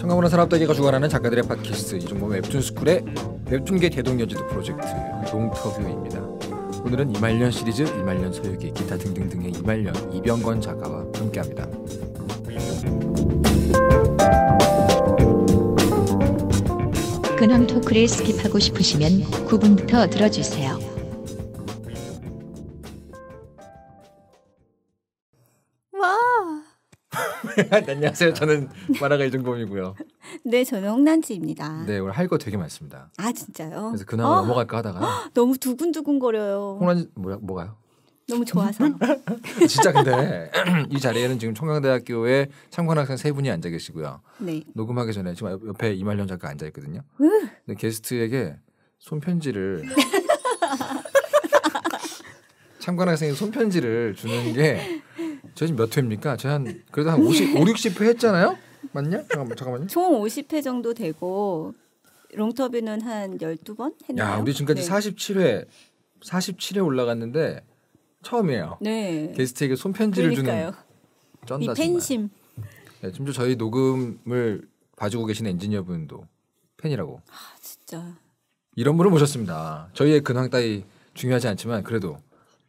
청가문화 산업단지가 주관하는 작가들의 팟캐스트 이종범 뭐 웹툰스쿨의 웹툰계 대동여지도 프로젝트 동터뷰입니다. 오늘은 이말년 시리즈, 이말년 서유기, 기타 등등등의 이말년 이병건 작가와 함께합니다. 근황 토크를 스킵하고 싶으시면 9분부터 들어주세요. 와. 네, 안녕하세요. 저는 마라가 이준범이고요. 네, 저는 홍난지입니다. 네, 오늘 할 거 되게 많습니다. 아 진짜요? 그래서 근황 어? 아. 넘어갈까 하다가 너무 두근두근거려요. 홍난지 뭐야 뭐가요? 너무 좋아서. 진짜 근데 이 자리에는 지금 총강대학교에 참관 학생 세 분이 앉아 계시고요. 네. 녹음하기 전에 지금 옆에 이말년 작가 앉아 있거든요. 근데 게스트에게 손편지를 참관 학생이 손편지를 주는 게 저희 지금 몇 회입니까? 저희 한 그래도 한 50, 5, 60회 했잖아요. 맞냐? 잠깐만 잠깐만요. 총 50회 정도 되고 롱터뷰는 한 12번 했나요? 야, 우리 지금까지 네. 47회 47회 올라갔는데 처음이에요. 네. 게스트에게 손편지를 그러니까요. 주는 쩐 팬심. 네, 심지어 저희 녹음을 봐주고 계신 엔지니어분도 팬이라고. 아 진짜. 이런 분을 모셨습니다. 저희의 근황 따위 중요하지 않지만 그래도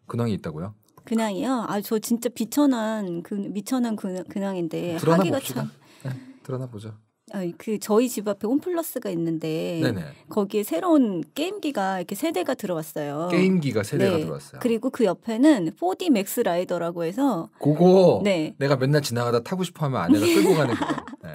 근황이 있다고요? 근황이요? 아저 진짜 비천한 그 미천한 근황, 인데 하기가 봅시다. 참. 네, 드러나 보죠. 아니, 그 저희 집 앞에 홈플러스가 있는데 네네. 거기에 새로운 게임기가 이렇게 세 대가 들어왔어요. 게임기가 세 대가 네. 들어왔어요. 그리고 그 옆에는 4D 맥스 라이더라고 해서 그거 네. 내가 맨날 지나가다 타고 싶어하면 아내가 끌고 가는 거. 네.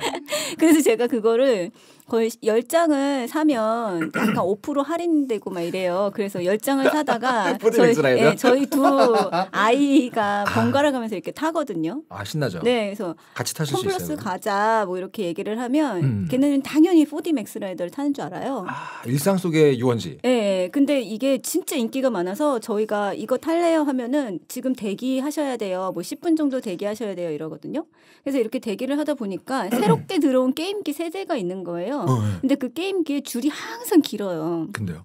그래서 제가 그거를 거의 열장을 사면 약간 5% 할인되고 막 이래요. 그래서 열장을 사다가 저희, 예, 저희 두 아이가 아. 번갈아 가면서 이렇게 타거든요. 아, 신나죠? 네. 그래서 같이 타실 수 있어요. 플러스 가자 뭐 이렇게 얘기를 하면 음. 걔는 당연히 4D 맥스 라이더를 타는 줄 알아요. 아, 일상 속의 유원지. 예. 네, 근데 이게 진짜 인기가 많아서 저희가 이거 탈래요 하면은 지금 대기하셔야 돼요. 뭐 10분 정도 대기하셔야 돼요 이러거든요. 그래서 이렇게 대기를 하다 보니까 새롭게 들어온 게임기 세대가 있는 거예요. 어 네. 근데 그게임기의 줄이 항상 길어요. 근데요?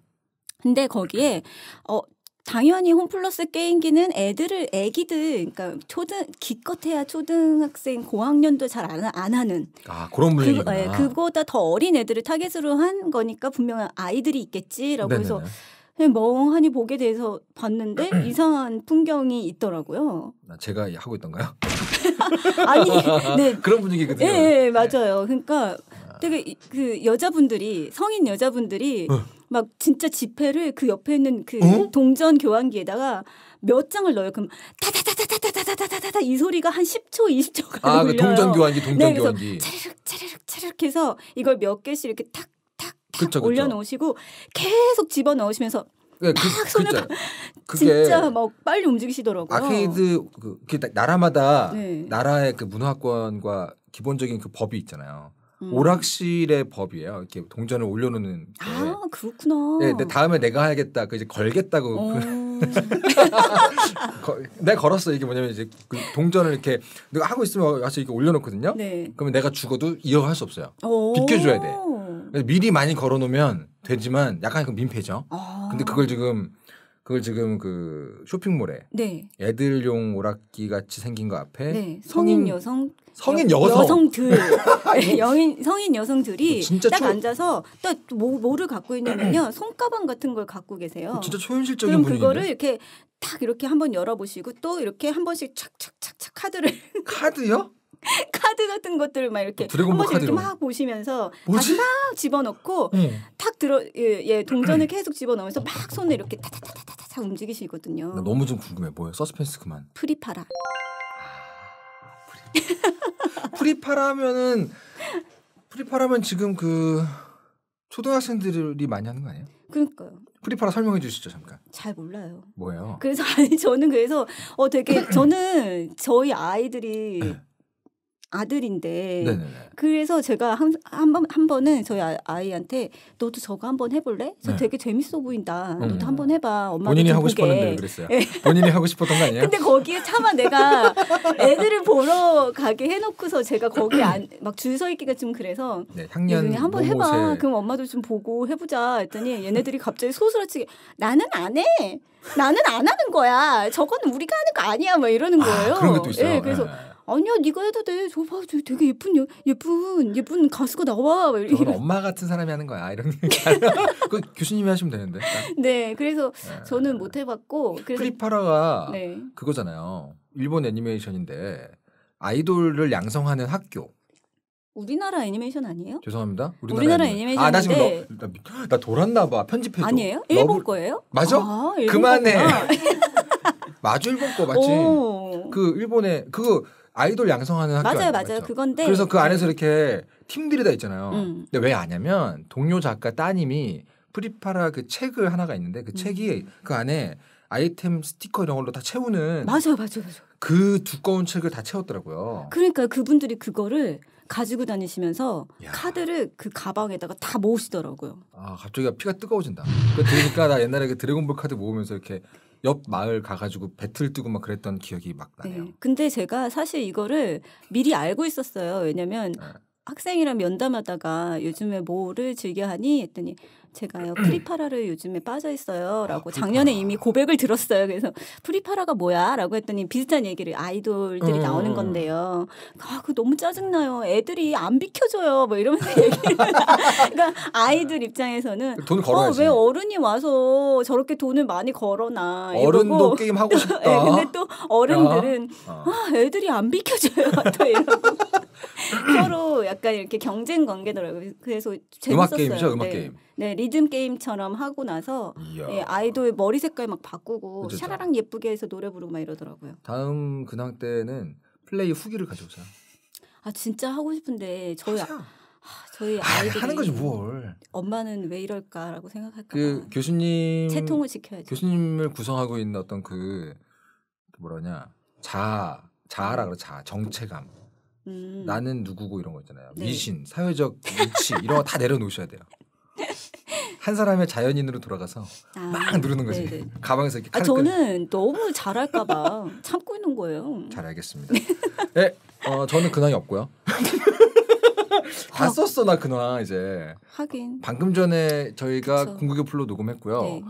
근데 거기에 어 당연히 홈플러스 게임기는 애들을 애기들 그러니까 초등 기껏해야 초등학생 고학년도 잘안 안 하는 아 그런 분위기 그, 예, 그보다 더 어린 애들을 타겟으로 한 거니까 분명 한 아이들이 있겠지라고 네네네. 해서 멍하니 보게 돼서 봤는데 이상한 풍경이 있더라고요. 아, 제가 하고 있던가요? 아니, 네. 그런 분위기거든요. 예, 예, 네, 맞아요. 그러니까 되게 그 여자분들이 성인 여자분들이 어. 막 진짜 지폐를 그 옆에 있는 그 어? 동전 교환기에다가 몇 장을 넣어요. 그럼 타다다다다다다다다다다 이 소리가 한 10초 20초가 아, 그 동전 교환기 동전 네, 교환기. 차르륵 차르륵 차르륵 해서 이걸 몇 개씩 이렇게 탁 탁탁 올려 놓으시고 계속 집어 넣으시면서 네, 그, 손을 진짜, 진짜 막 빨리 움직이시더라고요. 아케이드 그, 나라마다 네. 나라의 그 문화권과 기본적인 그 법이 있잖아요. 음. 오락실의 법이에요. 이렇게 동전을 올려놓는. 아 그렇구나. 네, 근데 다음에 내가 하겠다. 그 이제 걸겠다고. 어. 그 거, 내가 걸었어. 이게 뭐냐면 이제 그 동전을 이렇게 내가 하고 있으면 와서 이렇게 올려놓거든요. 네. 그러면 내가 죽어도 이어갈수 없어요. 어. 비켜줘야 돼. 미리 많이 걸어놓으면 되지만 약간 그 민폐죠. 아~ 근데 그걸 지금 그걸 지금 그 쇼핑몰에 네. 애들용 오락기 같이 생긴 거 앞에 네. 성인, 성인 여성 성인 여, 여성 여성들 영인 네, 성인 여성들이 뭐딱 초... 앉아서 딱 뭐, 뭐를 갖고 있냐면요 손가방 같은 걸 갖고 계세요. 어, 진짜 초현실적인 그럼 분위기인데? 그거를 이렇게 딱 이렇게 한번 열어보시고 또 이렇게 한 번씩 착착착착 카드를 카드요? 카드 같은 것들을 막 이렇게 어, 한 번씩 카드로. 이렇게 막 보시면서 뭐지? 다시 막 집어넣고 응. 탁 들어 예, 예 동전을 계속 집어넣으면서 막손에 이렇게 타타타타타 탁 움직이시거든요. 너무 좀 궁금해. 뭐예요? 서스펜스 그만. 프리파라. 아, 프리파라 하면은 프리파라 면 지금 그 초등학생들이 많이 하는 거 아니에요? 그러니까요. 프리파라 설명해 주시죠 잠깐. 잘 몰라요. 뭐예요? 그래서 아니 저는 그래서 어 되게 저는 저희 아이들이 네. 아들인데 네네네. 그래서 제가 한한번한 한 번은 저희 아, 아이한테 너도 저거 한번 해볼래? 저 네. 되게 재밌어 보인다. 음. 너도 한번 해봐. 엄마 본인이 하고 보게. 싶었는데 그랬어요. 네. 본인이 하고 싶었던 거 아니에요? 근데 거기에 차마 내가 애들을 보러 가게 해놓고서 제가 거기 안막 줄 서 있기가 좀 그래서 네, 향년 한번 해봐. 그럼 엄마도 좀 보고 해보자 했더니 얘네들이 갑자기 소스라치게 나는 안 해. 나는 안 하는 거야. 저거는 우리가 하는 거 아니야. 막 이러는 아, 거예요. 아, 그런 것도 있어요. 예, 네, 그래서 아니야 네가 해도 돼. 저봐 되게 예쁜 여, 예쁜 예쁜 가수가 나와. 저건 엄마 같은 사람이 하는 거야 이런 얘기. 그 교수님이 하시면 되는데. 네, 그래서 네. 저는 못 해봤고. 그래서, 프리파라가 네. 그거잖아요. 일본 애니메이션인데 아이돌을 양성하는 학교. 우리나라 애니메이션 아니에요? 죄송합니다. 우리나라, 우리나라 아, 애니메이션. 아나 지금 너, 나, 나 돌았나 봐. 편집해줘. 아니에요? 일본 러블... 거예요? 맞아? 아, 그만해. 맞아 일본 거 맞지? 오. 그 일본에 그거 아이돌 양성하는 학교 맞아요, 맞아요. 맞죠? 그건데 그래서 그 안에서 그 이렇게 팀들이 다 있잖아요. 음. 근데 왜 아냐면 동료 작가 따님이 프리파라 그 책을 하나가 있는데 그 음. 책이 그 안에 아이템 스티커 이런 걸로 다 채우는 맞아요, 맞아요, 맞아요. 그 두꺼운 책을 다 채웠더라고요. 그러니까 그분들이 그거를 가지고 다니시면서 야. 카드를 그 가방에다가 다 모으시더라고요. 아 갑자기 피가 뜨거워진다. 그러니까나 옛날에 그 드래곤볼 카드 모으면서 이렇게 옆 마을 가가지고 배틀 뜨고 막 그랬던 기억이 막 네. 나네요. 네. 근데 제가 사실 이거를 미리 알고 있었어요. 왜냐면 네. 학생이랑 면담하다가 요즘에 뭐를 즐겨 하니 했더니 제가요 음. 프리파라를 요즘에 빠져 있어요라고 아, 작년에 이미 고백을 들었어요. 그래서 프리파라가 뭐야라고 했더니 비슷한 얘기를 아이돌들이 음. 나오는 건데요. 아, 그 너무 짜증나요. 애들이 안 비켜줘요. 뭐 이러면서 얘기를 그러니까 아이들 입장에서는 어, 왜 어른이 와서 저렇게 돈을 많이 걸어나 어른도 이러고. 게임 하고 싶다. 네, 근데 또 어른들은 어. 아, 애들이 안 비켜줘요. 또 이러고 서로 약간 이렇게 경쟁 관계더라고요. 그래서 재밌었어요. 음악 게임이죠, 음악 네. 게임. 네 리듬 게임처럼 하고 나서 네, 아이돌 머리 색깔 막 바꾸고 그쵸, 그렇죠. 샤라랑 예쁘게 해서 노래 부르고 막 이러더라고요. 다음 근황 때는 플레이 후기를 가져오자. 아 진짜 하고 싶은데 저희 아, 저희 아, 아이들 하는 거지 뭘. 엄마는 왜 이럴까라고 생각할까. 그 교수님 채통을 지켜야죠. 교수님을 구성하고 있는 어떤 그, 그 뭐라냐 자 자아라 그래 자 정체감. 음. 나는 누구고 이런 거 있잖아요. 네. 미신, 사회적 위치 이런 거 다 내려놓으셔야 돼요. 한 사람의 자연인으로 돌아가서 아, 막 누르는 거지. 네네. 가방에서 이렇게. 아 저는 너무 잘할까봐 참고 있는 거예요. 잘 알겠습니다. 네, 어, 저는 근황이 없고요. 다 썼어 나 근황 이제. 하긴. 방금 전에 저희가 그쵸. 의 풀로 녹음했고요. 네.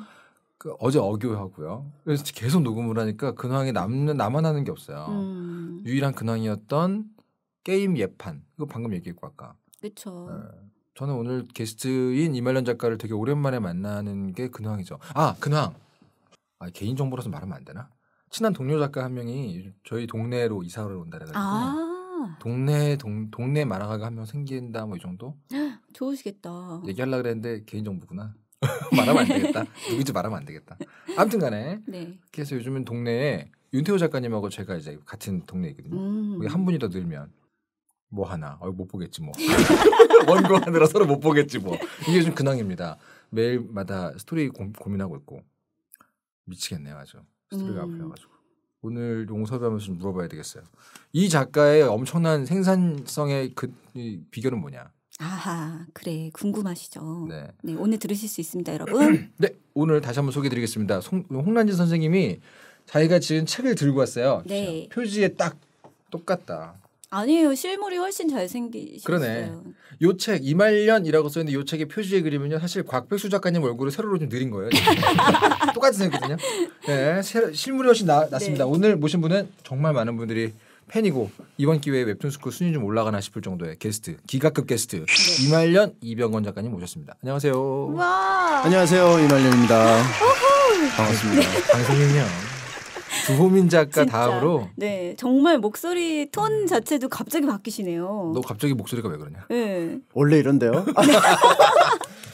그 어제 어교하고요. 그래서 계속 녹음을 하니까 근황이 남는 나만 하는 게 없어요. 음. 유일한 근황이었던 게임 예판. 이거 방금 얘기했고 아까. 그렇죠. 저는 오늘 게스트인 이말년 작가를 되게 오랜만에 만나는 게 근황이죠. 아, 근황. 아, 개인 정보라서 말하면 안 되나? 친한 동료 작가 한 명이 저희 동네로 이사를 온다래 가지고 아~ 동네 동, 동네 만화가가 한 명 생긴다 뭐 이 정도? 좋으시겠다. 얘기하려 그랬는데 개인 정보구나. 말하면 안 되겠다. 누구인지 말하면 안 되겠다. 아무튼간에 네. 그래서 요즘은 동네에 윤태호 작가님하고 제가 이제 같은 동네이거든요. 음. 한 분이 더 늘면 뭐 하나 어, 못 보겠지 뭐 원고 하느라 서로 못 보겠지 뭐 이게 요즘 근황입니다. 매일마다 스토리 고, 민하고 있고 미치겠네요 아주 스토리가 음. 아파가지고 오늘 용서 섭외하면서 좀 물어봐야 되겠어요. 이 작가의 엄청난 생산성의 그 비결은 뭐냐? 아하 그래 궁금하시죠. 네. 네 오늘 들으실 수 있습니다 여러분. 네 오늘 다시 한번 소개드리겠습니다. 해 홍란진 선생님이 자기가 지은 책을 들고 왔어요. 네. 표지에 딱 똑같다. 아니에요. 실물이 훨씬 잘생기셨어요. 그러네. 요책 이말년이라고 써있는데 요 책의 표지에 그리면요. 사실 곽백수 작가님 얼굴을 세로로 좀 느린 거예요. 똑같이 생겼거든요. 네, 세, 실물이 훨씬 나, 낫습니다. 네. 오늘 모신 분은 정말 많은 분들이 팬이고 이번 기회에 웹툰스쿨 순위 좀 올라가나 싶을 정도의 게스트, 기가급 게스트 네. 이말년 이병건 작가님 모셨습니다. 안녕하세요. 와. 안녕하세요. 이말년입니다. 반갑습니다. 네. 방송인요. 주호민 작가 다음으로 네 정말 목소리 톤 자체도 갑자기 바뀌시네요. 너 갑자기 목소리가 왜 그러냐? 네. 원래 이런데요.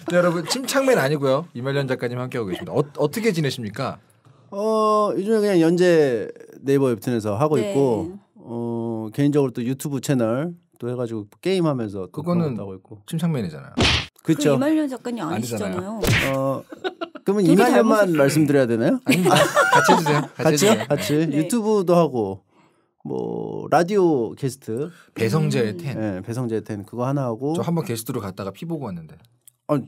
네, 여러분 침착맨 아니고요 이말년 작가님 함께하고 계십니다. 어, 떻게 지내십니까? 어 요즘에 그냥 연재 네이버 웹툰에서 하고 네. 있고 어 개인적으로 또 유튜브 채널 또 해가지고 게임하면서 그거는 하고 있고 침착맨이잖아요. 그렇죠. 이말년 작가님 아니시잖아요. 아니잖아요. 어 그러면 이말년만 말씀드려야 되나요? 아니, 같이 해주세요. 같이 같이요? 같이 네. 네. 유튜브도 하고 뭐 라디오 게스트 배성재의 텐. 네, 배성재의 텐 그거 하나 하고 저한번 게스트로 갔다가 피 보고 왔는데. 아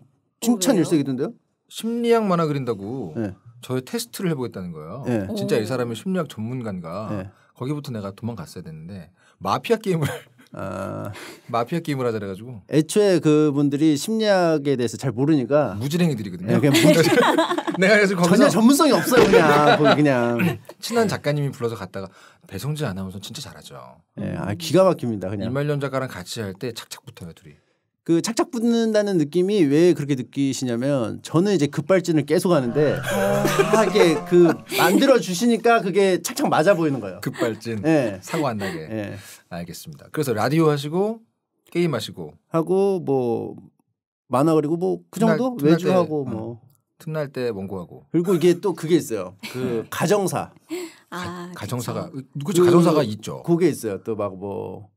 칭찬 어, 일색이던데요? 심리학 만화 그린다고 네. 저의 테스트를 해보겠다는 거예요. 네. 진짜 이 사람이 심리학 전문가인가? 네. 거기부터 내가 도망갔어야 됐는데 마피아 게임을 아 마피아 게임을 하자 그래가지고 애초에 그분들이 심리학에 대해서 잘 모르니까 무지랭이들이거든요. 네, 그냥 내가 그래서 거기서 전혀 전문성이 없어요 그냥 거기 그냥 친한 작가님이 불러서 갔다가 배성재 아나운서 진짜 잘하죠. 예, 네, 아 기가 막힙니다 그냥 이말년 작가랑 같이 할 때 착착 붙어요 둘이. 그 착착 붙는다는 느낌이 왜 그렇게 느끼시냐면 저는 이제 급발진을 계속 하는데 하게그 아. 만들어 주시니까 그게 착착 맞아 보이는 거예요. 급발진. 네. 예. 사고 안 나게. 네. 예. 알겠습니다. 그래서 라디오 하시고 게임 하시고 하고 뭐 만화 그리고 뭐 그 정도 틈날 외주 때, 하고 어. 뭐 틈날 때 원고하고 그리고 이게 또 그게 있어요. 그 네. 가정사. 아, 가, 정사가 누구지 그, 가정사가 있죠. 그게 있어요. 또막뭐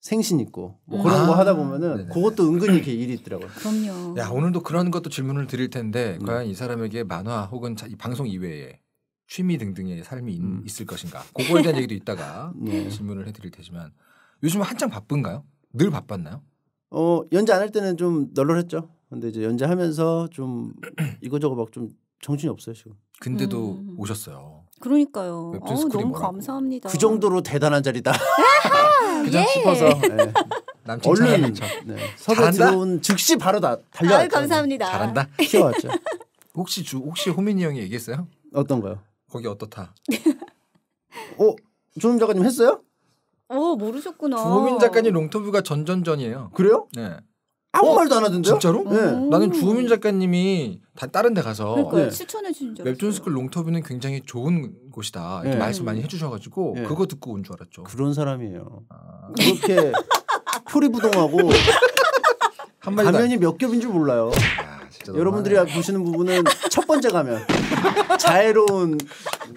생신 있고 뭐 음. 그런 아, 거 하다 보면은 네네. 그것도 은근히 이렇게 일이 있더라고요. 그럼요. 야 오늘도 그런 것도 질문을 드릴 텐데 음. 과연 이 사람에게 만화 혹은 자, 이 방송 이외에 취미 등등의 삶이 있, 음. 있을 것인가? 그거에 대한 얘기도 있다가 네. 질문을 해드릴 테지만 요즘 은 한창 바쁜가요? 늘 바빴나요? 어 연재 안 할 때는 좀 널널했죠. 근데 이제 연재하면서 좀 이거저거 막 좀 정신이 없어요 지금. 근데도 음. 오셨어요. 그러니까요. 어 너무 감사합니다. 그 정도로 대단한 자리다. 그냥 예. 싶어서 네. 얼른 네. 네. 섭외 들어 즉시 바로 다 달려. 감사합니다. 잘한다. 키워왔죠. 혹시 주, 혹시 호민이 형이 얘기했어요? 어떤 거요? 거기 어떻다. 어 조금 작가님 했어요? 어 모르셨구나. 주민 작가님 롱터뷰가 전전전이에요. 그래요? 네. 아무 어? 말도 안 하던데요? 진짜로? 네. 음. 나는 주호민 작가님이 다 다른 데 가서 그러 네. 추천해 주신 웹툰 스쿨 롱터뷰는 굉장히 좋은 곳이다. 이렇게 네. 말씀 많이 해주셔가지고 네. 그거 듣고 온 줄 알았죠. 그런 사람이에요. 아... 그렇게 표리부동하고 가면이 안... 몇 겹인 줄 몰라요. 아, 여러분들이 너무하 아 보시는 부분은 첫 번째 가면 자애로운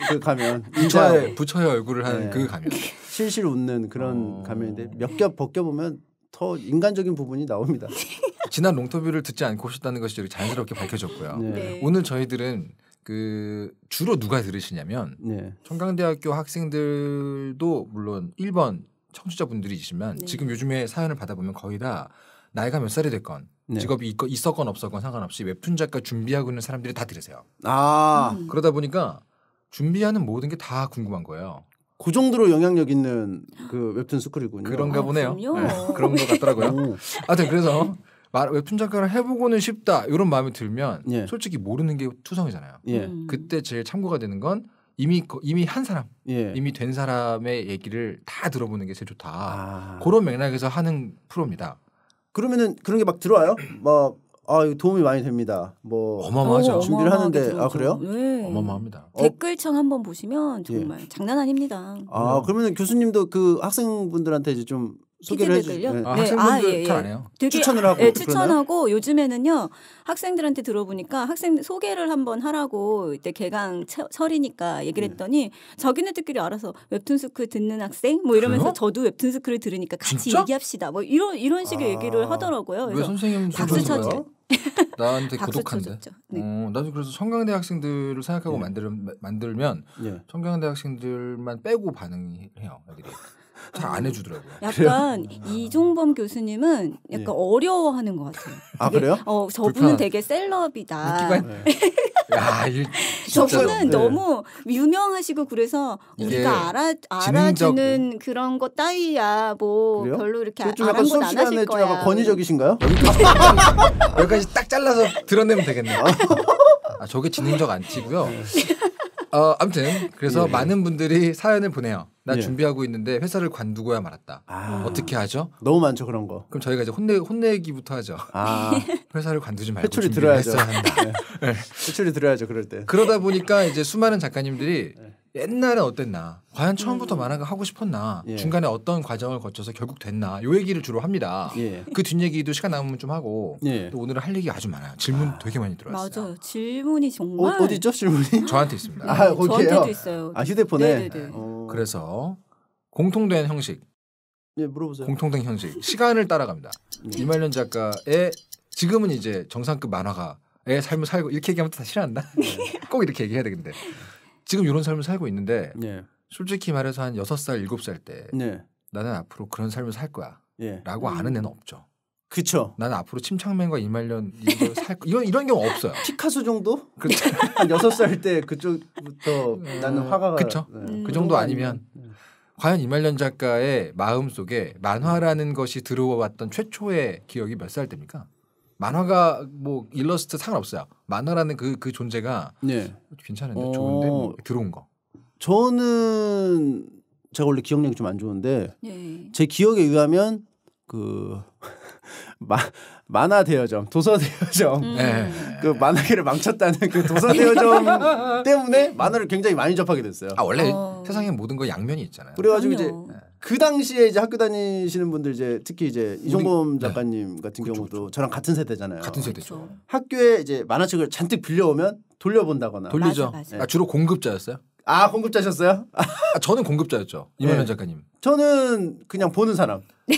그 가면 부처의 부처의 얼굴을 하는 네. 그 가면 실실 웃는 그런 어... 가면인데 몇 겹 벗겨 보면 더 인간적인 부분이 나옵니다. 지난 롱터뷰를 듣지 않고 오셨다는 것이 자연스럽게 밝혀졌고요. 네. 네. 오늘 저희들은 그 주로 누가 들으시냐면 네. 청강대학교 학생들도 물론 1번 청취자분들이시지만 네. 지금 요즘에 사연을 받아보면 거의 다 나이가 몇 살이 됐건 네. 직업이 있건, 있었건 없었건 상관없이 웹툰 작가 준비하고 있는 사람들이 다 들으세요. 아 음. 그러다 보니까 준비하는 모든 게 다 궁금한 거예요. 그 정도로 영향력 있는 그 웹툰 스쿨이군요. 그런가 아, 보네요. 네. 그런 것 같더라고요. 아무튼 그래서 웹툰 작가를 해보고는 싶다 이런 마음이 들면 예. 솔직히 모르는 게 투성이잖아요. 예. 음. 그때 제일 참고가 되는 건 이미 이미 한 사람, 예. 이미 된 사람의 얘기를 다 들어보는 게 제일 좋다. 아. 그런 맥락에서 하는 프로입니다. 그러면은 그런 게 막 들어와요? 막 아, 이거 도움이 많이 됩니다. 뭐 어마어마하죠. 준비를 하는데 아, 들어오죠. 아 그래요? 네. 어마어마합니다. 어? 댓글창 한번 보시면 정말 예. 장난 아닙니다. 아 그러면 교수님도 그 학생분들한테 이제 좀 소개를 해주요 아, 네. 아, 학생분들 아, 예, 예. 잘안 해요. 되게, 추천을 하고 예, 추천하고 요즘에는요 학생들한테 들어보니까 학생 소개를 한번 하라고 이때 개강 처, 설이니까 얘기를 네. 했더니 자기네들끼리 알아서 웹툰 스쿨 듣는 학생 뭐 이러면서 그래요? 저도 웹툰 스쿨을 들으니까 같이 진짜? 얘기합시다 뭐 이런 이런 식의 아, 얘기를 하더라고요. 그래서 왜 선생님 박수 쳐줘. 나한테 고독한데. 네. 어, 나도 그래서 청강대 학생들을 생각하고 네. 예. 만들, 만들면 네. 청강대 학생들만 빼고 반응해요. 애들이. 잘안 해주더라고요. 약간 이종범 교수님은 약간 예. 어려워하는 것 같아요. 아 그래요? 어 저분은 불편한... 되게 셀럽이다. 네. 야, 저분은 네. 너무 유명하시고 그래서 예. 우리가 알아 알아주는 진행적... 그런 거 따위야 뭐 그래요? 별로 이렇게 아랑곳 안 하실 거야. 약간 권위적이신가요? 여기까지 딱 잘라서 드러내면 되겠네요. 아 저게 진행적 안티고요. 어, 아무튼 그래서 예. 많은 분들이 사연을 보내요. 나 예. 준비하고 있는데 회사를 관두고야 말았다. 아. 어떻게 하죠? 너무 많죠 그런 거. 그럼 저희가 이제 혼내 혼내기부터 하죠. 아. 회사를 관두지 말고 회출이 들어야죠. 했 네. 회출이 들어야죠 그럴 때. 그러다 보니까 이제 수많은 작가님들이 네. 옛날엔 어땠나? 과연 처음부터 만화가 음. 하고 싶었나? 예. 중간에 어떤 과정을 거쳐서 결국 됐나? 요 얘기를 주로 합니다. 예. 그 뒷얘기도 시간 남으면 좀 하고 예. 또 오늘은 할 얘기가 아주 많아요. 질문 아. 되게 많이 들어왔어요. 맞아요. 질문이 정말 어, 디죠 질문이? 저한테 있습니다. 아, 저한테도 있어요. 아 휴대폰에. 어. 그래서 공통된 형식. 예, 물어보세요. 공통된 형식. 시간을 따라갑니다. 예. 이말년 작가의 지금은 이제 정상급 만화가애 삶을 살고 이렇게 얘기하면 다 싫어한다. 네. 꼭 이렇게 얘기해야 되겠는데. 지금 이런 삶을 살고 있는데 네. 솔직히 말해서 한 여섯 살 일곱 살때 네. 나는 앞으로 그런 삶을 살 거야 예. 라고 음. 아는 애는 없죠. 그쵸. 나는 앞으로 침착맨과 이말년 이살 이런 이런 경우 없어요. 피카소 정도? 그렇죠. 한 여섯 살때 그쪽부터 음, 나는 화가 그쵸. 네. 음. 음. 그 정도 아니면 네. 과연 이말년 작가의 마음 속에 만화라는 것이 들어왔던 최초의 기억이 몇 살 때입니까? 만화가 뭐 일러스트 상관없어요. 만화라는 그그 그 존재가 네. 괜찮은데 어... 좋은데 뭐 들어온 거. 저는 제가 원래 기억력이 좀 안 좋은데 예, 예. 제 기억에 의하면 그 만화 대여점, 도서 대여점, 음. 예. 그 만화계를 망쳤다는 그 도서 대여점 때문에 만화를 굉장히 많이 접하게 됐어요. 아 원래 어... 세상에 모든 거 양면이 있잖아요. 그래가지고 이제 그 당시에 이제 학교 다니시는 분들 이제 특히 이제 이종범 네. 작가님 네. 같은 그쵸, 경우도 그쵸. 저랑 같은 세대잖아요. 같은 세대죠. 학교에 이제 만화책을 잔뜩 빌려오면 돌려본다거나 돌리죠. 맞아, 맞아. 아, 주로 공급자였어요? 아 공급자셨어요? 아, 저는 공급자였죠. 이만현 네. 작가님. 저는 그냥 보는 사람.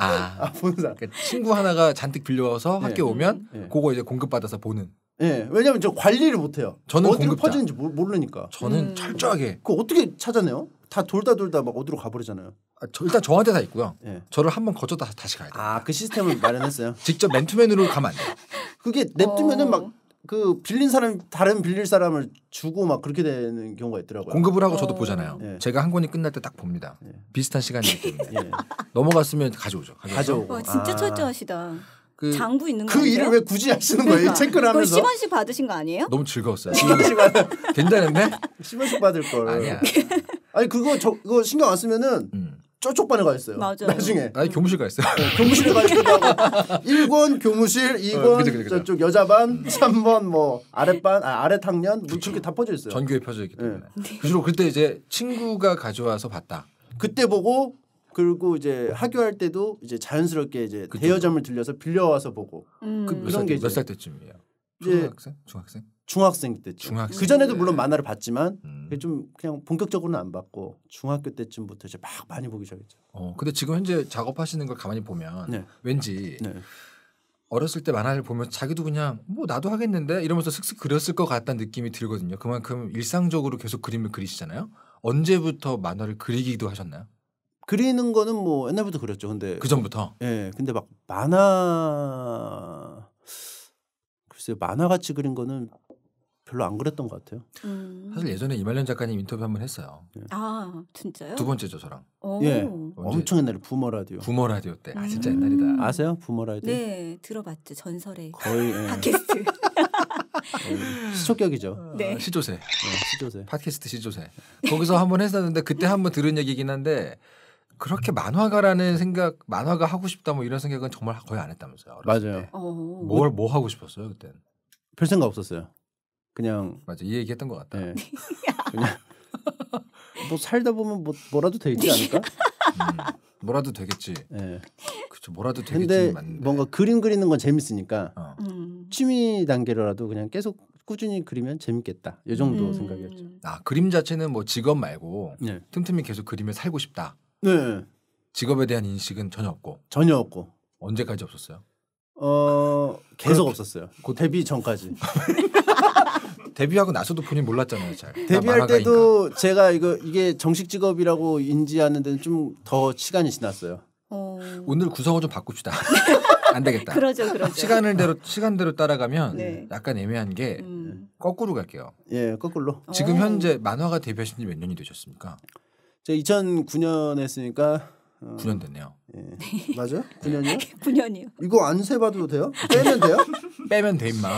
아, 아, 보는 사람. 그러니까 친구 하나가 잔뜩 빌려와서 네. 학교 오면 네. 그거 이제 공급 받아서 보는. 예, 네. 왜냐면 저 관리를 못해요. 저는 어디로 공급자. 퍼지는지 모르니까. 저는 음. 철저하게. 그 어떻게 찾아내요? 다 돌다 돌다 막 어디로 가버리잖아요. 아, 저 일단 저한테 다 있고요. 예. 저를 한번 거쳤다 다시 가야 돼요. 아그 시스템을 마련했어요. 직접 맨투맨으로 가면 안 돼요. 그게 냅두면은 막. 그 빌린 사람 다른 빌릴 사람을 주고 막 그렇게 되는 경우가 있더라고요. 공급을 하고 저도 어. 보잖아요. 예. 제가 한 권이 끝날 때 딱 봅니다. 예. 비슷한 시간이기 때문에 예. 넘어갔으면 가져오죠. 가져오고와 진짜 아. 철저하시다. 그 장부 있는 거예요? 그 일을 왜 굳이 하시는 거예요? 그러니까. 체크를 하면서 10원씩 받으신 거 아니에요? 너무 즐거웠어요. 10원씩 받 된다는데? 10원씩 받을 걸. 아니야. 아니 그거 저 그거 신경 안 쓰면은 음. 저쪽 반에 가 있어요. 맞아요. 나중에. 아니 교무실 가 있어요. 네, 교무실에 가있어요 1권 교무실, 2권 어, 저쪽 여자반, 3번 음. 뭐 아랫반, 아, 아랫 학년 무척게다 뭐 퍼져 있어요. 전교에 퍼져 있기 때문에. 네. 그 주로 그때 이제 친구가 가져와서 봤다. 그때 보고 그리고 이제 학교할 때도 이제 자연스럽게 이제 그쵸. 대여점을 들려서 빌려와서 보고 음. 그 그런 게 몇살 때쯤이에요? 초등학생? 중학생? 중학생 때쯤. 중학생 그 전에도 물론 만화를 봤지만 음. 좀 그냥 본격적으로는 안 봤고 중학교 때쯤부터 이제 막 많이 보기 시작했죠. 어, 근데 지금 현재 작업하시는 걸 가만히 보면 네. 왠지 네. 어렸을 때 만화를 보면 자기도 그냥 뭐 나도 하겠는데 이러면서 슥슥 그렸을 것 같다는 느낌이 들거든요. 그만큼 일상적으로 계속 그림을 그리시잖아요. 언제부터 만화를 그리기도 하셨나요? 그리는 거는 뭐 옛날부터 그렸죠. 근데 그 전부터. 예. 네, 근데 막 만화 글쎄 만화 같이 그린 거는 별로 안 그랬던 것 같아요. 음. 사실 예전에 이말년 작가님 인터뷰 한 번 했어요. 예. 아 진짜요? 두 번째죠 저랑. 오. 예, 엄청 옛날에 부모 라디오. 부모 라디오 때. 아 진짜 음. 옛날이다. 아세요 부모 라디오? 네 들어봤죠 전설의 거의 예. 팟캐스트. 시초격이죠. 어. 네. 시조세. 네, 시조세. 예, 팟캐스트 시조세. 거기서 한 번 했었는데 그때 한 번 들은 얘기긴 한데 그렇게 만화가라는 생각, 만화가 하고 싶다 뭐 이런 생각은 정말 거의 안 했다면서요. 맞아요. 어. 뭘뭐 하고 싶었어요 그때? 별 생각 없었어요. 그냥 맞아 이 얘기했던 것 같다. 네. 그냥 뭐 살다 보면 뭐 뭐라도 되지 음. 않을까? 음, 뭐라도 되겠지. 네. 그렇죠. 뭐라도 되겠지. 근데 뭔가 그림 그리는 건 재밌으니까 어. 음. 취미 단계로라도 그냥 계속 꾸준히 그리면 재밌겠다. 이 정도 음. 생각이었죠. 아 그림 자체는 뭐 직업 말고 네. 틈틈이 계속 그림에 살고 싶다. 네. 직업에 대한 인식은 전혀 없고. 전혀 없고. 언제까지 없었어요? 어 계속 그렇게, 없었어요. 곧 데뷔 전까지. 데뷔하고 나서도 본인 몰랐잖아요. 잘. 데뷔할 때도 제가 이거 이게 정식 직업이라고 인지하는 데는 좀 더 시간이 지났어요. 어... 오늘 구성을 좀 바꿉시다. 안 되겠다. 그러죠, 그러죠. 시간을 대로 시간대로 따라가면 네. 약간 애매한 게 음. 거꾸로 갈게요. 예, 거꾸로. 지금 오. 어. 현재 만화가 데뷔하신 지 몇 년이 되셨습니까? 저 2009년 했으니까 어... 9년 됐네요. 예. 네. 맞아요? 9년이요? 9년이요. 이거 안 세봐도 돼요? 빼면 돼요? 빼면 돼 임마.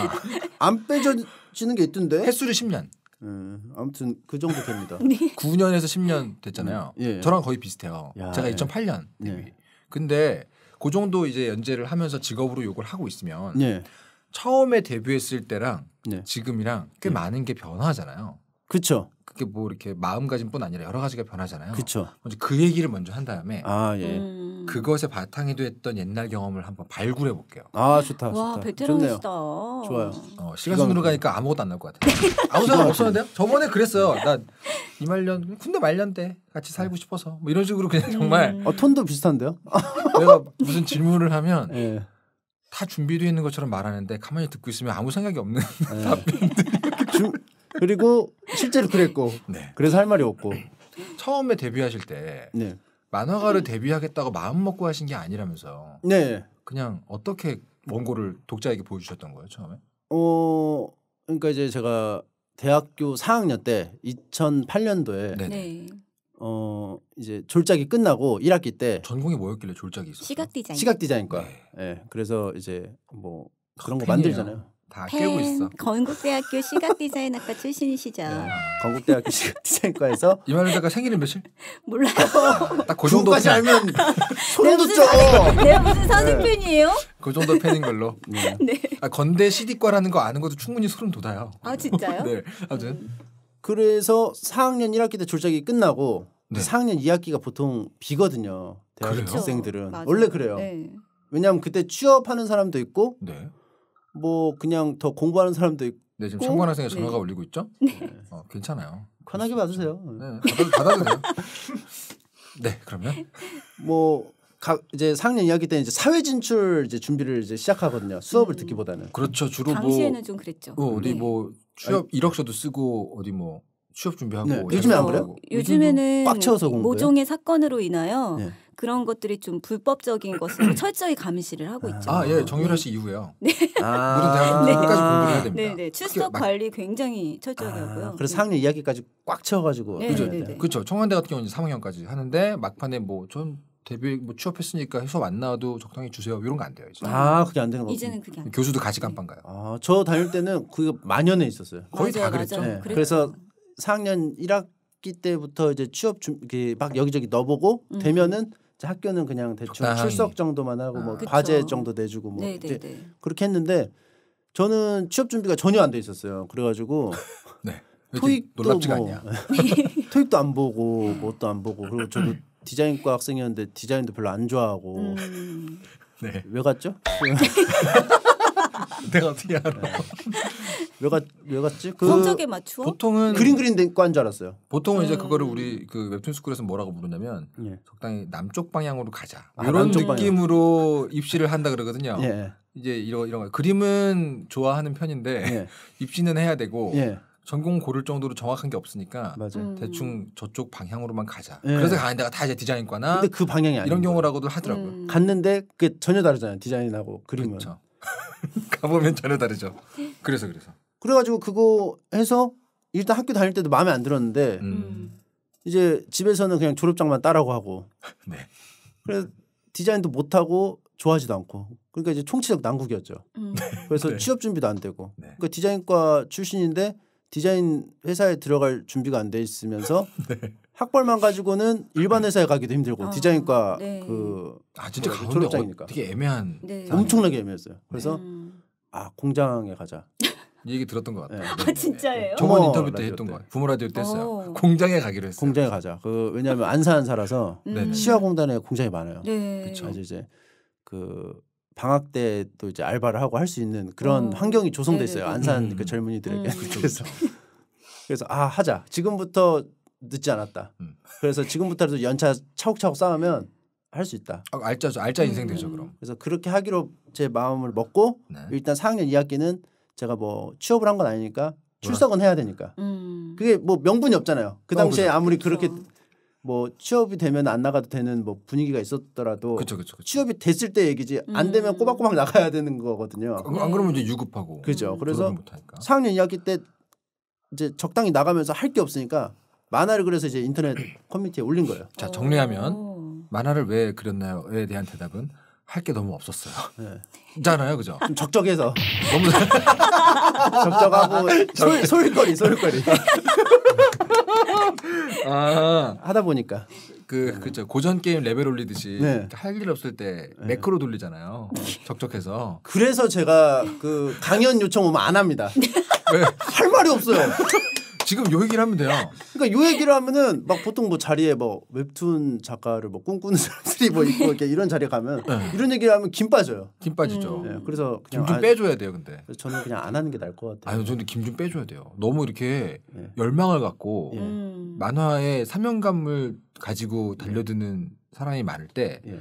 안 빼져 지는 게 있던데. 횟수를 10년. 음, 예, 아무튼 그 정도 됩니다. 9년에서 10년 됐잖아요. 음, 예. 저랑 거의 비슷해요. 야, 제가 2008년 예. 데뷔. 예. 근데 그 정도 이제 연재를 하면서 직업으로 욕을 하고 있으면 예. 처음에 데뷔했을 때랑 예. 지금이랑 꽤 많은 게 변화하잖아요. 그렇죠. 그게 뭐 이렇게 마음가짐뿐 아니라 여러 가지가 변하잖아요. 그렇죠. 먼저 그 얘기를 먼저 한 다음에 아 예. 음. 그것의바탕이됐던 옛날 경험을 한번 발굴해 볼게요. 아 좋다. 와 좋다. 베테랑이시다. 좋아요. 어, 시간 순으로 가니까 아무것도 안 나올 것 같아요. 아무 생각 없었는데요? 저번에 그랬어요. 나 이말년 군대 말년 때 같이 살고 네. 싶어서 뭐 이런 식으로 그냥 정말 음. 어, 톤도 비슷한데요? 내가 무슨 질문을 하면 예. 다 준비되어 있는 것처럼 말하는데 가만히 듣고 있으면 아무 생각이 없는 예. 답변들. 그리고 실제로 그랬고 네. 그래서 할 말이 없고 처음에 데뷔하실 때 네. 만화가를 데뷔하겠다고 마음 먹고 하신 게아니라면서 네. 그냥 어떻게 원고를 독자에게 보여주셨던 거예요 처음에? 어 그러니까 이제 제가 대학교 4학년 때 2008년도에 네네. 어 이제 졸작이 끝나고 1학기 때 전공이 뭐였길래 졸작이 있었어요? 시각 디자인 시각 디자인과. 네. 예. 네. 그래서 이제 뭐 그런 거 팬이에요. 만들잖아요. 다 깨고 있어. 건국대학교 시각 디자인학과 출신이시죠. 네. 건국대학교 시각 디자인과에서 이만희 작가 생일은 며칠? 몰라요. 딱그 정도까지 알면 소름 돋죠. 내가 무슨 선생팬이에요? 네. 그 정도 팬인 걸로. 네. 네. 아, 건대 시디과라는 거 아는 것도 충분히 소름 돋아요. 아 진짜요? 네. 아무튼 그래서 4학년 1학기 때 졸작이 끝나고 네. 4학년 2학기가 보통 비거든요. 대학생들은 원래 그래요. 네. 왜냐하면 그때 취업하는 사람도 있고. 네. 뭐 그냥 더 공부하는 사람도 있고. 네 지금 상관학생에 네. 전화가 울리고 있죠. 네. 네. 어, 괜찮아요. 편하게 받으세요. 네, 받아, 도 돼요. 네, 그러면 뭐 가, 이제 학년 이야기 때 이제 사회 진출 이제 준비를 이제 시작하거든요. 수업을 음. 듣기보다는. 그렇죠. 주로 뭐 당시에는 뭐, 좀 그랬죠. 어, 어디 네. 뭐 취업 아니, 이력서도 쓰고 어디 뭐 취업 준비하고. 네. 요즘에 안 그래요? 요즘에는 빡 채워서 공부 모종의 사건으로 인하여 네. 그런 것들이 좀 불법적인 것을 철저히 감시를 하고 있죠. 아, 예, 정유라 씨 네. 이후에요. 네. 모든 대학까지 네. 공부 해야 됩니다. 네, 네. 출석 관리 굉장히 철저하고요 아, 그래서 네. 학년 이야기까지 꽉 채워 가지고 네, 그죠. 그죠 청와대 같은 경우는 3학년까지 하는데 막판에 뭐전 데뷔 뭐 취업했으니까 수업 안 나와도 적당히 주세요 이런 거 안 돼요 이제. 아 그게 안 되는 거 이제는 그게 안 교수도 가지간판 가요. 아저 다닐 때는 그 만연에 있었어요. 거의 맞아요, 다 그랬죠. 네. 그래서 4학년 1학기 때부터 이제 취업 준막 여기저기 넣어보고 음. 되면은 학교는 그냥 대충 적당히. 출석 정도만 하고 뭐 아, 뭐 그쵸. 과제 정도 내주고 뭐 이제 네, 네, 네. 그렇게 했는데 저는 취업 준비가 전혀 안 돼 있었어요. 그래가지고 네. 토익도 뭐 토익도 안 보고 뭣도 안 보고 그리고 저도 디자인과 학생이었는데 디자인도 별로 안 좋아하고 음. 네. 왜 갔죠? 내가 어떻게 알아? 네. 왜 갔, 왜 갔지? 그 성적에 맞추 보통은 그린 그린 된과인 줄 알았어요. 보통은 이제 음. 그거를 우리 그 웹툰 스쿨에서 뭐라고 부르냐면 예. 적당히 남쪽 방향으로 가자 아, 이런 남쪽 느낌으로 입시를 한다 그러거든요. 예. 이제 이런 이런 그림은 좋아하는 편인데 예. 입시는 해야 되고. 예. 전공 고를 정도로 정확한 게 없으니까 맞아요. 음. 대충 저쪽 방향으로만 가자. 예. 그래서 가는 아, 데가 다 이제 디자인과나 근데 그 방향이 아닌 이런 경우라고도 하더라고요. 음. 갔는데 그게 전혀 다르잖아요. 디자인하고 그림은. 그렇죠. 가보면 전혀 다르죠. 그래서 그래서. 그래가지고 그거 해서 일단 학교 다닐 때도 마음에 안 들었는데 음. 이제 집에서는 그냥 졸업장만 따라고 하고. 네. 그래서 디자인도 못 하고 좋아하지도 않고 그러니까 이제 총체적 난국이었죠. 음. 그래서 네. 취업 준비도 안 되고 네. 그러니까 디자인과 출신인데 디자인 회사에 들어갈 준비가 안 돼 있으면서 네. 학벌만 가지고는 일반 회사에 가기도 힘들고 아, 디자인과 네. 그아 진짜 가 졸업장이니까 어, 되게 애매한 네. 엄청나게 애매했어요. 네. 그래서 음. 아 공장에 가자. 얘기 들었던 것 같아요. 네. 아 진짜예요? 저번 어, 인터뷰 때 했던 때. 거 부모 라디오 때 했어요. 어. 공장에 가기로 했어요. 공장에 가자. 그 왜냐하면 안산살아서 음. 음. 시화공단에 공장이 많아요. 네. 그쵸. 그래서 이제 그 방학 때도 이제 알바를 하고 할 수 있는 그런 오. 환경이 조성돼 있어요. 안산 음. 그 젊은이들에게 음. 그래서 그래서 아 하자. 지금부터 늦지 않았다. 음. 그래서 지금부터라도 연차 차곡차곡 쌓으면 할 수 있다. 아, 알짜죠. 알짜 인생 되죠 음. 그럼. 그래서 그렇게 하기로 제 마음을 먹고 네. 일단 4학년 2학기는 제가 뭐 취업을 한 건 아니니까 출석은 해야 되니까. 음. 그게 뭐 명분이 없잖아요. 그 당시에 어, 아무리 그렇게 뭐 취업이 되면 안 나가도 되는 뭐 분위기가 있었더라도 그쵸, 그쵸, 그쵸. 취업이 됐을 때 얘기지 음. 안 되면 꼬박꼬박 나가야 되는 거거든요. 안, 안 그러면 이제 유급하고 그죠. 음. 그래서 4학년 2학기 때 이제 적당히 나가면서 할 게 없으니까 만화를 그래서 이제 인터넷 커뮤니티에 올린 거예요. 자 정리하면 만화를 왜 그렸나요에 대한 대답은 할 게 너무 없었어요. 네. 잖아요, 그죠? 좀 적적해서 너무 적적하고 소, 소일거리, 소일거리. 아, 하다 보니까 그 네. 그죠 고전 게임 레벨 올리듯이 네. 할일 없을 때 네. 매크로 돌리잖아요. 적적해서. 그래서 제가 그 강연 요청 오면 안 합니다. 할 말이 없어요. 지금 요 얘기를 하면 돼요. 그러니까 요 얘기를 하면은 막 보통 뭐 자리에 뭐 웹툰 작가를 뭐 꿈꾸는 사람들이 뭐 있고 이렇게 이런 자리에 가면 네. 이런 얘기를 하면 김 빠져요. 김 빠지죠. 네, 그래서 김좀 아, 빼줘야 돼요, 근데. 저는 그냥 안 하는 게 나을 것 같아요. 아니, 저는 김 좀 빼줘야 돼요. 너무 이렇게 네. 열망을 갖고 예. 음. 만화의 사명감을 가지고 달려드는 사람이 많을 때. 예.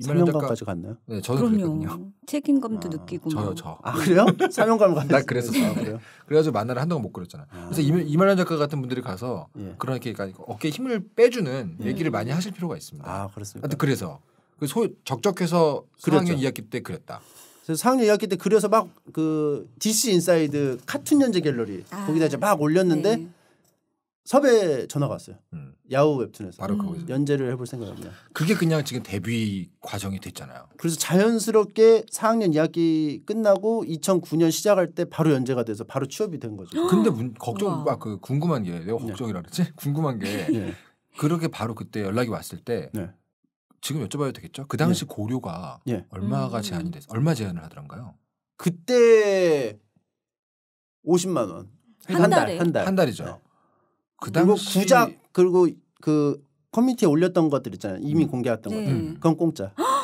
사명감까지 작가... 갔나요? 네, 저도 그럼요. 그랬거든요. 책임감도 아, 느끼고. 저요, 저. 아 그래요? 사명감 갔나? 그래서 아, 그래요. 그래가지고 만나를 한동안 못 그렸잖아요. 아. 그래서 이면, 이 작가 같은 분들이 가서 예. 그런 이렇게 그러니까 어깨에 힘을 빼주는 예. 얘기를 많이 하실 필요가 있습니다. 아 그렇습니다. 그래서 그 소, 적적해서 4학년 2학기 때 그렸다. 4학년 2학기 때 그려서 막그 DC 인사이드 카툰 연재 갤러리 아. 거기다 이제 막 올렸는데. 네. 섭외 전화가 왔어요. 음. 야후 웹툰에서 바로 거 음. 연재를 해볼 생각입니다. 그게 그냥 지금 데뷔 과정이 됐잖아요. 그래서 자연스럽게 4학년 2학기 끝나고 2009년 시작할 때 바로 연재가 돼서 바로 취업이 된 거죠. 근데 문, 걱정 아, 그 궁금한 게 내가 네. 걱정이라 그랬지? 네. 궁금한 게 네. 그렇게 바로 그때 연락이 왔을 때 네. 지금 여쭤봐도 되겠죠? 그 당시 네. 고려가 예. 얼마가 음. 제한이 됐어? 얼마 제한을 하더란가요? 그때 50만 원. 한, 한 달에 한 달. 한 달이죠. 네. 그 그리고 당시... 구작 그리고 그 커뮤니티에 올렸던 것들 있잖아요. 이미 음. 공개했던 네. 것들. 음. 그건 공짜.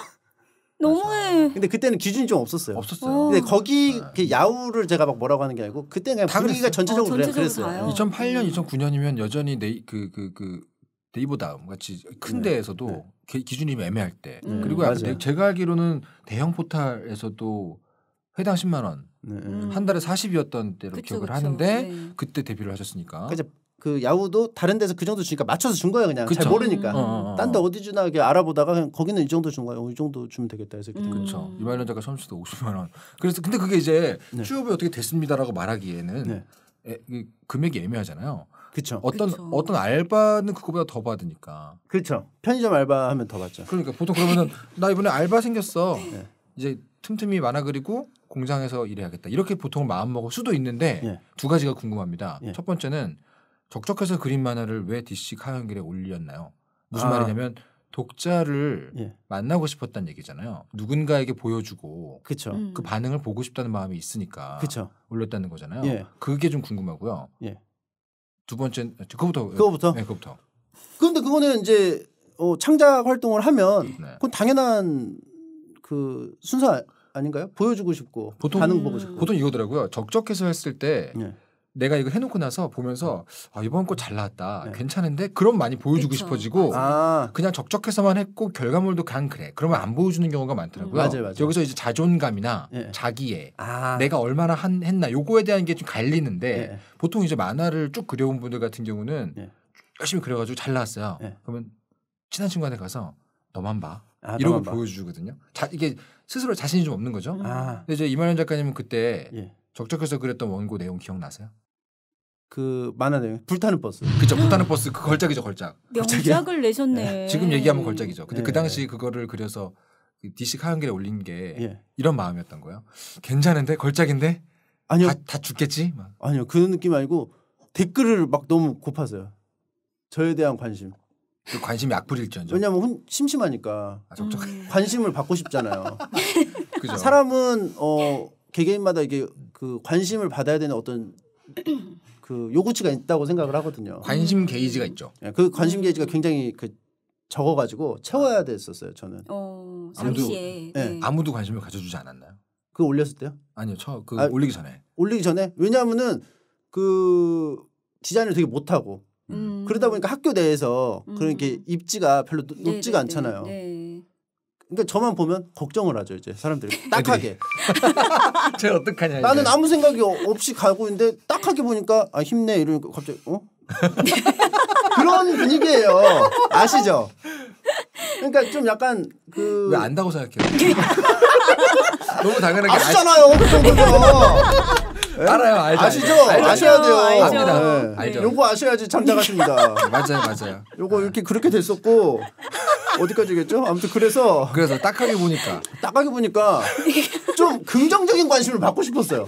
너무해. 근데 그때는 기준이 좀 없었어요. 없었어요. 근데 어. 거기 네. 그 야우를 제가 막 뭐라고 하는 게 아니고 그때는 그냥 분위기가 전체적으로, 어, 전체적으로 그랬어요. 다요. 2008년, 2009년이면 음. 여전히 네이 그그그 그, 그 네이버 그 다음 같이 큰 네. 데에서도 네. 기, 준이 애매할 때 음. 그리고 아 음, 제가 알기로는 대형 포탈에서도 회당 10만 원. 네. 음. 한 달에 40이었던 때로 그쵸, 기억을 그쵸. 하는데 네. 그때 데뷔를 하셨으니까. 그러니까 그 야후도 다른 데서 그 정도 주니까 맞춰서 준 거야 그냥 그쵸. 잘 모르니까 음, 음, 음, 음. 딴데 어디 주나 이렇게 알아보다가 그냥 거기는 이 정도 준 거야 어, 이 정도 주면 되겠다 해서 음. 그렇죠 이말년 작가 선수도 50만 원 그래서 근데 그게 이제 네. 취업이 어떻게 됐습니다라고 말하기에는 네. 에, 금액이 애매하잖아요 그렇죠 어떤 그쵸. 어떤 알바는 그거보다 더 받으니까 그렇죠 편의점 알바 하면 더 받죠 그러니까 보통 그러면은 나 이번에 알바 생겼어 네. 이제 틈틈이 만화 그리고 공장에서 일해야겠다 이렇게 보통 마음 먹을 수도 있는데 네. 두 가지가 궁금합니다 네. 첫 번째는 적적해서 그린 만화를 왜 DC 카연길에 올렸나요? 무슨 아. 말이냐면 독자를 예. 만나고 싶었다는 얘기잖아요. 누군가에게 보여주고 그쵸. 음. 그 반응을 보고 싶다는 마음이 있으니까 그쵸. 올렸다는 거잖아요. 예. 그게 좀 궁금하고요. 예. 두 번째 그거부터 그거부터 네, 그거부터. 그런데 그거는 이제 어, 창작 활동을 하면 네. 그건 당연한 그 순서 아, 아닌가요? 보여주고 싶고 보통 반응 보고 싶고 보통 이거더라고요. 적적해서 했을 때 네. 내가 이거 해놓고 나서 보면서 네. 아, 이번 거잘 나왔다 네. 괜찮은데 그럼 많이 보여주고 그쵸. 싶어지고 아. 그냥 적적해서만 했고 결과물도 그냥 그래 그러면 안 보여주는 경우가 많더라고요. 음, 맞아요, 맞아요. 여기서 이제 자존감이나 네. 자기애 아. 내가 얼마나 한, 했나 요거에 대한 게 좀 갈리는데 네. 보통 이제 만화를 쭉 그려온 분들 같은 경우는 예. 열심히 그려가지고 잘 나왔어요. 그러면 친한 친구한테 가서 너만 봐. 아, 이런 걸 봐. 보여주거든요. 자, 이게 스스로 자신이 좀 없는 거죠. 음. 아. 근데 이제 이만현 작가님은 그때 적적해서 그랬던 원고 내용 기억나세요? 그 만화네요. 불타는 버스. 그죠 불타는 버스 그 걸작이죠 걸작. 명작을 내셨네. 네. 지금 얘기하면 걸작이죠. 근데 그 네. 그 당시 그거를 그려서 DC 하연길에 올린 게 예. 이런 마음이었던 거예요. 괜찮은데 걸작인데 아니요 다, 다 죽겠지. 막. 아니요 그 느낌 아니고 댓글을 막 너무 고파서요. 저에 대한 관심. 그 관심이 악플일지언정. 왜냐하면 혼, 심심하니까. 아, 음. 관심을 받고 싶잖아요. 그죠. 사람은 어 개개인마다 이게 그 관심을 받아야 되는 어떤 그 요구치가 있다고 생각을 하거든요. 관심 게이지가 있죠. 네, 그 관심 게이지가 굉장히 그 적어가지고 채워야 됐었어요. 저는. 어, 아무도, 예. 네. 아무도 관심을 가져주지 않았나요? 그 올렸을 때요? 아니요, 저그 아, 올리기 전에. 올리기 전에 왜냐하면은 그 디자인을 되게 못하고 음. 그러다 보니까 학교 내에서 음. 그런 게 입지가 별로 높지가 네네네. 네, 네. 않잖아요. 네. 그러니까 저만 보면 걱정을 하죠 이제 사람들이 딱하게 쟤 어떡하냐 나는 아무 생각이 없이 가고 있는데 딱하게 보니까 아 힘내 이러니까 갑자기 어 그런 분위기예요 아시죠 그러니까 좀 약간 그 왜 안다고 생각해요 너무 당연하게 아시잖아요 그정도 네? 알아요, 알죠. 아시죠? 알죠. 아셔야 돼요. 알죠. 압니다. 네. 알죠. 요거 아셔야지 잠자하십니다 맞아요, 맞아요. 요거 이렇게 그렇게 됐었고 어디까지겠죠? 아무튼 그래서 그래서 딱하게 보니까 딱하게 보니까 좀 긍정적인 관심을 받고 싶었어요.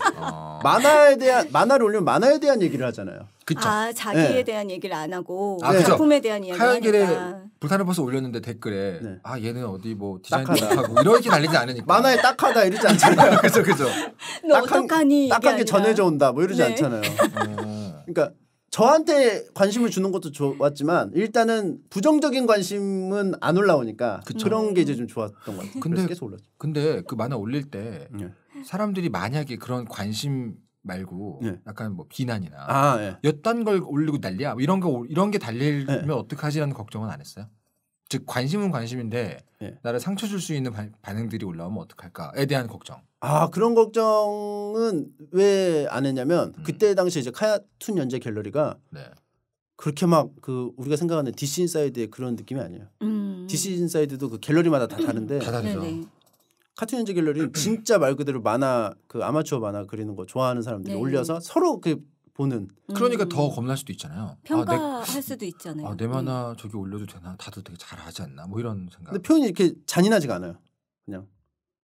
만화에 대한 만화를 올리면 만화에 대한 얘기를 하잖아요. 그쵸. 아 자기에 네. 대한 얘기를 안 하고 아, 작품에 대한 이야기를 하길래 불타는 버스 올렸는데 댓글에 네. 아 얘는 어디 뭐 디자인 하고 이렇게 달리지 않으니까 만화에 딱하다 이러지 않잖아요. 그죠 그죠. 딱한, 딱한 게 전해져 온다 뭐 이러지 네. 않잖아요. 음. 그러니까 저한테 관심을 주는 것도 좋았지만 일단은 부정적인 관심은 안 올라오니까 그쵸. 그런 게 이제 좀 좋았던 것 같아요. 근데 계속 올랐죠. 근데 그 만화 올릴 때 네. 사람들이 만약에 그런 관심 말고 네. 약간 뭐 비난이나 아, 네. 예. 여딴 걸 올리고 난리야 뭐 이런 거 이런 게 달리면 어떡하지라는 걱정은 안 했어요. 즉 관심은 관심인데 나를 상처 줄 수 있는 바, 반응들이 올라오면 어떡할까에 대한 걱정. 아 그런 걱정은 왜 안 했냐면 음. 그때 당시 이제 카야툰 연재 갤러리가 네. 그렇게 막 그 우리가 생각하는 디시 인사이드의 그런 느낌이 아니에요. 음. 디시 인사이드도 그 갤러리마다 다 다른데 다 다르죠. 카툰 연재 갤러리는 진짜 말 그대로 만화 그 아마추어 만화 그리는 거 좋아하는 사람들이 네. 올려서 서로 그 보는 그러니까 음. 더 겁날 수도 있잖아요. 평가할 아, 내, 수도 있잖아요. 아, 내 만화 음. 저기 올려도 되나? 다들 되게 잘하지 않나? 뭐 이런 생각. 근데 표현이 이렇게 잔인하지가 않아요. 그냥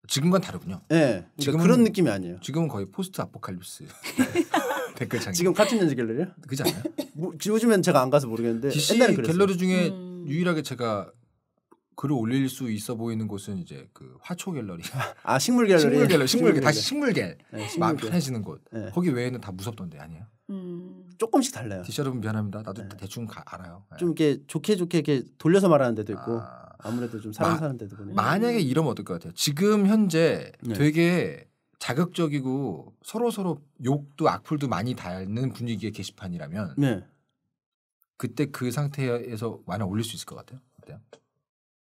지금과는 다르군요. 네. 예. 지금 그런 느낌이 아니에요. 지금은 거의 포스트 아포칼립스 댓글창. 지금 같은 연지 갤러리요? 그지 않아요? 뭐, 요즘엔 제가 안 가서 모르겠는데 DC 옛날에 그랬어요. 갤러리 중에 음. 유일하게 제가 글을 올릴 수 있어 보이는 곳은 이제 그 화초 갤러리. 아 식물 갤러리. 식물 갤러리. 식물 갤. 다시 식물 갤. 네, 막 편해지는 곳. 네. 거기 외에는 다 무섭던데 아니에요? 음. 조금씩 달라요. 디셔 러분 미안합니다. 나도 네. 대충 가, 알아요. 네. 좀 이렇게 좋게 좋게 이렇게 돌려서 말하는 데도 있고. 아... 아무래도 좀 사람 마, 사는 데도 보내. 만약에 이러면 어떨 것 같아요? 지금 현재 네. 되게 자극적이고 서로 서로 욕도 악플도 많이 닿는 분위기의 게시판이라면 네. 그때 그 상태에서 완화 올릴 수 있을 것 같아요. 어때요?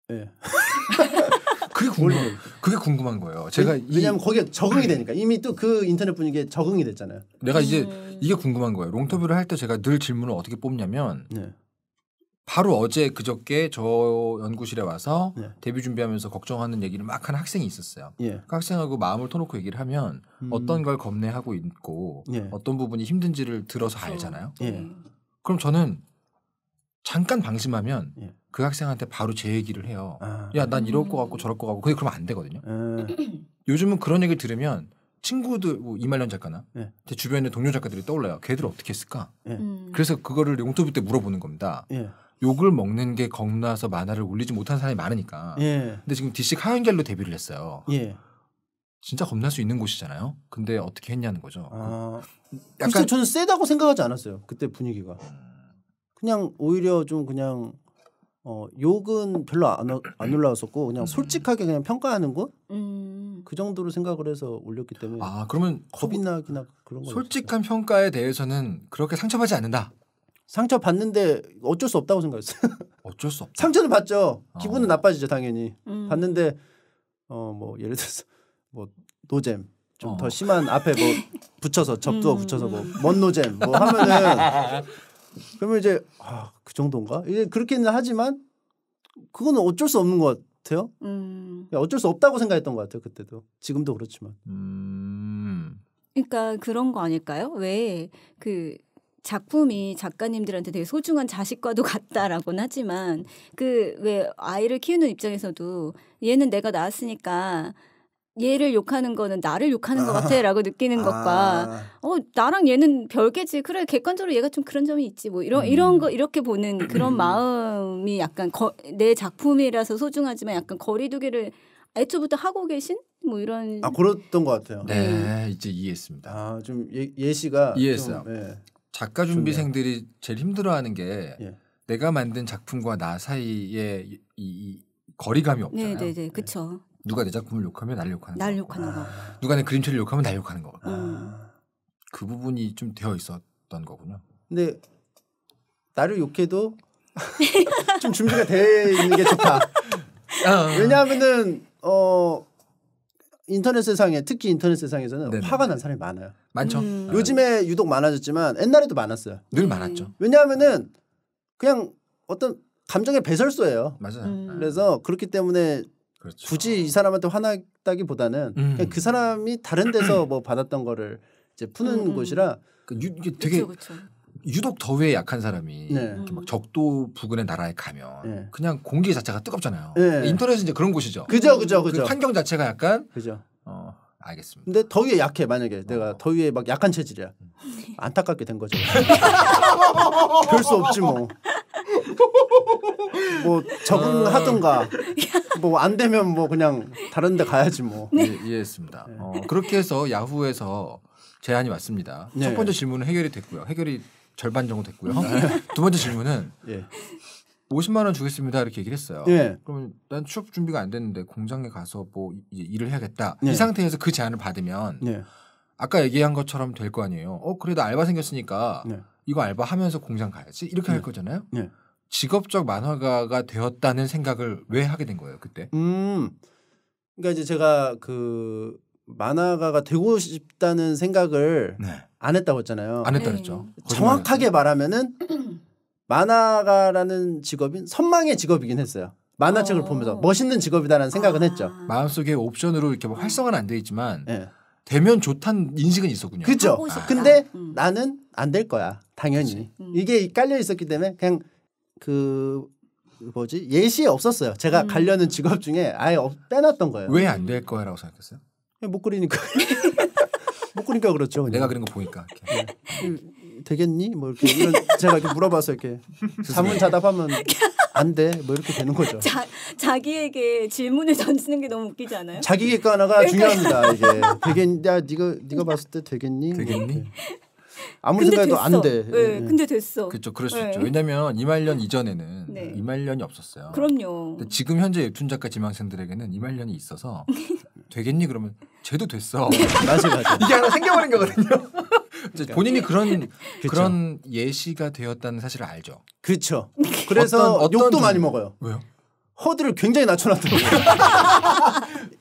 네. 그게 궁금 그게 궁금한 거예요. 제가 왜냐하면 거기에 적응이 되니까 이미 또 그 인터넷 분위기에 적응이 됐잖아요. 내가 이제 음. 이게 궁금한 거예요. 롱터뷰를 할 때 제가 늘 질문을 어떻게 뽑냐면 네. 바로 어제 그저께 저 연구실에 와서 예. 데뷔 준비하면서 걱정하는 얘기를 막 하는 학생이 있었어요. 예. 그 학생하고 마음을 터놓고 얘기를 하면 음. 어떤 걸 겁내하고 있고 예. 어떤 부분이 힘든지를 들어서 그렇죠. 알잖아요. 예. 그럼 저는 잠깐 방심하면 예. 그 학생한테 바로 제 얘기를 해요. 아. 야, 난 이럴 것 같고 음. 저럴 것 같고 그게 그러면 안 되거든요. 아. 요즘은 그런 얘기를 들으면 친구들 뭐 이말년 작가나 예. 제 주변에 동료 작가들이 떠올라요. 걔들 어떻게 했을까? 예. 음. 그래서 그거를 용토뷰 때 물어보는 겁니다. 예. 욕을 먹는 게 겁나서 만화를 올리지 못한 사람이 많으니까. 예. 근데 지금 DC 하연결로 데뷔를 했어요. 예. 진짜 겁날 수 있는 곳이잖아요. 근데 어떻게 했냐는 거죠. 아, 그 약간 글쎄 저는 세다고 생각하지 않았어요. 그때 분위기가. 음. 그냥 오히려 좀 그냥 어, 욕은 별로 안, 어, 안 올라왔었고 그냥 음. 솔직하게 그냥 평가하는 곳. 음. 그 정도로 생각을 해서 올렸기 때문에. 아 그러면 겁이 나기나 그런 거. 솔직한 거였어 평가에 대해서는 그렇게 상처받지 않는다. 상처 받는데 어쩔 수 없다고 생각했어요. 어쩔 수 없. 상처는 받죠. 어. 기분은 어. 나빠지죠 당연히. 음. 받는데 어 뭐 예를 들어서 뭐 노잼 좀더 어. 심한 앞에 뭐 붙여서 접두어 음. 붙여서 뭐먼 노잼 뭐 하면은 그러면 이제 아그 정도인가 이제 그렇게는 하지만 그거는 어쩔 수 없는 것 같아요. 음. 그러니까 어쩔 수 없다고 생각했던 것 같아요 그때도 지금도 그렇지만. 음. 그러니까 그런 거 아닐까요? 왜그 작품이 작가님들한테 되게 소중한 자식과도 같다라고는 하지만 그 왜 아이를 키우는 입장에서도 얘는 내가 낳았으니까 얘를 욕하는 거는 나를 욕하는 아, 것 같아라고 아. 느끼는 아, 것과 어 나랑 얘는 별개지 그래 객관적으로 얘가 좀 그런 점이 있지 뭐 이런 음. 이런 거 이렇게 보는 그런 마음이 약간 거, 내 작품이라서 소중하지만 약간 거리두기를 애초부터 하고 계신 뭐 이런 아 그랬던 것 같아요. 네, 네. 이제 이해했습니다. 아 좀 예, 예시가 이해했어요. 좀, 네. 작가 준비생들이 제일 힘들어하는 게 예. 내가 만든 작품과 나 사이에 이, 이 거리감이 네, 없잖아요. 네, 네, 그렇죠. 누가 내 작품을 욕하면 날 욕하는 날 거. 욕하는 거. 아. 누가 내 그림체를 욕하면 날 욕하는 거. 음. 아. 그 부분이 좀 되어 있었던 거군요. 근데 나를 욕해도 좀 준비가 돼 있는 게 좋다. 아. 왜냐하면은 어 인터넷 세상에 특히 인터넷 세상에서는 네네. 화가 난 사람이 많아요. 많죠. 음. 네. 요즘에 유독 많아졌지만 옛날에도 많았어요. 늘 많았죠. 음. 왜냐하면은 그냥 어떤 감정의 배설소예요. 맞아요. 음. 네. 그래서 그렇기 때문에 그렇죠. 굳이 이 사람한테 화났다기보다는 음. 그냥 그 사람이 다른 데서 뭐 받았던 거를 이제 푸는 음, 곳이라 그 유, 되게 그쵸, 그쵸. 유독 더위에 약한 사람이 네. 막 적도 부근의 나라에 가면 네. 그냥 공기 자체가 뜨겁잖아요. 네. 인터넷은 이제 그런 곳이죠. 그죠, 그죠, 그 그죠. 그 환경 자체가 약간 그죠. 어, 알겠습니다. 근데 더위에 약해 만약에 어. 내가 더위에 막 약한 체질이야. 음. 안타깝게 된 거죠. 별 수 없지 뭐. 뭐 적응하든가 어. 뭐안 되면 뭐 그냥 다른 데 가야지 뭐. 예, 네. 예, 이해했습니다. 네. 어, 그렇게 해서 야후에서 제안이 왔습니다. 네. 첫 번째 질문은 해결이 됐고요. 해결이 절반 정도 됐고요. 네. 두 번째 질문은 예. 50만 원 주겠습니다 이렇게 얘기를 했어요. 예. 그러면 난 취업 준비가 안 됐는데 공장에 가서 뭐 이제 일을 해야겠다. 예. 이 네. 상태에서 그 제안을 받으면 예. 아까 얘기한 것처럼 될 거 아니에요. 어 그래도 알바 생겼으니까 이거 알바 하면서 공장 가야지 이렇게 할 거잖아요. 직업적 만화가가 되었다는 생각을 왜 하게 된 거예요 그때? 음, 그러니까 이제 제가 그 만화가가 되고 싶다는 생각을 네. 안 했다고 했잖아요. 안 했다 그죠 네. 정확하게 말하면은 만화가라는 직업인 선망의 직업이긴 했어요. 만화책을 어. 보면서 멋있는 직업이다라는 생각은 아. 했죠. 마음속에 옵션으로 이렇게 뭐 활성화는 안돼 있지만 네. 되면 좋다는 인식은 있었군요. 그죠. 근데 음. 나는 안 될 거야. 당연히. 음. 이게 깔려 있었기 때문에 그냥 그 뭐지? 예시에 없었어요. 제가 음. 가려는 직업 중에 아예 빼놨던 거예요. 왜 안 될 거야라고 생각했어요? 못그리니까못 끓이니까 그렇죠. 그냥. 내가 그린 거 보니까. 음, 되겠니? 뭐 이렇게 이런 제가 이렇게 물어봐서 이렇게 자문자답하면 안 돼. 뭐 이렇게 되는 거죠. 자, 자기에게 질문을 던지는 게 너무 웃기지 않아요? 자기 객관화가 그러니까. 중요합니다. 이게 되겠냐? 네가 네가 봤을 때 되겠니? 되겠니? 네. 아무리 생각해도 안 돼. 네, 네. 근데 됐어. 그렇죠. 그럴 수 네. 있죠. 왜냐하면 이말년 이전에는 네. 이말년이 없었어요. 그럼요. 지금 현재 웹툰 작가 지망생들에게는 이말년이 있어서 되겠니? 그러면 쟤도 됐어. 네, 맞아 맞아. 이게 하나 생겨버린 거거든요. 그러니까. 본인이 그런 그쵸. 그런 예시가 되었다는 사실을 알죠. 그렇죠. 그래서 어떤, 어떤 욕도 분? 많이 먹어요. 왜요? 허드를 굉장히 낮춰놨더라고요.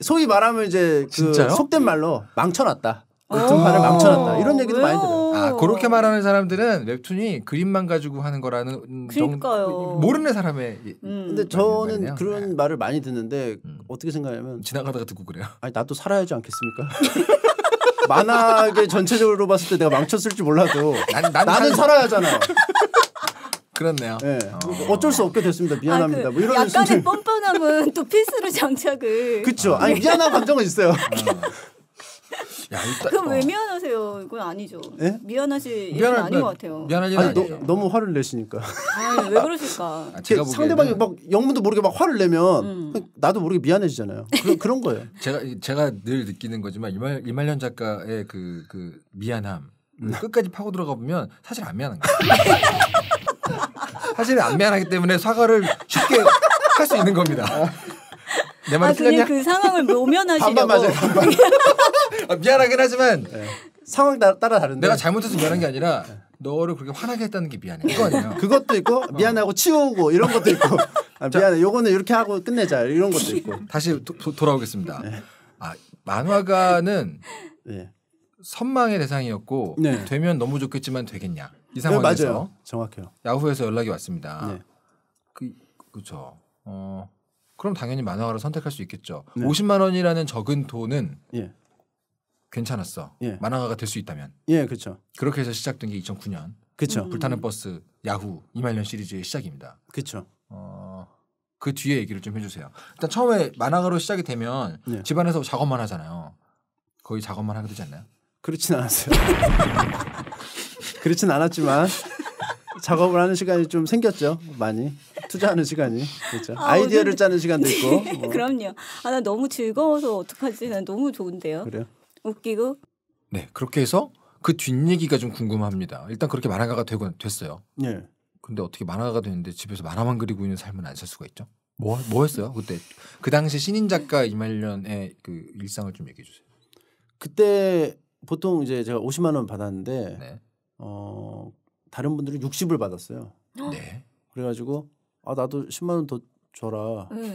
소위 말하면 이제 그 속된 말로 망쳐놨다. 웹툰판을 어. 망쳐놨다 이런 얘기도 왜요? 많이 들어요. 어. 아 그렇게 말하는 사람들은 웹툰이 그림만 가지고 하는 거라는 그러니까요. 모르는 사람의. 음. 근데 저는 그런 네. 말을 많이 듣는데 음. 어떻게 생각하냐면 지나가다가 듣고 그래요. 아니 나도 살아야지 않겠습니까? 만화계 전체적으로 봤을 때 내가 망쳤을지 몰라도 난, 난 나는 살... 살아야 하잖아. 그렇네요. 네. 어. 쩔수 없게 됐습니다. 아, 미안합니다. 아, 그 그뭐 이런 약간의 뻔뻔함은 또 필수로 장착을. 그렇죠. 아니 미안한 감정은 있어요. 음. 일단, 그럼 왜 어. 미안하세요? 이건 아니죠. 예? 미안하지 미안 아닌 것 같아요. 미안하지 아니, 아 너, 무 화를 내시니까. 아왜 그러실까? 아, 상대방이 막 영문도 모르게 막 화를 내면 음. 나도 모르게 미안해지잖아요. 그런 그런 거예요. 제가 제가 늘 느끼는 거지만 이말 이말년 작가의 그그 그 미안함 그 음. 끝까지 파고 들어가 보면 사실 안 미안한 거예요. 사실 안 미안하기 때문에 사과를 쉽게 할 수 있는 겁니다. 내말 아, 틀렸냐? 그 상황을 모면하시려고. 반반 맞아요. 반반. 아, 미안하긴 하지만 네. 상황 따라 다른데. 내가 잘못해서 미안한 게 아니라 너를 그렇게 화나게 했다는 게 미안해. 이거 아니에요. 그것도 있고 어. 미안하고 치우고 이런 것도 있고 아, 미안해. 요거는 이렇게 하고 끝내자 이런 것도 있고. 다시 도, 돌아오겠습니다. 네. 아 만화가는 네. 선망의 대상이었고 네. 되면 너무 좋겠지만 되겠냐 이 상황에서 네, 맞아요. 정확해요. 야후에서 연락이 왔습니다. 네. 그 그렇죠. 어. 그럼 당연히 만화가를 선택할 수 있겠죠. 네. 50만 원이라는 적은 돈은 예. 괜찮았어. 예. 만화가가 될 수 있다면. 예, 그렇죠. 그렇게 해서 시작된 게 2009년. 그렇죠. 음. 불타는 버스 야후 이말년 시리즈의 시작입니다. 그렇죠. 어, 그 뒤에 얘기를 좀 해주세요. 일단 처음에 만화가로 시작이 되면 예. 집안에서 작업만 하잖아요. 거의 작업만 하게 되지 않나요? 그렇진 않았어요. 그렇진 않았지만 작업을 하는 시간이 좀 생겼죠. 많이 투자하는 시간이 그렇죠. 아, 이디어를 짜는 시간도 있고. 네. 뭐. 그럼요. 아나 너무 즐거워서 어떡하지? 난 너무 좋은데요. 그래요? 웃기고. 네 그렇게 해서 그 뒷얘기가 좀 궁금합니다. 일단 그렇게 만화가가 되고 됐어요. 예. 근데 어떻게 만화가가 됐는데 집에서 만화만 그리고 있는 삶은 안 살 수가 있죠? 뭐, 뭐, 뭐 했어요? 그때 그 당시 신인 작가 이말년의 그 일상을 좀 얘기해 주세요. 그때 보통 이제 제가 50만 원 받았는데 네. 어 다른 분들은 60을 받았어요. 네. 그래가지고 아 나도 10만 원 더 줘라. 네.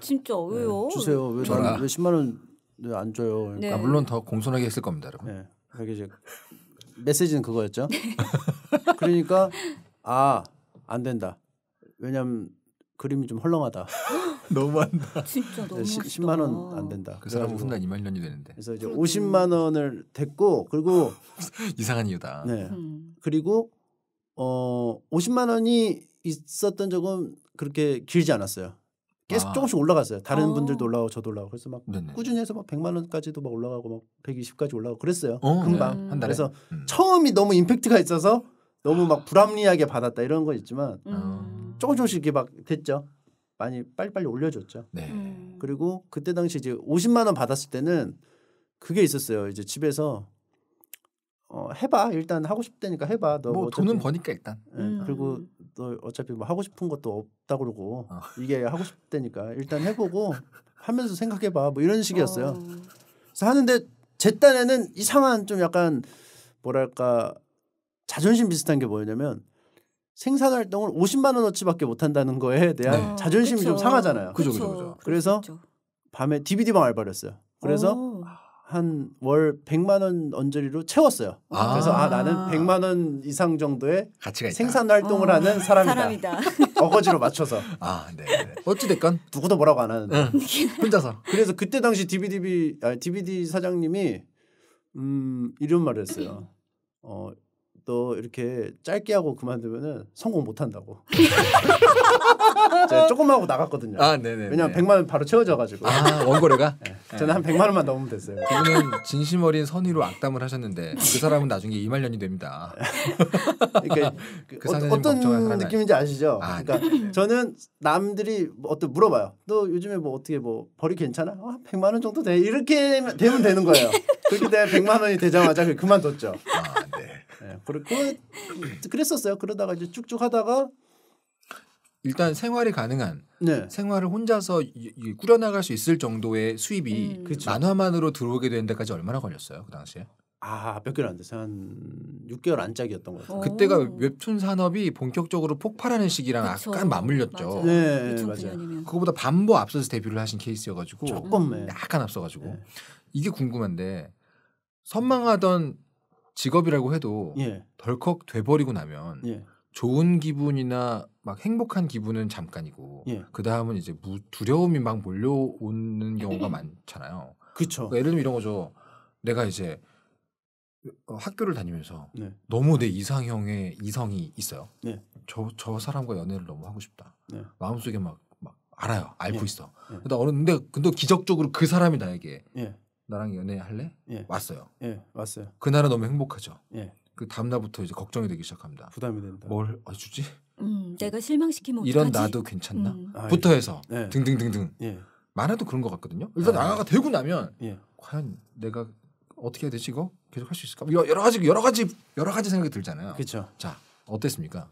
진짜 예, 왜요? 네, 주세요. 왜 나는 왜 10만 원 안 줘요? 그러니까. 네. 아, 물론 더 공손하게 했을 겁니다, 여러분. 네. 그게 메시지는 그거였죠. 그러니까 아 안 된다. 왜냐면 그림이 좀 헐렁하다. 너무한다. 진짜 너무 10, 만원 안 된다. 그 사람 훈난 2만 년이 되는데. 그래서 이제 그렇군 50만 원을 댔고 그리고 이상한 이유다. 네. 음. 그리고 어 50만 원이 있었던 적은 그렇게 길지 않았어요. 계속 아. 조금씩 올라갔어요. 다른 어. 분들도 올라가고 저도 올라가고 그래서 막 네네. 꾸준히 해서 막 100만 원까지도 막 올라가고 막 120까지 올라가고 그랬어요. 어, 네. 금방. 네. 그래서 음. 처음이 너무 임팩트가 있어서 너무 막 아. 불합리하게 받았다 이런 거 있지만 음. 조금 조금씩 이렇게 막 됐죠. 많이 빨리빨리 올려줬죠. 네. 그리고 그때 당시 이제 50만 원 받았을 때는 그게 있었어요. 이제 집에서 어 해봐 일단 하고 싶다니까 해봐 너뭐 뭐 돈은 버니까 일단 예, 음. 그리고 너 어차피 뭐 하고 싶은 것도 없다 그러고 어. 이게 하고 싶다니까 일단 해보고 하면서 생각해봐 뭐 이런 식이었어요 어. 그래서 하는데 제 딴에는 이상한 좀 약간 뭐랄까 자존심 비슷한 게 뭐였냐면 생산 활동을 50만 원어치밖에 못 한다는 거에 대한 네. 자존심이 그쵸. 좀 상하잖아요. 그죠, 그죠, 그죠. 그래서 그쵸. 밤에 DVD 방 알바를 했어요. 그래서 오. 한월 100만 원 언저리로 채웠어요. 아~ 그래서 아 나는 100만 원 이상 정도의 가치가 생산 활동을 어~ 하는 사람이다. 사람이다. 어거지로 맞춰서. 아, 네. 네. 어찌 됐건 누구도 뭐라고 안 하는데. 응. 혼자서. 그래서 그때 당시 d v d 아, DVD 사장님이 음, 이런 말을 했어요. 어, 너 이렇게 짧게 하고 그만두면은 성공 못 한다고. 제가 조금만 하고 나갔거든요. 아, 네네. 왜냐면 100만 원 바로 채워져 가지고. 아, 원고래가? 네. 예, 예. 저는 한 100만 원만 넘으면 됐어요. 그분은 진심 어린 선의로 악담을 하셨는데 그 사람은 나중에 이말년이 됩니다. 그러니까 그그 어, 떤 느낌인지 아시죠? 아, 그러니까 네네. 저는 남들이 뭐 어떤 물어봐요. 너 요즘에 뭐 어떻게 뭐 벌이 괜찮아? 아, 100만 원 정도 돼. 이렇게 되면 되는 거예요. 그렇게 돼면 100만 원이 되자마자 그만뒀죠. 아, 네. 예, 그렇고 그랬었어요. 그러다가 이제 쭉쭉 하다가 일단 생활이 가능한 네. 생활을 혼자서 꾸려나갈 수 있을 정도의 수입이 음. 그렇죠. 만화만으로 들어오게 된 데까지 얼마나 걸렸어요 그 당시에? 아몇 개월 안 돼서 한 6개월 안짝이었던 것 같아요. 어. 그때가 웹툰 산업이 본격적으로 폭발하는 시기랑 그쵸. 약간 맞물렸죠. 맞아 네, 네 맞아요. 그거보다 반보 앞서서 데뷔를 하신 케이스여가지고 조금 네. 약간 앞서가지고 네. 이게 궁금한데 선망하던 직업이라고 해도 예. 덜컥 돼버리고 나면 예. 좋은 기분이나 막 행복한 기분은 잠깐이고 예. 그 다음은 이제 무, 두려움이 막 몰려오는 경우가 많잖아요. 그렇죠. 그러니까 예를 들면 이런 거죠. 내가 이제 어, 학교를 다니면서 네. 너무 내 이상형의 이성이 있어요. 네. 저, 저 사람과 연애를 너무 하고 싶다. 네. 마음속에 막, 막 알아요. 알고 예. 있어. 근데 예. 어느 근데, 근데 기적적으로 그 사람이 나에게 예. 나랑 연애할래? 예. 왔어요. 예, 왔어요. 그날은 너무 행복하죠. 예. 그 다음 날부터 이제 걱정이 되기 시작합니다. 부담이 된다. 뭘 해주지? 어, 음, 내가 실망시키면 이런 어떡하지? 나도 괜찮나? 음. 아, 예. 부터 해서 예. 등등등등. 예. 만화도 그런 것 같거든요. 일단 아, 나가 되고 나면 예. 과연 내가 어떻게 해야 되지 이거 계속 할 수 있을까? 여러 가지 여러 가지 여러 가지 생각이 들잖아요. 그렇죠. 자 어땠습니까?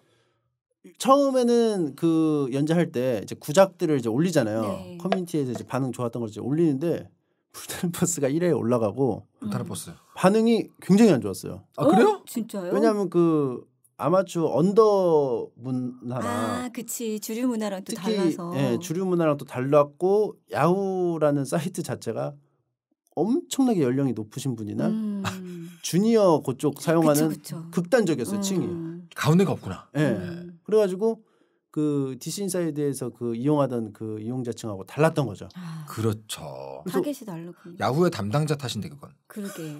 처음에는 그 연재할 때 이제 구작들을 이제 올리잖아요. 네. 커뮤니티에서 이제 반응 좋았던 걸 이제 올리는데 풀타르버스가 1회에 올라가고 풀타르퍼스 반응이 굉장히 안 좋았어요. 아 그래요? 어? 진짜요? 왜냐하면 그 아마추어 언더 문화나 아, 그치 주류 문화랑 또 특히, 달라서 예, 주류 문화랑 또 달랐고 야후라는 사이트 자체가 엄청나게 연령이 높으신 분이나 음. 주니어 그쪽 사용하는 그쵸, 그쵸. 극단적이었어요 음. 층이 가운데가 없구나. 예. 음. 그래가지고 그 디신사에 이 대해서 그 이용하던 그 이용자층하고 달랐던 거죠. 아, 그렇죠. 타겟이 다르군. 야후의 담당자 탓인데 그건. 그러게.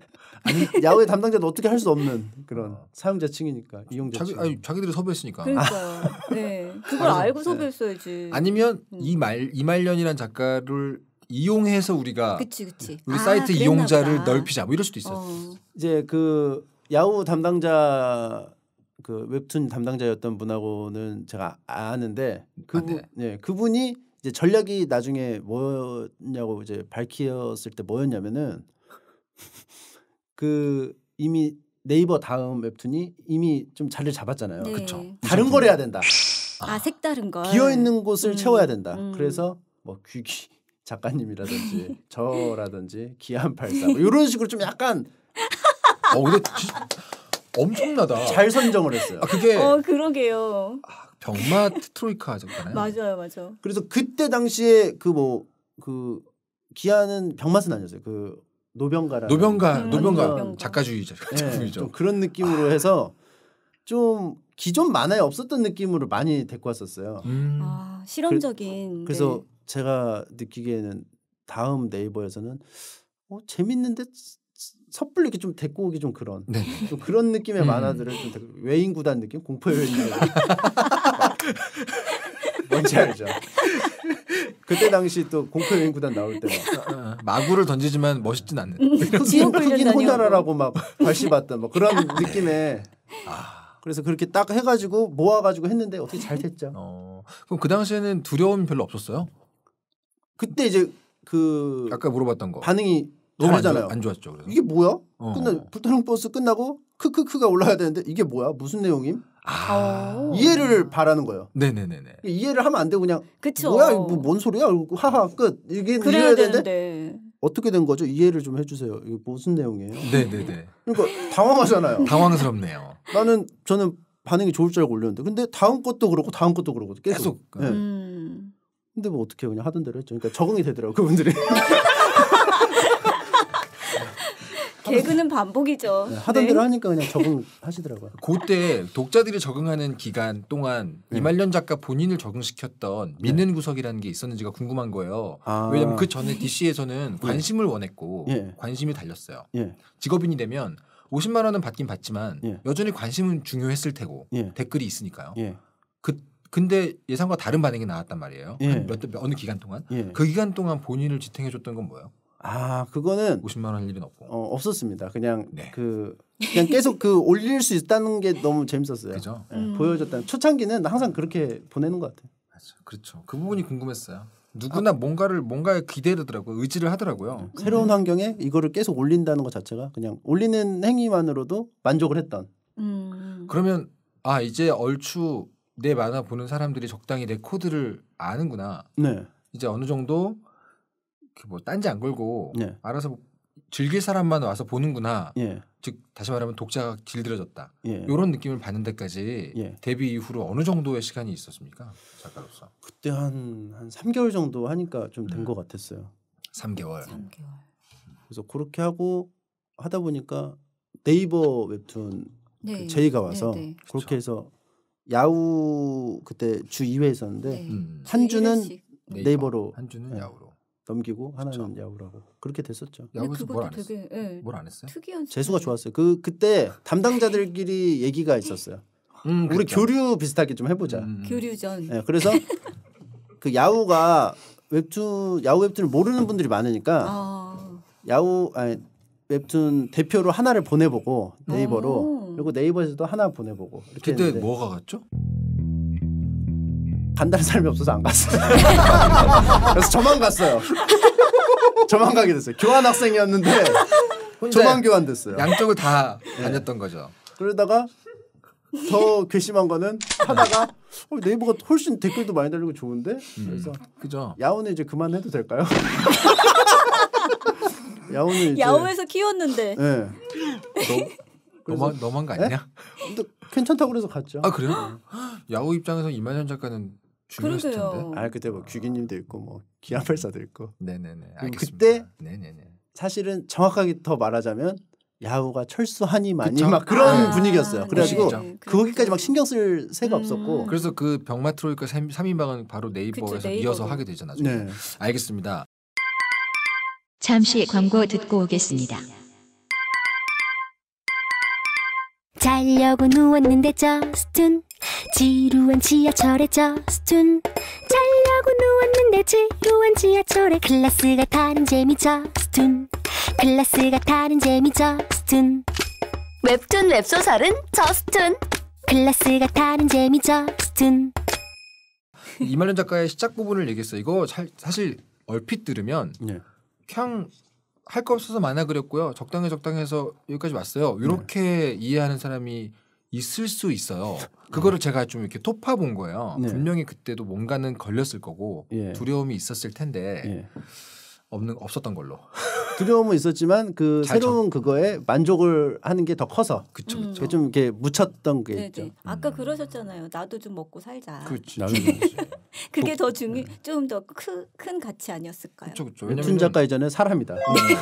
아니 야후의 담당자는 어떻게 할 수 없는 그런 어. 사용자층이니까 이용자층. 자기 아니, 자기들이 섭외했으니까. 그러니까. 네. 그걸 아, 알고 네. 섭외했어야지. 아니면 음. 이말 이말년이란 작가를 이용해서 우리가 그치, 그치. 우리 그 아, 사이트 이용자를 넓히자 뭐 이럴 수도 있어요. 어. 이제 그 야후 담당자 그 웹툰 담당자였던 분하고는 제가 아는데 아, 그분 아, 네. 예, 그분이 이제 전략이 나중에 뭐였냐고 이제 밝혔을 때 뭐였냐면은 그 이미 네이버 다음 웹툰이 이미 좀 자리를 잡았잖아요. 네. 그렇 다른 걸 해야 된다. 아, 아 색다른 걸. 비어 있는 곳을 음. 채워야 된다. 음. 그래서 뭐 귀기 작가님이라든지 저라든지 기안 팔사 뭐 이런 식으로 좀 약간 어 근데 엄청나다. 잘 선정을 했어요. 아, 그게 어 그러게요. 아, 병마 트로이카 정도나요? 맞아요, 맞아. 그래서 그때 당시에 그 뭐그 뭐, 그 기아는 병맛은 아니었어요. 그 노병가라 노병가 음, 노병가 작가주의자 네, 그런 느낌으로 아. 해서 좀 기존 만화에 없었던 느낌으로 많이 데리고 왔었어요. 음. 아, 실험적인. 그, 래서 네. 제가 느끼기에는 다음 네이버에서는 어, 재밌는데 섣불리 이렇게 좀 데리고 오기 좀 그런 네. 좀 그런 느낌의 음. 만화들을 좀 그 외인 구단 느낌 공포의 외인 구단 뭔지 알죠 그때 당시 또공포 외인 구단 나올 때 막. 아, 아, 아. 마구를 던지지만 멋있진 않는 음. 흑인 호나라라고 막 발시받던 막 뭐 그런 느낌의 아. 그래서 그렇게 딱 해가지고 모아가지고 했는데 어떻게 잘 됐죠 어. 그럼 그 당시에는 두려움 별로 없었어요? 그때 이제 그 아까 물어봤던 거 반응이 너무 안, 좋, 안 좋았죠. 그래서. 이게 뭐야? 어. 끝나 불타는 버스 끝나고 크크크가 올라야 되는데 이게 뭐야? 무슨 내용임? 아. 이해를 바라는 거예요. 네네네네. 이해를 하면 안 되고 그냥 그쵸. 뭐야 뭐뭔 소리야? 하하 끝 이게 그래야 되는데. 되는데. 어떻게 된 거죠? 이해를 좀 해주세요. 이게 무슨 내용이에요? 네네네. 그러니까 당황하잖아요. 당황스럽네요. 나는 저는 반응이 좋을 줄 알고 올렸는데 근데 다음 것도 그렇고 다음 것도 그렇고 계속. 계속. 네. 음. 근데 뭐 어떻게 그냥 하던 대로 했죠. 그러니까 적응이 되더라고 그분들이. 개그는 반복이죠. 네, 하던 네. 대로 하니까 그냥 적응하시더라고요. 그때 독자들이 적응하는 기간 동안 네. 이말년 작가 본인을 적응시켰던 네. 믿는 구석이라는 게 있었는지가 궁금한 거예요. 아. 왜냐하면 그 전에 DC에서는 예. 관심을 원했고 예. 관심이 달렸어요. 예. 직업인이 되면 50만 원은 받긴 받지만 여전히 관심은 중요했을 테고 댓글이 있으니까요. 그 근데 예상과 다른 반응이 나왔단 말이에요. 몇, 몇, 어느 기간 동안 그 기간 동안 본인을 지탱해줬던 건 뭐예요? 아 그거는 50만 원할 일은 없고 어, 없었습니다. 그냥 네. 그 그냥 계속 그 올릴 수 있다는 게 너무 재밌었어요. 그죠? 네, 음. 보여줬다는 초창기는 항상 그렇게 보내는 것 같아요. 맞아, 그렇죠. 그렇죠. 그 부분이 궁금했어요. 누구나 아, 뭔가를 뭔가에 기대더라고요. 하 의지를 하더라고요. 음, 새로운 음. 환경에 이거를 계속 올린다는 것 자체가 그냥 올리는 행위만으로도 만족을 했던. 음. 그러면 아 이제 얼추 내 만화 보는 사람들이 적당히 내 코드를 아는구나. 네. 이제 어느 정도 그뭐 딴지 안 걸고 예. 알아서 즐길 사람만 와서 보는구나. 예. 즉 다시 말하면 독자가 길들여졌다. 이런 예. 느낌을 받는 데까지 예. 데뷔 이후로 어느 정도의 시간이 있었습니까 작가로서? 그때 한한 한 3개월 정도 하니까 좀 된것 음. 같았어요. 3개월. 3개월. 그래서 그렇게 하고 하다 보니까 네이버 웹툰 그 네. 그 제이가 와서 네, 네. 그렇게 해서 야후 그때 주 2회 했었는데 음. 한 주는 네이버, 네이버로 한 주는 예. 야후로 넘기고 하나는 그쵸. 야구라고 그렇게 됐었죠. 야구에서 뭘안 되게 예, 뭘안 했어요? 특이한 재수가 좋았어요. 그 그때 담당자들끼리 얘기가 있었어요. 음, 우리 그렇죠. 교류 비슷하게 좀 해보자. 음. 음, 음. 교류전. 예, 그래서 그 야구가 웹툰 야구 웹툰을 모르는 분들이 많으니까 아. 야구 아니, 웹툰 대표로 하나를 보내보고 네이버로 오. 그리고 네이버에서도 하나 보내보고. 그때 했는데. 뭐가 갔죠? 간다는 사람이 없어서 안 갔어요. 그래서 저만 갔어요. 저만 가게 됐어요. 교환 학생이었는데 저만 교환됐어요. 양쪽을 다 네. 다녔던 거죠. 그러다가 더 괘씸한 거는 하다가 네. 어, 네이버가 훨씬 댓글도 많이 달리고 좋은데 음. 그래서 음. 그죠 야오는 이제 그만해도 될까요? 야오는 야오에서 키웠는데 네. 너, 너만 너만 갔냐? 근데 괜찮다고 그래서 갔죠. 아 그래요? 야오 입장에서 이만현 작가는 중요했을 아 그때 뭐 아. 기님도 있고 뭐 기아발사도 있고. 네네네. 알겠습니다. 그때 네네네. 사실은 정확하게 더 말하자면 야구가 철수하니만이 막 아, 그런 네. 아~ 분위기였어요. 그래가지고 네, 그렇죠. 거기까지 막 신경 쓸 새가 음~ 없었고. 그래서 그 병마 트로이카 3, 인방은 바로 네이버에서 네이버. 이어서 하게 되잖아. 요 네. 알겠습니다. 잠시 광고 듣고 오겠습니다. 자려고 누웠는데 저스툰 지루한 지하철에 저스툰 자려고 누웠는데 지루한 지하철에 클래스가 타는 재미 저스툰 클래스가 타는 재미 저스툰 웹툰 웹소설은 저스툰 클래스가 타는 재미 저스툰 이말년 작가의 시작 부분을 얘기했어. 요 이거 잘, 사실 얼핏 들으면 네. 그냥 할 거 없어서 만화 그렸고요. 적당해 적당해서 여기까지 왔어요. 이렇게 네. 이해하는 사람이 있을 수 있어요. 그거를 네. 제가 좀 이렇게 토파본 거예요. 네. 분명히 그때도 뭔가는 걸렸을 거고 예. 두려움이 있었을 텐데 예. 없는 없었던 걸로. 두려움은 있었지만 그 새로운 전... 그거에 만족을 하는 게 더 커서 그쵸, 그쵸. 음. 그쵸. 좀 이렇게 묻혔던 게 네네. 있죠. 음. 아까 그러셨잖아요. 나도 좀 먹고 살자. 그렇지. 그게 뭐, 더 중요, 네. 좀더 큰 가치 아니었을까요? 그렇죠, 그렇죠. 웹툰 작가 이전에 사람이다. 네. 음.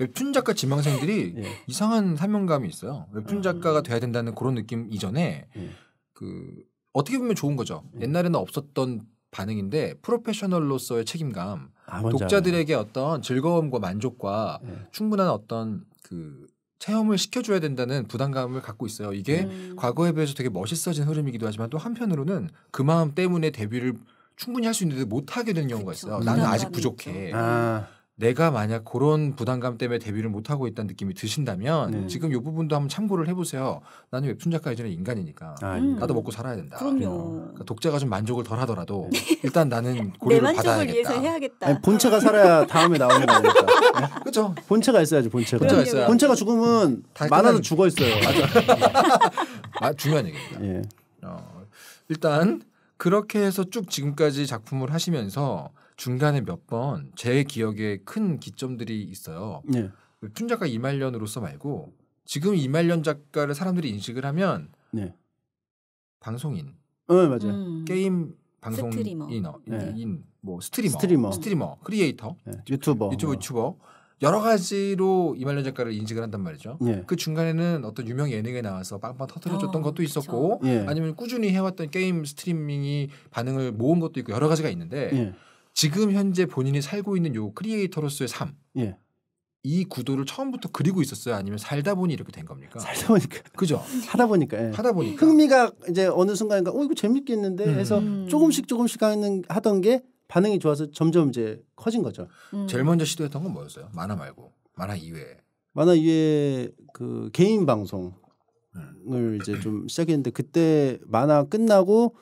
웹툰 작가 지망생들이 예. 이상한 사명감이 있어요. 웹툰 아. 작가가 돼야 된다는 그런 느낌 이전에 예. 그 어떻게 보면 좋은 거죠. 예. 옛날에는 없었던 반응인데 프로페셔널로서의 책임감, 아, 독자들에게 어떤 즐거움과 만족과 예. 충분한 어떤 그 체험을 시켜줘야 된다는 부담감을 갖고 있어요. 이게 음. 과거에 비해서 되게 멋있어진 흐름이기도 하지만 또 한편으로는 그 마음 때문에 데뷔를 충분히 할 수 있는데 못하게 되는 경우가 있어요. 나는 아직 부족해. 아. 내가 만약 그런 부담감 때문에 데뷔를 못하고 있다는 느낌이 드신다면 네. 지금 이 부분도 한번 참고를 해보세요. 나는 웹툰 작가 이전에 인간이니까 아, 음. 나도 먹고 살아야 된다. 어. 그러니까 독자가 좀 만족을 덜 하더라도 네. 일단 나는 고려를 받아야겠다. 아니, 본체가 살아야 다음에 나오는 거니까. 네? 그렇죠. 본체가 있어야지 본체가. 본체가, 있어야. 본체가 죽으면 많아도 죽어 있어요. 맞아. 아, 중요한 얘기입니다. 예. 어, 일단 그렇게 해서 쭉 지금까지 작품을 하시면서 중간에 몇 번 제 기억에 큰 기점들이 있어요. 네. 웹툰 그 작가 이말년으로서 말고 지금 이말년 작가를 사람들이 인식을 하면 네. 방송인, 어, 네, 맞아요. 음. 게임 방송인어, 네. 인, 뭐 스트리머, 스트리머, 스트리머 크리에이터, 네, 유튜버, 유튜브 유튜버 여러 가지로 이말년 작가를 인식을 한단 말이죠. 예. 그 중간에는 어떤 유명 예능에 나와서 빵빵 터트려줬던 어, 것도 있었고, 예. 아니면 꾸준히 해왔던 게임 스트리밍이 반응을 모은 것도 있고 여러 가지가 있는데 예. 지금 현재 본인이 살고 있는 요 크리에이터로서의 삶. 예. 이 구도를 처음부터 그리고 있었어요? 아니면 살다 보니 이렇게 된 겁니까? 살다 보니까. 그죠? 하다 보니까. 예. 하다 보니까. 흥미가 이제 어느 순간인가, 어, 이거 재밌겠는데 음. 해서 음. 조금씩 조금씩 하는, 하던 게 반응이 좋아서 점점 이제 커진 거죠. 음. 제일 먼저 시도했던 건 뭐였어요? 만화 말고. 만화 이외에. 만화 이외에 그 개인 방송을 음. 이제 좀 시작했는데 그때 만화 끝나고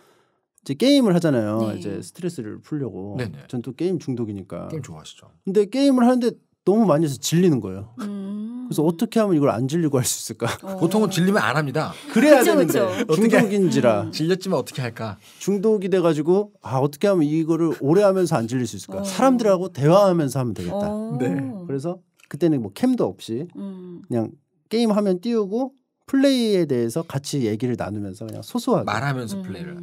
이제 게임을 하잖아요. 네. 이제 스트레스를 풀려고. 네, 네. 전또 게임 중독이니까. 게임 좋아하시죠. 근데 게임을 하는데 너무 많이 해서 질리는 거예요. 음. 그래서 어떻게 하면 이걸 안 질리고 할 수 있을까? 어. 보통은 질리면 안 합니다. 그래야 그쵸, 되는데 그쵸. 중독인지라 음. 질렸지만 어떻게 할까? 중독이 돼가지고 아 어떻게 하면 이거를 오래 하면서 안 질릴 수 있을까? 어. 사람들하고 대화하면서 하면 되겠다. 어. 네. 그래서 그때는 뭐 캠도 없이 음. 그냥 게임 하면 띄우고 플레이에 대해서 같이 얘기를 나누면서 그냥 소소하게 말하면서 음. 플레이를.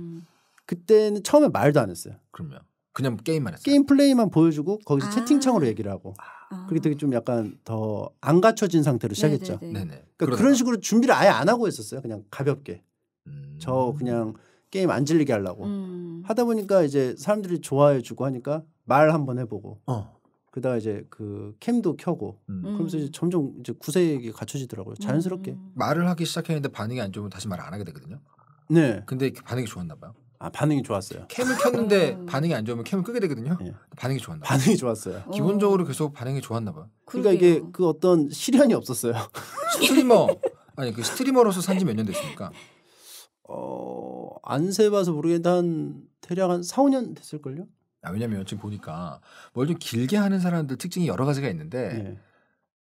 그때는 처음에 말도 안 했어요. 그러면 그냥 게임만 했어요. 게임 플레이만 보여주고 거기서 아~ 채팅창으로 얘기를 하고 아~ 그게 되게 좀 약간 더 안 갖춰진 상태로 시작했죠. 네네. 그러니까 그런 식으로 준비를 아예 안 하고 했었어요. 그냥 가볍게 음~ 저 그냥 게임 안 질리게 하려고 음~ 하다 보니까 이제 사람들이 좋아해주고 하니까 말 한번 해보고 어. 그다가 이제 그 캠도 켜고 음. 그러면서 이제 점점 이제 구색이 갖춰지더라고요. 자연스럽게 음. 말을 하기 시작했는데 반응이 안 좋으면 다시 말을안 하게 되거든요. 네. 근데 반응이 좋았나 봐요. 아 반응이 좋았어요. 캠을 켰는데 반응이 안 좋으면 캠을 끄게 되거든요. 예. 반응이 좋았나? 봐요. 반응이 좋았어요. 어. 기본적으로 계속 반응이 좋았나 봐요. 그러니까 이게 그러게요. 그 어떤 시련이 없었어요. 스트리머 아니 그 스트리머로서 산지 몇 년 됐습니까? 어 안 세봐서 모르겠는데 한 대략 한 4, 5년 됐을걸요? 아, 왜냐면 지금 보니까 뭘 좀 길게 하는 사람들 특징이 여러 가지가 있는데 예.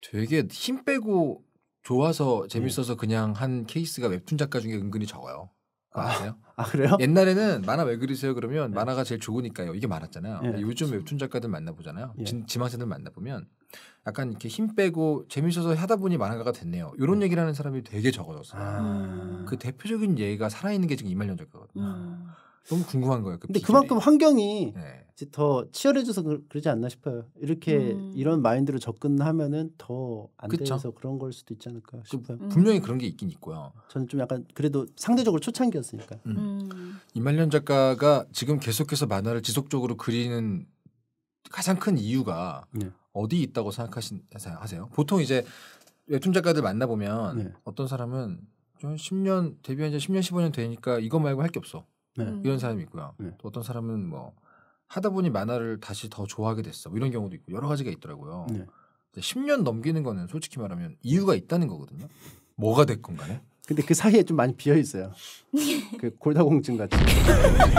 되게 힘 빼고 좋아서 재밌어서 예. 그냥 한 케이스가 웹툰 작가 중에 은근히 적어요. 아. 아세요? 아 그래요? 옛날에는 만화 왜 그리세요 그러면 네. 만화가 제일 좋으니까요. 이게 많았잖아요. 네. 요즘 그렇죠. 웹툰 작가들 만나보잖아요. 예. 지망생들 만나보면 약간 이렇게 힘 빼고 재밌어서 하다 보니 만화가가 됐네요. 이런 네. 얘기를 하는 사람이 되게 적어졌어요. 아. 그 대표적인 예가 살아있는 게 지금 이말년 작가거든요. 아. 음. 너무 궁금한 거예요. 그 근데 비결이. 그만큼 환경이 네. 이제 더 치열해져서 그, 러지 않나 싶어요. 이렇게 음. 이런 마인드로 접근하면은 더안 돼서 그런 걸 수도 있지 않을까 그 싶어요. 그, 분명히 그런 게 있긴 있고요. 저는 좀 약간 그래도 상대적으로 초창기였으니까. 음. 음. 이말년 작가가 지금 계속해서 만화를 지속적으로 그리는 가장 큰 이유가 네. 어디 있다고 생각하세요? 보통 이제 웹툰 작가들 만나 보면 네. 어떤 사람은 좀 10년 데뷔한 지 10년 15년 되니까 이거 말고 할 게 없어. 네. 음. 이런 사람이 있고요. 네. 또 어떤 사람은 뭐 하다 보니 만화를 다시 더 좋아하게 됐어. 뭐 이런 경우도 있고 여러 가지가 있더라고요. 네. 10년 넘기는 거는 솔직히 말하면 이유가 있다는 거거든요. 뭐가 됐건 간에. 근데 그 사이에 좀 많이 비어 있어요. 그 골다공증 같이.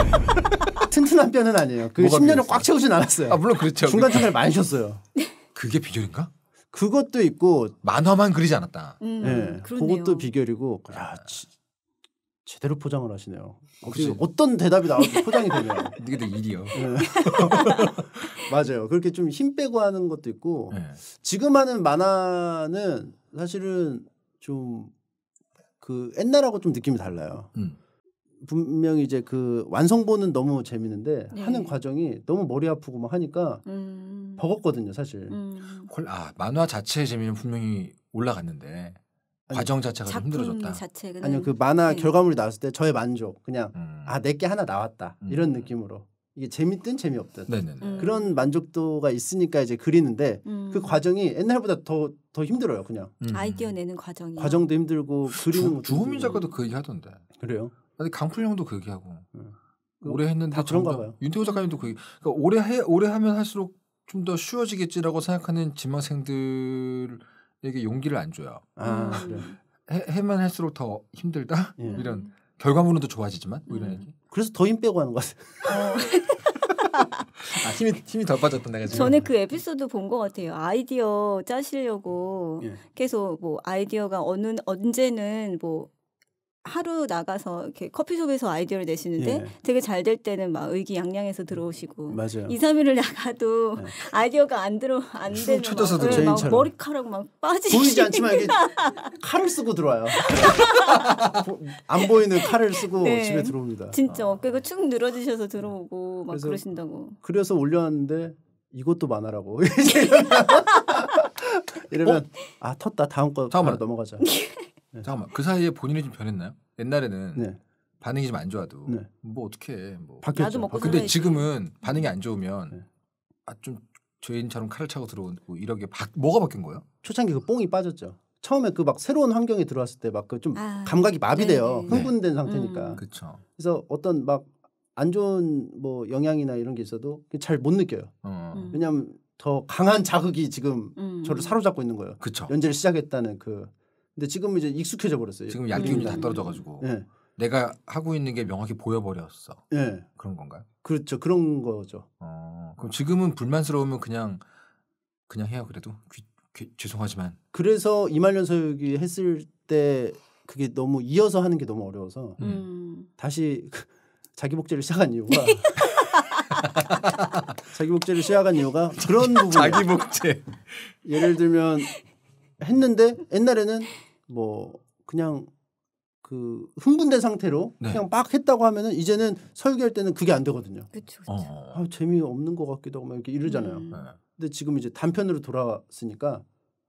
튼튼한 뼈는 아니에요. 그 10년을 꽉 채우진 않았어요. 아 물론 그렇죠. 중간 그렇죠. 중간에 많이 쉬었어요. 그게 비결인가? 그것도 있고 만화만 그리지 않았다. 음, 네, 그렇네요. 그것도 비결이고 야 지, 제대로 포장을 하시네요. 혹시 어, 어떤 대답이 나와도 포장이 되네요. 이게 또 일이요. 네. 맞아요. 그렇게 좀 힘 빼고 하는 것도 있고 네. 지금 하는 만화는 사실은 좀 그 옛날하고 좀 느낌이 달라요. 음. 분명히 이제 그 완성본은 너무 재밌는데 네. 하는 과정이 너무 머리 아프고 막 하니까 음. 버겁거든요, 사실. 음. 아 만화 자체의 재미는 분명히 올라갔는데 과정 자체가 작품 힘들어졌다. 자체는 아니요 그 만화 네. 결과물이 나왔을 때 저의 만족 그냥 음. 아내게 하나 나왔다 음. 이런 느낌으로 이게 재밌든 재미없든 음. 그런 만족도가 있으니까 이제 그리는데 음. 그 과정이 옛날보다 더 더 힘들어요 그냥 음. 아이디어 내는 과정이 과정도 힘들고 그리는 주, 주호민 작가도 그 얘기 하던데 그래요? 아니 강풀 형도 그 얘기하고 오래 네. 그 했는데 다 그런가 봐요. 윤태호 작가님도 그 그러니까 오래 해 오래 하면 할수록 좀 더 쉬워지겠지라고 생각하는 지망생들 을 이게 용기를 안 줘요. 아, 그 해, 면 할수록 더 힘들다 예. 이런 결과물은 더 좋아지지만 뭐 이런 음. 얘기. 그래서 더 힘 빼고 하는 것 같아요. 어. 아, 힘이 힘이 더 빠졌던 내가 지금. 전에 그 에피소드 본 것 같아요. 아이디어 짜시려고 예. 계속 뭐 아이디어가 어느 언제는 뭐 하루 나가서 이렇게 커피숍에서 아이디어를 내시는데 예. 되게 잘 될 때는 막 의기양양해서 들어오시고 맞아요. 2, 3일을 나가도 예. 아이디어가 안 들어 안 되는 막, 네, 막 머리카락 막 빠지고 보이지 않지만 이게 칼을 쓰고 들어와요. 안 보이는 칼을 쓰고 네. 집에 들어옵니다. 진짜 아. 어깨가 축 늘어지셔서 들어오고 막 그래서, 그러신다고. 그래서 올려왔는데 이것도 많아라고. 이러면 어? 아 텄다 다음 거 다음 바로 넘어가자. 네. 잠깐만 그 사이에 본인이 좀 변했나요? 옛날에는 네. 반응이 좀 안 좋아도 네. 뭐 어떻게 뭐 바뀌었죠. 뭐 아, 그 근데 지금은 반응이 안 좋으면 네. 아좀 죄인처럼 칼을 차고 들어오고 이렇게 바, 뭐가 바뀐 거예요? 초창기 그 뽕이 빠졌죠. 처음에 그 막 새로운 환경에 들어왔을 때 막 그좀 아, 감각이 마비돼요. 네, 네, 네. 흥분된 음. 상태니까. 음. 그렇죠. 그래서 어떤 막 안 좋은 뭐 영향이나 이런 게 있어도 잘 못 느껴요. 어. 음. 왜냐하면 더 강한 자극이 지금 음. 저를 사로잡고 있는 거예요. 그쵸. 연재를 시작했다는 그 근데 지금 은 이제 익숙해져 버렸어요. 지금 약기운이다 음. 떨어져가지고 네. 내가 하고 있는 게 명확히 보여버렸어. 네. 그런 건가요? 그렇죠. 그런 거죠. 어, 그럼 지금은 불만스러우면 그냥 그냥 해요. 그래도 귀, 귀, 죄송하지만. 그래서 이말년 서유기 했을 때 그게 너무 이어서 하는 게 너무 어려워서 음. 음. 다시 그 자기 복제를 시작한 이유가 자기 복제를 시작한 이유가 그런 부분 자기 복제 예를 들면 했는데 옛날에는 뭐 그냥 그 흥분된 상태로 네. 그냥 빡 했다고 하면은 이제는 설교할 때는 그게 안 되거든요. 그렇죠. 아, 재미없는 것 같기도 하고 막 이렇게 이러잖아요. 음. 네. 근데 지금 이제 단편으로 돌아왔으니까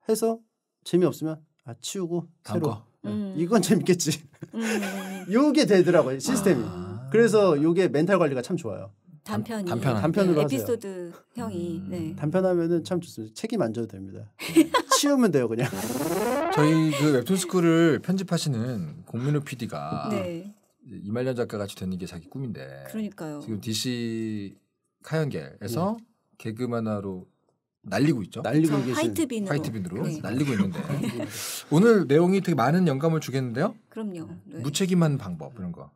해서 재미없으면 아 치우고 새로 예. 음. 이건 재밌겠지. 음. 요게 되더라고요 시스템이. 아. 그래서 요게 멘탈 관리가 참 좋아요. 단편이 단편 단편으로 에피소드 형이 음. 네. 단편하면은 참 좋습니다. 책임 안 져도 됩니다. 치우면 돼요 그냥. 저희 그 웹툰 스쿨을 편집하시는 공민우 PD가 네. 이말년 작가 같이 되는 게 자기 꿈인데. 그러니까요. 지금 DC 카연계에서 네. 개그만화로 날리고 있죠. 날리고 계신 화이트빈으로, 화이트빈으로 네. 날리고 있는데 네. 오늘 내용이 되게 많은 영감을 주겠는데요. 그럼요. 네. 무책임한 방법 이런 거.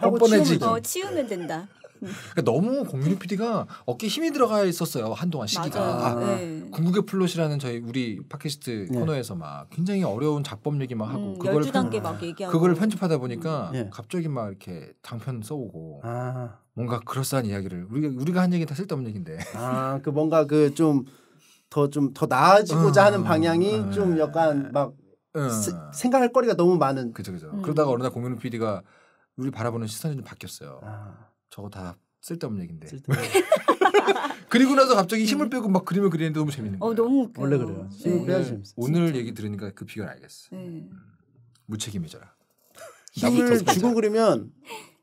뻔뻔해지기. 어, 치우면 된다. 그러니까 너무 공민우 PD가 어깨 힘이 들어가 있었어요 한동안 시기가 아. 네. 궁극의 플롯이라는 저희 우리 팟캐스트 네. 코너에서 막 굉장히 어려운 작법 얘기만 하고 음, 그걸 편, 막 얘기하고 그걸 편집하다 보니까 음. 예. 갑자기 막 이렇게 장편 써오고 아. 뭔가 그럴싸한 이야기를 우리가 우리가 한 얘기 다 쓸데없는 얘기인데 아그 뭔가 그 좀 더 좀 더 나아지고자 음, 하는 방향이 음, 음. 좀 약간 막 음. 스, 생각할 거리가 너무 많은 그죠 그죠 그러다가 어느 날 공민우 PD가 우리 바라보는 시선이 좀 바뀌었어요. 아. 저거 다 쓸데없는 얘긴데. 그리고 나서 갑자기 힘을 네. 빼고 막 그림을 그리는데 너무 재밌는 어, 거예요. 어, 너무 웃겨. 원래 그래요. 힘을 빼야 재밌어. 오늘 네. 진짜. 얘기 들으니까 그 비결 알겠어. 네. 음. 무책임해져라. 힘을 주고 그리면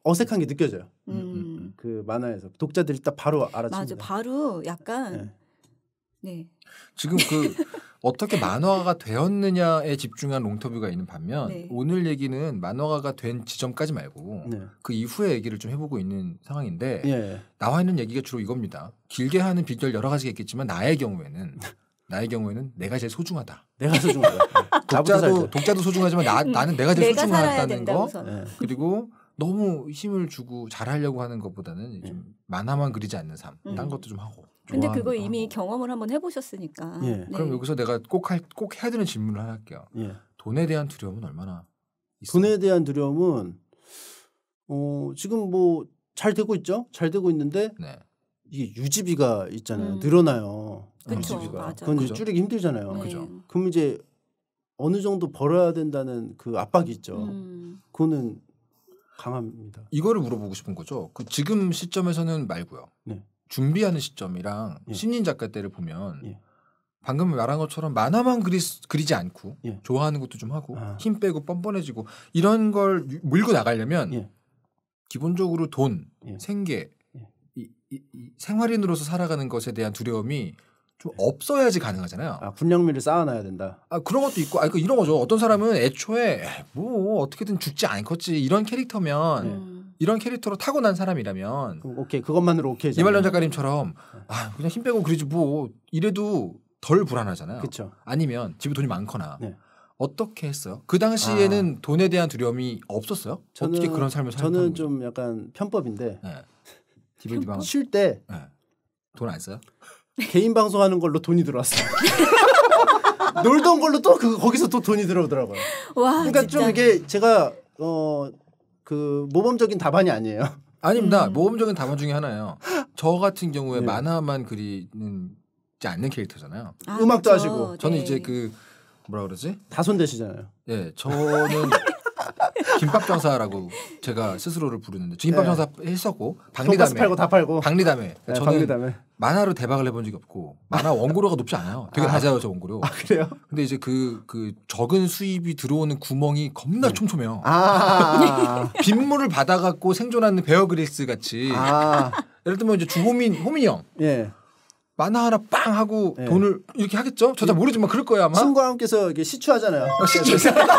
어색한 게 느껴져요. 음. 음, 음, 음. 그 만화에서 독자들이 딱 바로 알아채 맞아, 바로 약간 네. 네. 지금 그 어떻게 만화가 가 되었느냐에 집중한 롱터뷰가 있는 반면 네. 오늘 얘기는 만화가가 된 지점까지 말고 네. 그 이후의 얘기를 좀 해보고 있는 상황인데 예. 나와 있는 얘기가 주로 이겁니다. 길게 하는 비결 여러 가지가 있겠지만 나의 경우에는 나의 경우에는 내가 제일 소중하다. 내가 소중하다. 네. 독자도 독자도 소중하지만 나, 음. 나는 내가 제일 내가 소중하다는 거. 네. 그리고 너무 힘을 주고 잘하려고 하는 것보다는 네. 좀 만화만 그리지 않는 삶, 음. 딴 것도 좀 하고. 근데 그거 이미 경험을 한번 해보셨으니까. 예. 네. 그럼 여기서 내가 꼭, 할, 꼭 해야 되는 질문을 하나 할게요. 예. 돈에 대한 두려움은 얼마나 있어요? 돈에 대한 두려움은 어, 지금 뭐 잘 되고 있죠? 잘 되고 있는데 네. 이게 유지비가 있잖아요. 음. 늘어나요. 그쵸, 아, 유지비가. 맞아. 그건 그죠? 줄이기 힘들잖아요. 네. 그죠. 그럼 이제 어느 정도 벌어야 된다는 그 압박이 있죠. 음. 그거는 강합니다. 이거를 물어보고 싶은 거죠. 그 지금 시점에서는 말고요. 네. 준비하는 시점이랑 예. 신인 작가 때를 보면 예. 방금 말한 것처럼 만화만 그리, 그리지 않고 예. 좋아하는 것도 좀 하고 아. 힘 빼고 뻔뻔해지고 이런 걸 밀고 나가려면 예. 기본적으로 돈, 예. 생계, 예. 이, 이, 이 생활인으로서 살아가는 것에 대한 두려움이 좀 없어야지 가능하잖아요. 아, 군량미를 쌓아놔야 된다. 아, 그런 것도 있고, 아, 그러니까 이런 거죠. 어떤 사람은 애초에 뭐 어떻게든 죽지 않겠지 이런 캐릭터면 이런 캐릭터로 타고난 사람이라면 그, 오케이 그것만으로 오케이 이말년 작가님처럼 네. 아 그냥 힘 빼고 그러지 뭐 이래도 덜 불안하잖아요. 그쵸. 아니면 집에 돈이 많거나 네. 어떻게 했어요? 그 당시에는 아. 돈에 대한 두려움이 없었어요? 저는, 어떻게 그런 삶을 살았는 저는 좀 약간 편법인데 네. 쉴때 네. 돈안 써요? 개인 방송하는 걸로 돈이 들어왔어요. 놀던 걸로 또그 거기서 또 돈이 들어오더라고요. 와, 그러니까 진짜. 좀 이게 제가 어그 모범적인 답안이 아니에요. 아닙니다. 음. 모범적인 답안 중에 하나예요. 저 같은 경우에 네. 만화만 그리지 않는 캐릭터잖아요. 아, 음악도 그렇죠. 하시고 네. 저는 네. 이제 그 뭐라 그러지? 다손 되시잖아요. 네, 예, 저는 김밥 장사라고 제가 스스로를 부르는데 김밥 네. 장사 했었고 박리담에 팔고 다 팔고 박리담에 네, 저는 박리담에. 만화로 대박을 해본 적이 없고 만화 원고료가 높지 않아요. 되게 아, 낮아요 저 원고료. 아 그래요? 근데 이제 그그 그 적은 수입이 들어오는 구멍이 겁나 음. 촘촘해요. 아 빗물을 받아갖고 생존하는 베어 그릴스 같이. 아. 예를 들면 이제 주호민 호민이 형. 예. 만화 하나 빵 하고 네. 돈을 이렇게 하겠죠? 저잘 예. 모르지만 그럴 거야 아마. 신과 함께서 이게 시추하잖아요. 어, 시추. 신과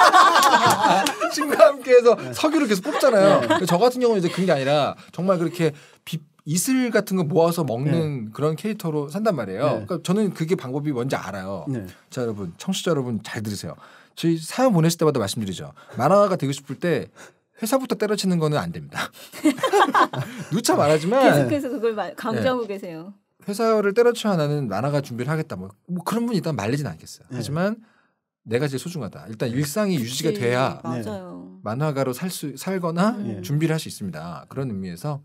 예. 함께해서 네. 석유를 계속 뽑잖아요. 네. 저 같은 경우는 이제 그런 게 아니라 정말 그렇게 비, 이슬 같은 거 모아서 먹는 네. 그런 캐릭터로 산단 말이에요. 네. 그러니까 저는 그게 방법이 뭔지 알아요. 네. 자 여러분 청취자 여러분 잘 들으세요. 저희 사연 보냈을 때마다 말씀드리죠. 만화가 되고 싶을 때 회사부터 때려치는 거는 안 됩니다. 누차 말하지만 계속해서 그걸 강조하고 네. 계세요. 회사를 때려쳐야 나는 만화가 준비를 하겠다 뭐, 뭐 그런 분이 일단 말리진 않겠어요. 네. 하지만 내가 제일 소중하다. 일단 네. 일상이 그치, 유지가 돼야 맞아요. 만화가로 살 수 살거나 음. 네. 준비를 할 수 있습니다. 그런 의미에서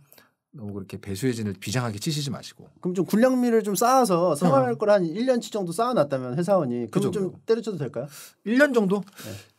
너무 그렇게 배수의 진을 비장하게 치시지 마시고. 그럼 좀 군량미를 좀 쌓아서 생활할 어. 걸한 1년치 정도 쌓아놨다면 회사원이 그럼 그죠, 좀 때려쳐도 될까요? 1년 정도?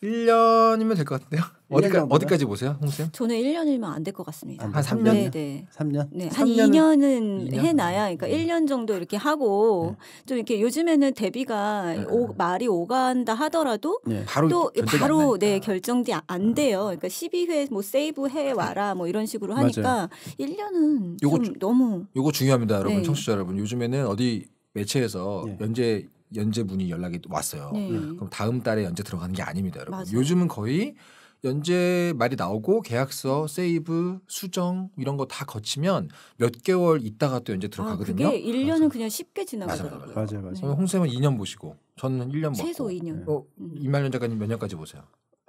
네. 1년이면 될 것 같은데요. 어디까, 어디까지 보세요, 홍쌤? 저는 1년일면안 될 것 같습니다. 아, 뭐 한 3년? 네, 네. 3년? 네, 한 2년은 2년? 해놔야, 그러니까 1년 정도 이렇게 하고, 네. 좀 이렇게 요즘에는 대비가 네. 오, 말이 오간다 하더라도, 네. 바로 또 바로 네, 결정이 안 아. 돼요. 그러니까 12회 뭐 세이브 해 아. 와라 뭐 이런 식으로 하니까 맞아요. 1년은 요거, 좀 너무. 요거 중요합니다, 여러분, 네. 청취자 여러분. 요즘에는 어디 매체에서 네. 연재 연재분이 연락이 왔어요. 그럼 다음 달에 연재 들어가는 게 아닙니다, 여러분. 맞아요. 요즘은 거의 연재 말이 나오고 계약서, 세이브, 수정 이런 거 다 거치면 몇 개월 있다가 또 연재 들어가거든요. 아, 그게 1년은 맞아. 그냥 쉽게 지나가더라고요. 맞아요. 맞아요. 네. 맞아요. 네. 홍쌤은 2년 보시고 저는 1년 최소 보고. 2년. 어, 음. 이말년 작가님 몇 년까지 보세요?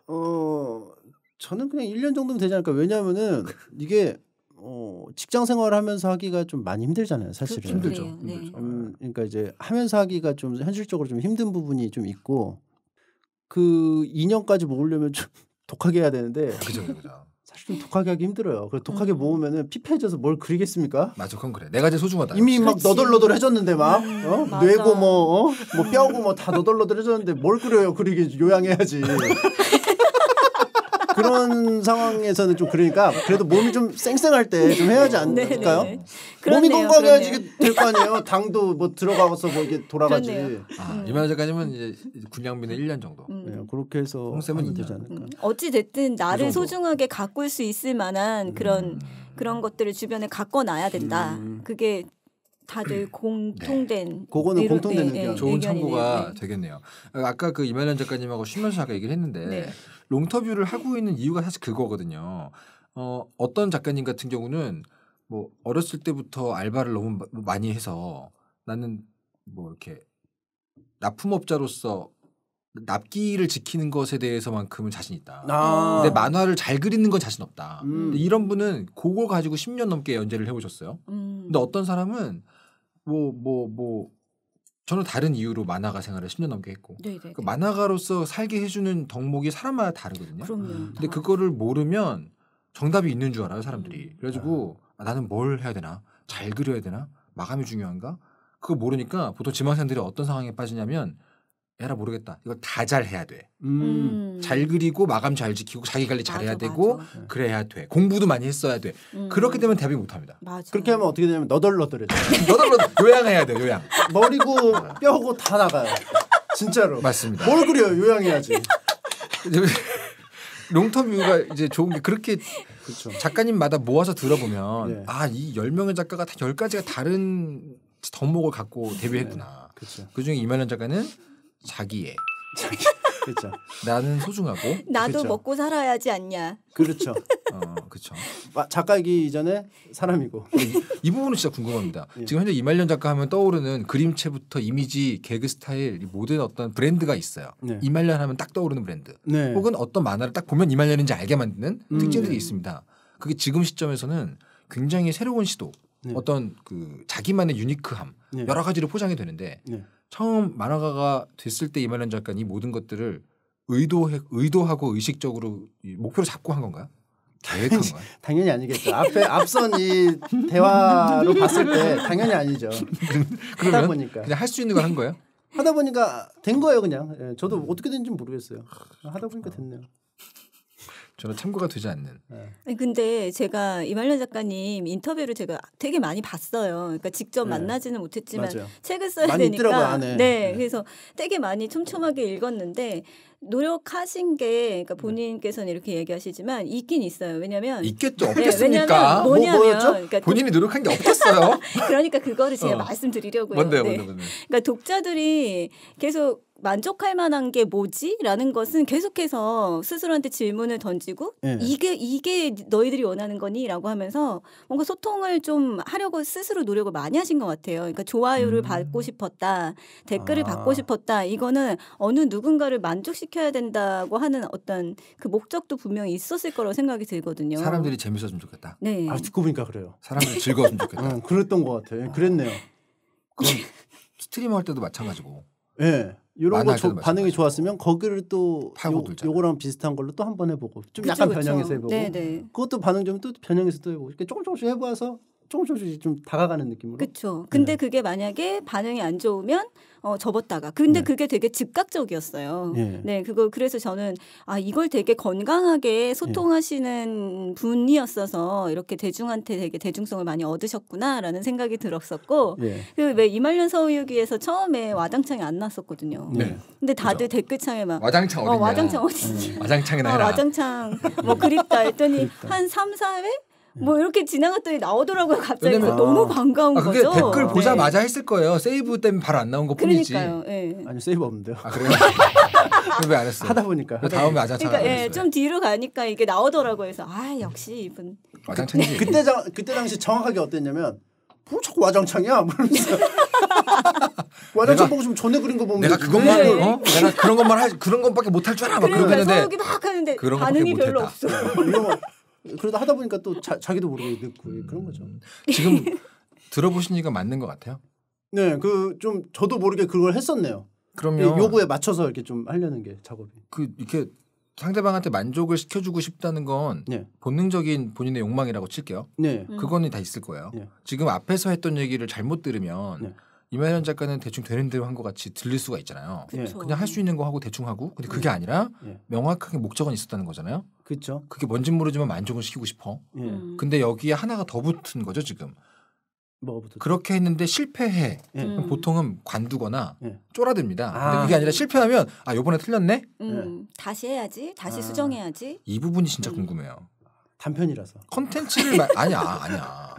어, 저는 그냥 1년 정도면 되지 않을까? 왜냐면은 이게 어, 직장 생활을 하면서 하기가 좀 많이 힘들잖아요, 사실은. 힘들죠. 네. 힘들죠. 음, 그러니까 이제 하면서 하기가 좀 현실적으로 좀 힘든 부분이 좀 있고 그 2년까지 먹으려면좀 독하게 해야 되는데 아, 그죠 그죠 사실 좀 독하게 하기 힘들어요. 그 독하게 음. 모으면은 피폐해져서 뭘 그리겠습니까? 맞아, 그건 그래. 내가 제일 소중하다. 이미 그렇지. 막 너덜너덜해졌는데 음, 막 어? 뇌고 뭐, 어? 뭐 뼈고 뭐 다 너덜너덜해졌는데 뭘 그려요? 그리게 요양해야지. 그런 상황에서는 좀 그러니까 그래도 몸이 좀 쌩쌩할 때 좀 해야지 네. 않을까요? 네, 네. 몸이 건강해야지 될 거 아니에요. 당도 뭐 들어가서 뭐이게 돌아가지. 아, 아, 이만호 작가님은 이제 군양비는 1년 정도. 음. 네, 그렇게 해서 홍쌤은 되지 까 음. 어찌 됐든 그 나를 소중하게 가꿀 수 있을 만한 그런 음. 그런 것들을 주변에 갖고 놔야 된다. 음. 그게 다들 공통된 그거는 네. 공통된 네, 의 좋은 요 참고가 되겠네요. 아까 그 이만현 작가님하고 신면수 작가 얘기를 했는데 롱터뷰를 하고 있는 이유가 사실 그거거든요. 어, 어떤 작가님 같은 경우는 뭐 어렸을 때부터 알바를 너무 마, 뭐 많이 해서 나는 뭐 이렇게 납품업자로서 납기를 지키는 것에 대해서만큼은 자신 있다. 아~ 근데 만화를 잘 그리는 건 자신 없다. 음. 이런 분은 그걸 가지고 10년 넘게 연재를 해오셨어요. 음. 근데 어떤 사람은 뭐 뭐, 뭐, 저는 다른 이유로 만화가 생활을 10년 넘게 했고 그 만화가로서 살게 해주는 덕목이 사람마다 다르거든요. 그럼요. 음. 근데 그거를 모르면 정답이 있는 줄 알아요 사람들이. 음. 그래가지고 네. 아, 나는 뭘 해야 되나 잘 그려야 되나 마감이 중요한가 그거 모르니까 보통 지망생들이 어떤 상황에 빠지냐면 해라 모르겠다. 이거다 잘 해야 돼. 음. 잘 그리고 마감 잘 지키고 자기 관리 잘 맞아, 해야 되고 맞아. 네. 그래야 돼. 공부도 많이 했어야 돼. 음. 그렇게 되면 대비 못 합니다. 맞아. 그렇게 하면 어떻게 되냐면 너덜너덜해져. 너덜너덜 요양해야 돼. 요양. 머리고 뼈고 다 나가요. 진짜로. 맞습니다. 뭘 그려 요양해야지. 롱텀 뷰가 이제 좋은 게 그렇게 그렇죠. 작가님마다 모아서 들어보면 네. 아이 10명의 작가가 다 10가지가 다른 덤목을 갖고 네, 데뷔했구나. 네. 그 그중에 이만현 작가는 자기애. 그렇죠. 나는 소중하고 나도 그렇 먹고 살아야지 않냐. 그렇죠. 어, 그렇죠. 작가이기 전에 사람이고. 이, 이 부분은 진짜 궁금합니다. 예. 지금 현재 이말년 작가 하면 떠오르는 그림체부터 이미지, 개그 스타일 이 모든 어떤 브랜드가 있어요. 네. 이말년 하면 딱 떠오르는 브랜드. 네. 혹은 어떤 만화를 딱 보면 이말년인지 알게 만드는 음. 특징들이 네. 있습니다. 그게 지금 시점에서는 굉장히 새로운 시도, 네. 어떤 그 자기만의 유니크함 네. 여러 가지로 포장이 되는데 네. 처음 만화가가 됐을 때 이만한 작가는 이 모든 것들을 의도해, 의도하고 의식적으로 목표를 잡고 한 건가요? 계획한 당연히 아니겠죠. 앞에 앞선 이 대화로 봤을 때 당연히 아니죠. 그러다 보니까 그냥 할 수 있는 걸 한 거예요? 하다 보니까 된 거예요, 그냥. 예, 저도 어떻게 된지 모르겠어요. 하다 보니까 됐네요. 저는 참고가 되지 않는. 네. 근데 제가 이말년 작가님 인터뷰를 제가 되게 많이 봤어요. 그러니까 직접 네. 만나지는 못했지만 맞아요. 책을 써야 되니까. 네. 네. 그래서 되게 많이 촘촘하게 읽었는데 노력하신 게 그러니까 네. 본인께서는 이렇게 얘기하시지만 있긴 있어요. 왜냐면 있겠죠. 네, 없겠습니까? 네, 뭐냐면 뭐, 그러니까 본인이 노력한 게 없겠어요. 그러니까 그거를 제가 어. 말씀드리려고요. 뭔데요, 네. 뭔데, 뭔데. 그러니까 독자들이 계속 만족할 만한 게 뭐지라는 것은 계속해서 스스로한테 질문을 던지고 네. 이게 이게 너희들이 원하는 거니라고 하면서 뭔가 소통을 좀 하려고 스스로 노력을 많이 하신 것 같아요. 그러니까 좋아요를 음. 받고 싶었다, 댓글을 아. 받고 싶었다. 이거는 어느 누군가를 만족시켜야 된다고 하는 어떤 그 목적도 분명히 있었을 거라고 생각이 들거든요. 사람들이 재밌었으면 좋겠다. 네. 아 듣고 보니까 그래요. 사람들이 즐거웠으면 좋겠다. 어, 그랬던 것 같아요. 그랬네요. 그럼 스트리머 할 때도 마찬가지고. 예. 네. 요런거 반응이 좋았으면 거기를 또요 요, 거랑 비슷한 걸로 또 한 번 해보고 좀 그쵸, 약간 그쵸. 변형해서 해보고 네네. 네. 그것도 반응 좀 또 변형해서 또 해보고 이렇게 조금 조금씩 해보아서 조금 조금씩 좀 다가가는 느낌으로. 그렇죠. 근데 네. 그게 만약에 반응이 안 좋으면 어, 접었다가. 근데 네. 그게 되게 즉각적이었어요. 네. 네, 그거 그래서 저는 아 이걸 되게 건강하게 소통하시는 네. 분이었어서 이렇게 대중한테 되게 대중성을 많이 얻으셨구나라는 생각이 들었었고 예. 그왜 이말년 서유기에서 울 처음에 와장창이 안 났었거든요. 네. 근데 다들 그렇죠. 댓글창에 막 와장창 어딨냐? 어, 와장창 어딨냐? 음. 와장창이나 어, 해라. 어, 와장창 뭐 그립다 했더니 그립다. 한 3, 4회 뭐 이렇게 지나갔더니 나오더라고요 갑자기 왜냐면, 너무 아. 반가운 아, 그게 거죠. 댓글 네. 보자마자 했을 거예요. 세이브 때문에 바로 안 나온 거 뿐이지. 그러니까요. 예. 아니 세이브 없는데요. 아 그래요? 왜안했어 하다 보니까 뭐 다음에 아자 그러니까 예, 좀 뒤로 가니까 이게 나오더라고요. 서아 역시 이분. 와장창이. 그, 그때 자, 그때 당시 정확하게 어땠냐면 뭐 자꾸 와장창이야. 뭐 와장창 보고 좀 전에 그린 거 보면 내가 그것만 네. 어? 내가 그런 것만 할 그런 것밖에 못할 줄 알아. 그러니까 그러는데 막 하는데 반응이 별로 없어. 어, 그러다 하다 보니까 또 자, 기도 모르게 늦고 예, 그런 거죠. 음. 지금 들어보신이까 맞는 것 같아요. 네, 그 좀 저도 모르게 그걸 했었네요. 그럼요. 예, 요구에 맞춰서 이렇게 좀 하려는 게 작업이. 그 이렇게 상대방한테 만족을 시켜주고 싶다는 건 네. 본능적인 본인의 욕망이라고 칠게요. 네. 음. 그거는 다 있을 거예요. 네. 지금 앞에서 했던 얘기를 잘못 들으면 네. 이만현 작가는 대충 되는 대로 한 것 같이 들릴 수가 있잖아요. 그쵸. 그렇죠. 그냥 할 수 있는 거 하고 대충 하고 근데 그게 예. 아니라 예. 명확하게 목적은 있었다는 거잖아요. 그렇죠. 그게 뭔진 모르지만 만족을 시키고 싶어. 예. 음. 근데 여기에 하나가 더 붙은 거죠 지금. 뭐부터 그렇게 했는데 실패해. 예. 음. 보통은 관두거나 예. 쫄아듭니다. 아. 근데 그게 아니라 실패하면 아 요번에 틀렸네. 음, 다시 해야지. 다시 아. 수정해야지. 이 부분이 진짜 궁금해요. 단편이라서. 컨텐츠를 마... 아니야 아니야.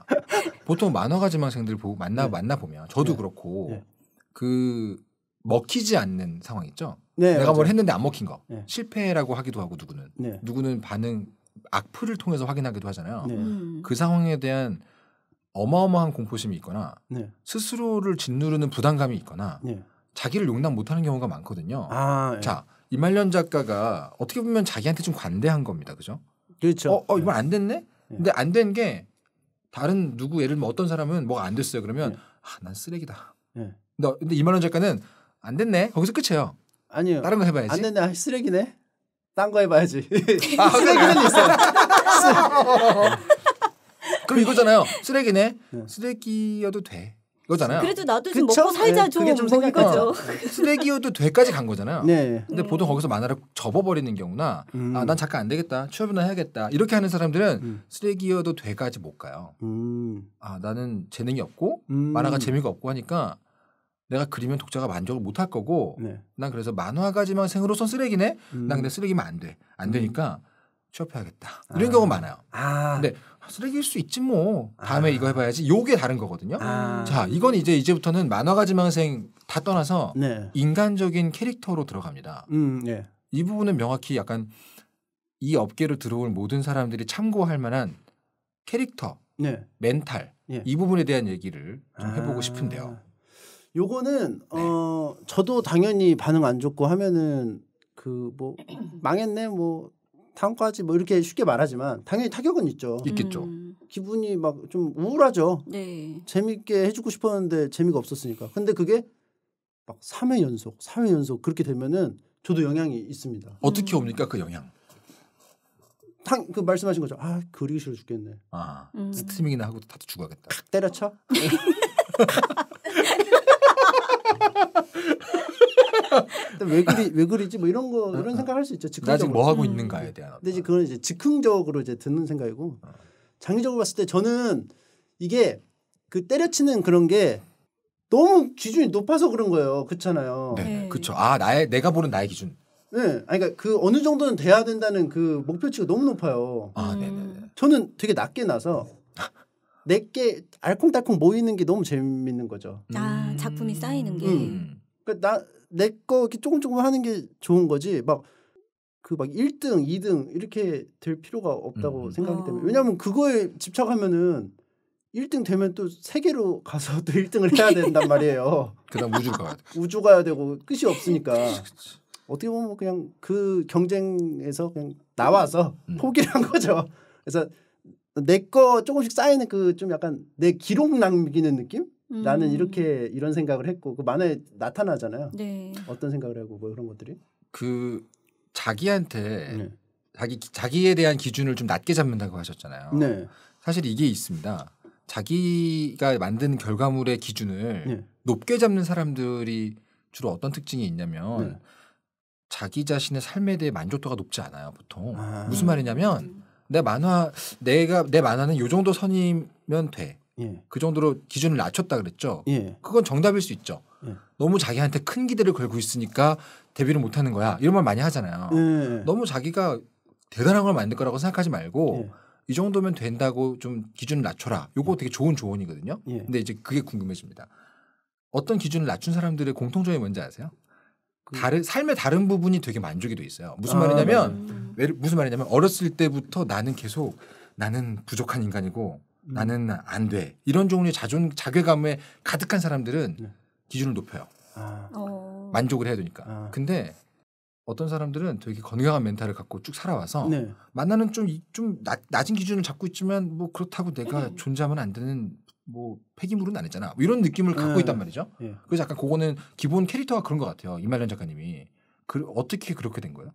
보통 만화가 지망생들 보고 만나 네. 만나 보면 저도 네. 그렇고 네. 그 먹히지 않는 상황 있죠. 네, 내가 맞아요. 뭘 했는데 안 먹힌 거 네. 실패라고 하기도 하고 누구는 네. 누구는 반응 악플을 통해서 확인하기도 하잖아요. 음. 그 상황에 대한 어마어마한 공포심이 있거나 스스로를 짓누르는 부담감이 있거나 자기를 용납 못하는 경우가 많거든요. 아, 예. 자 이말년 작가가 어떻게 보면 자기한테 좀 관대한 겁니다, 그죠? 그렇죠. 어, 어 이건 네. 안 됐네. 네. 근데 안 된 게 다른 누구 예를 들면 어떤 사람은 뭐가 안 됐어요. 그러면 네. 아, 난 쓰레기다. 네. 근데 이만원 작가는 안 됐네. 거기서 끝이에요. 아니요. 다른 거 해봐야지. 안 됐네. 아, 쓰레기네. 딴 거 해봐야지. 아, 그러니까. 쓰레기는 있어. 쓰... 그럼 이거잖아요. 쓰레기네. 쓰레기여도 돼. 이거잖아요. 그래도 나도 그쵸? 먹고 살자 네, 좀. 그게 좀 뭐 생각이죠. 쓰레기여도 돼까지 간 거잖아요. 네. 근데 음. 보통 거기서 만화를 접어버리는 경우나 음. 아난 잠깐 안 되겠다 취업이나 해야겠다 이렇게 하는 사람들은 음. 쓰레기여도 돼까지 못 가요. 음. 아 나는 재능이 없고 음. 만화가 재미가 없고 하니까 내가 그리면 독자가 만족을 못 할 거고 네. 난 그래서 만화가 지만생으로선 쓰레기네. 음. 난 근데 쓰레기면 안 돼. 안 되니까 취업해야겠다. 아. 이런 아. 경우 많아요. 아. 근데 쓰레기일 수 있지 뭐 다음에 아. 이거 해봐야지 요게 다른 거거든요 아. 자 이건 이제 이제부터는 만화가 지망생 다 떠나서 네. 인간적인 캐릭터로 들어갑니다 음, 네. 이 부분은 명확히 약간 이 업계로 들어올 모든 사람들이 참고할 만한 캐릭터 네. 멘탈 예. 이 부분에 대한 얘기를 좀 아. 해보고 싶은데요 요거는 네. 어 저도 당연히 반응 안 좋고 하면은 그 뭐 망했네 뭐 다음까지 뭐 이렇게 쉽게 말하지만 당연히 타격은 있죠. 있겠죠. 음. 기분이 막 좀 우울하죠. 네. 재밌게 해주고 싶었는데 재미가 없었으니까. 근데 그게 막 3회 연속, 3회 연속 그렇게 되면은 저도 영향이 있습니다. 어떻게 옵니까 그 영향? 탕, 그 말씀하신 거죠. 아 그리기 싫어 죽겠네. 아 음. 스트리밍이나 하고 도 다도 죽어야겠다. 때려쳐. 왜 그리 왜 그리지 뭐 이런 거 어, 이런 어. 생각할 수 있죠. 즉흥적으로. 나 지금 뭐 하고 있는가에 대한. 근데 이제 그건 이제 즉흥적으로 이제 듣는 생각이고 어. 장기적으로 봤을 때 저는 이게 그 때려치는 그런 게 너무 기준이 높아서 그런 거예요. 그렇잖아요. 네, 그렇죠. 아 나의 내가 보는 나의 기준. 네, 그러니까 그 어느 정도는 돼야 된다는 그 목표치가 너무 높아요. 아, 네, 네. 네. 음. 저는 되게 낮게 나서 내게 알콩달콩 모이는 게 너무 재밌는 거죠. 아, 작품이 쌓이는 게. 음. 그러니까 나 내거 이렇게 조금 조금 하는 게 좋은 거지 막 그막 그 1등, 2등 이렇게 될 필요가 없다고 음. 생각이기 때문에 아. 왜냐하면 그거에 집착하면은 1등 되면 또 세계로 가서 또 1등을 해야 된단 말이에요. 그다음 우주 가야 돼. 우주 가야 되고 끝이 없으니까. 그치, 그치. 어떻게 보면 그냥 그 경쟁에서 그냥 나와서 음. 포기를 한 거죠. 그래서 내 거 조금씩 쌓이는 그 좀 약간 내 기록 남기는 느낌? 음. 나는 이렇게 이런 생각을 했고 그 만화에 나타나잖아요. 네. 어떤 생각을 하고 뭐 그런 것들이 그 자기한테 네. 자기 자기에 대한 기준을 좀 낮게 잡는다고 하셨잖아요. 네. 사실 이게 있습니다. 자기가 만든 결과물의 기준을 네. 높게 잡는 사람들이 주로 어떤 특징이 있냐면 네. 자기 자신의 삶에 대해 만족도가 높지 않아요 보통 아. 무슨 말이냐면 음. 내 만화 내가 내 만화는 요 정도 선이면 돼 예. 그 정도로 기준을 낮췄다 그랬죠. 예. 그건 정답일 수 있죠. 예. 너무 자기한테 큰 기대를 걸고 있으니까 데뷔를 못 하는 거야. 이런 말 많이 하잖아요. 예. 너무 자기가 대단한 걸 만들 거라고 생각하지 말고 예. 이 정도면 된다고 좀 기준을 낮춰라. 요거 되게 좋은 조언이거든요. 근데 이제 그게 궁금해집니다. 어떤 기준을 낮춘 사람들의 공통점이 뭔지 아세요? 그... 다른 삶의 다른 부분이 되게 만족이 돼 있어요. 무슨 아, 말이냐면 아, 네. 무슨 말이냐면 어렸을 때부터 나는 계속 나는 부족한 인간이고 음. 나는 안 돼. 이런 종류의 자존 자괴감에 가득한 사람들은 네. 기준을 높여요. 아. 어. 만족을 해야 되니까. 아. 근데 어떤 사람들은 되게 건강한 멘탈을 갖고 쭉 살아와서 네. 만나는 좀 좀 낮은 기준을 잡고 있지만 뭐 그렇다고 내가 음. 존재하면 안 되는 뭐 폐기물은 아니잖아. 뭐 이런 느낌을 네. 갖고 네. 있단 말이죠. 네. 그래서 약간 그거는 기본 캐릭터가 그런 것 같아요. 이말년 작가님이 그 어떻게 그렇게 된 거예요?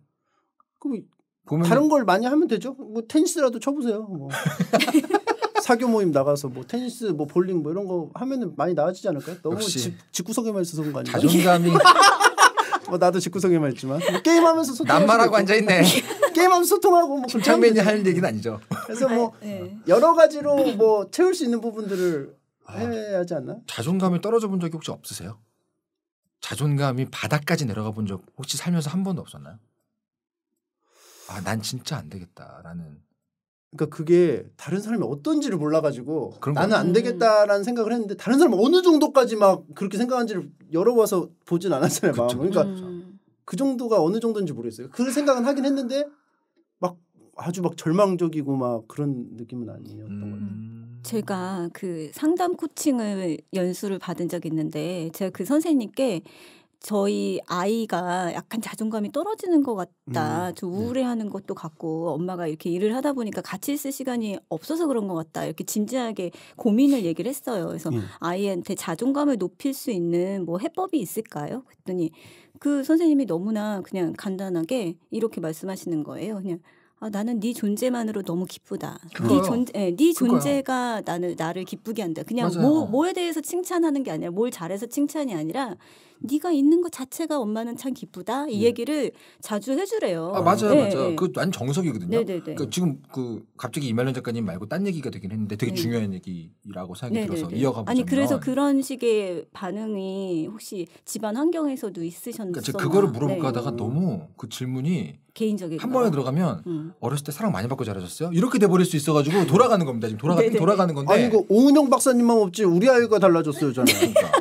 그럼 보면 다른 걸 많이 하면 되죠. 뭐 테니스라도 쳐보세요. 뭐. 사교 모임 나가서 뭐 테니스 뭐 볼링 뭐 이런 거 하면은 많이 나아지지 않을까요? 너무 집, 집구석에만 있어서 그런 거아니에 자존감이 뭐 나도 집구석에만 있지만 뭐 게임하면서 소통 남말하고 앉아 있네. 게임하면서 소통하고 뭐 김창민이 하는 얘기는 아니죠. 그래서 뭐 아, 네. 여러 가지로 뭐 채울 수 있는 부분들을 해야 하지 않나? 자존감이 떨어져 본 적이 혹시 없으세요? 자존감이 바닥까지 내려가 본 적 혹시 살면서 한 번도 없었나요? 아, 난 진짜 안 되겠다라는 그러니까 그게 다른 사람이 어떤지를 몰라가지고 나는 안 되겠다라는 생각을 했는데 다른 사람 어느 정도까지 막 그렇게 생각한지를 열어봐서 보진 않았잖아요. 그쵸, 그러니까 음. 그 정도가 어느 정도인지 모르겠어요. 그 생각은 하긴 했는데 막 아주 막 절망적이고 막 그런 느낌은 아니었던 음. 같아요 제가 그 상담 코칭을 연수를 받은 적이 있는데 제가 그 선생님께 저희 아이가 약간 자존감이 떨어지는 것 같다. 음. 좀 네. 우울해하는 네. 것도 같고 엄마가 이렇게 일을 하다 보니까 같이 있을 시간이 없어서 그런 것 같다. 이렇게 진지하게 고민을 얘기를 했어요. 그래서 음. 아이한테 자존감을 높일 수 있는 뭐 해법이 있을까요? 그랬더니 그 선생님이 너무나 그냥 간단하게 이렇게 말씀하시는 거예요. 그냥 아, 나는 네 존재만으로 너무 기쁘다. 네 그거요. 예, 네 존재, 네, 네 존재가 나는 나를 기쁘게 한다. 그냥 뭐 뭐에 대해서 칭찬하는 게 아니라 뭘 잘해서 칭찬이 아니라 네가 있는 것 자체가 엄마는 참 기쁘다 이 네. 얘기를 자주 해주래요. 아 맞아요, 네, 맞아요. 네. 그완 정석이거든요. 네, 네, 네. 그러니까 지금 그 갑자기 이말년 작가님 말고 딴 얘기가 되긴 했는데 되게 네. 중요한 얘기라고 생각이 들어서 이어가 보자 아니 그래서 그런 식의 반응이 혹시 집안 환경에서도 있으셨나요? 그러니까 그거를 물어볼까 네. 하다가 너무 그 질문이 개인적인 한 번에 들어가면 음. 어렸을 때 사랑 많이 받고 자라셨어요? 이렇게 돼버릴 수 있어가지고 돌아가는 겁니다. 지금 돌아가 돌아가는 건데. 아니 그 오은영 박사님만 없지 우리 아이가 달라졌어요 저는. 그러니까.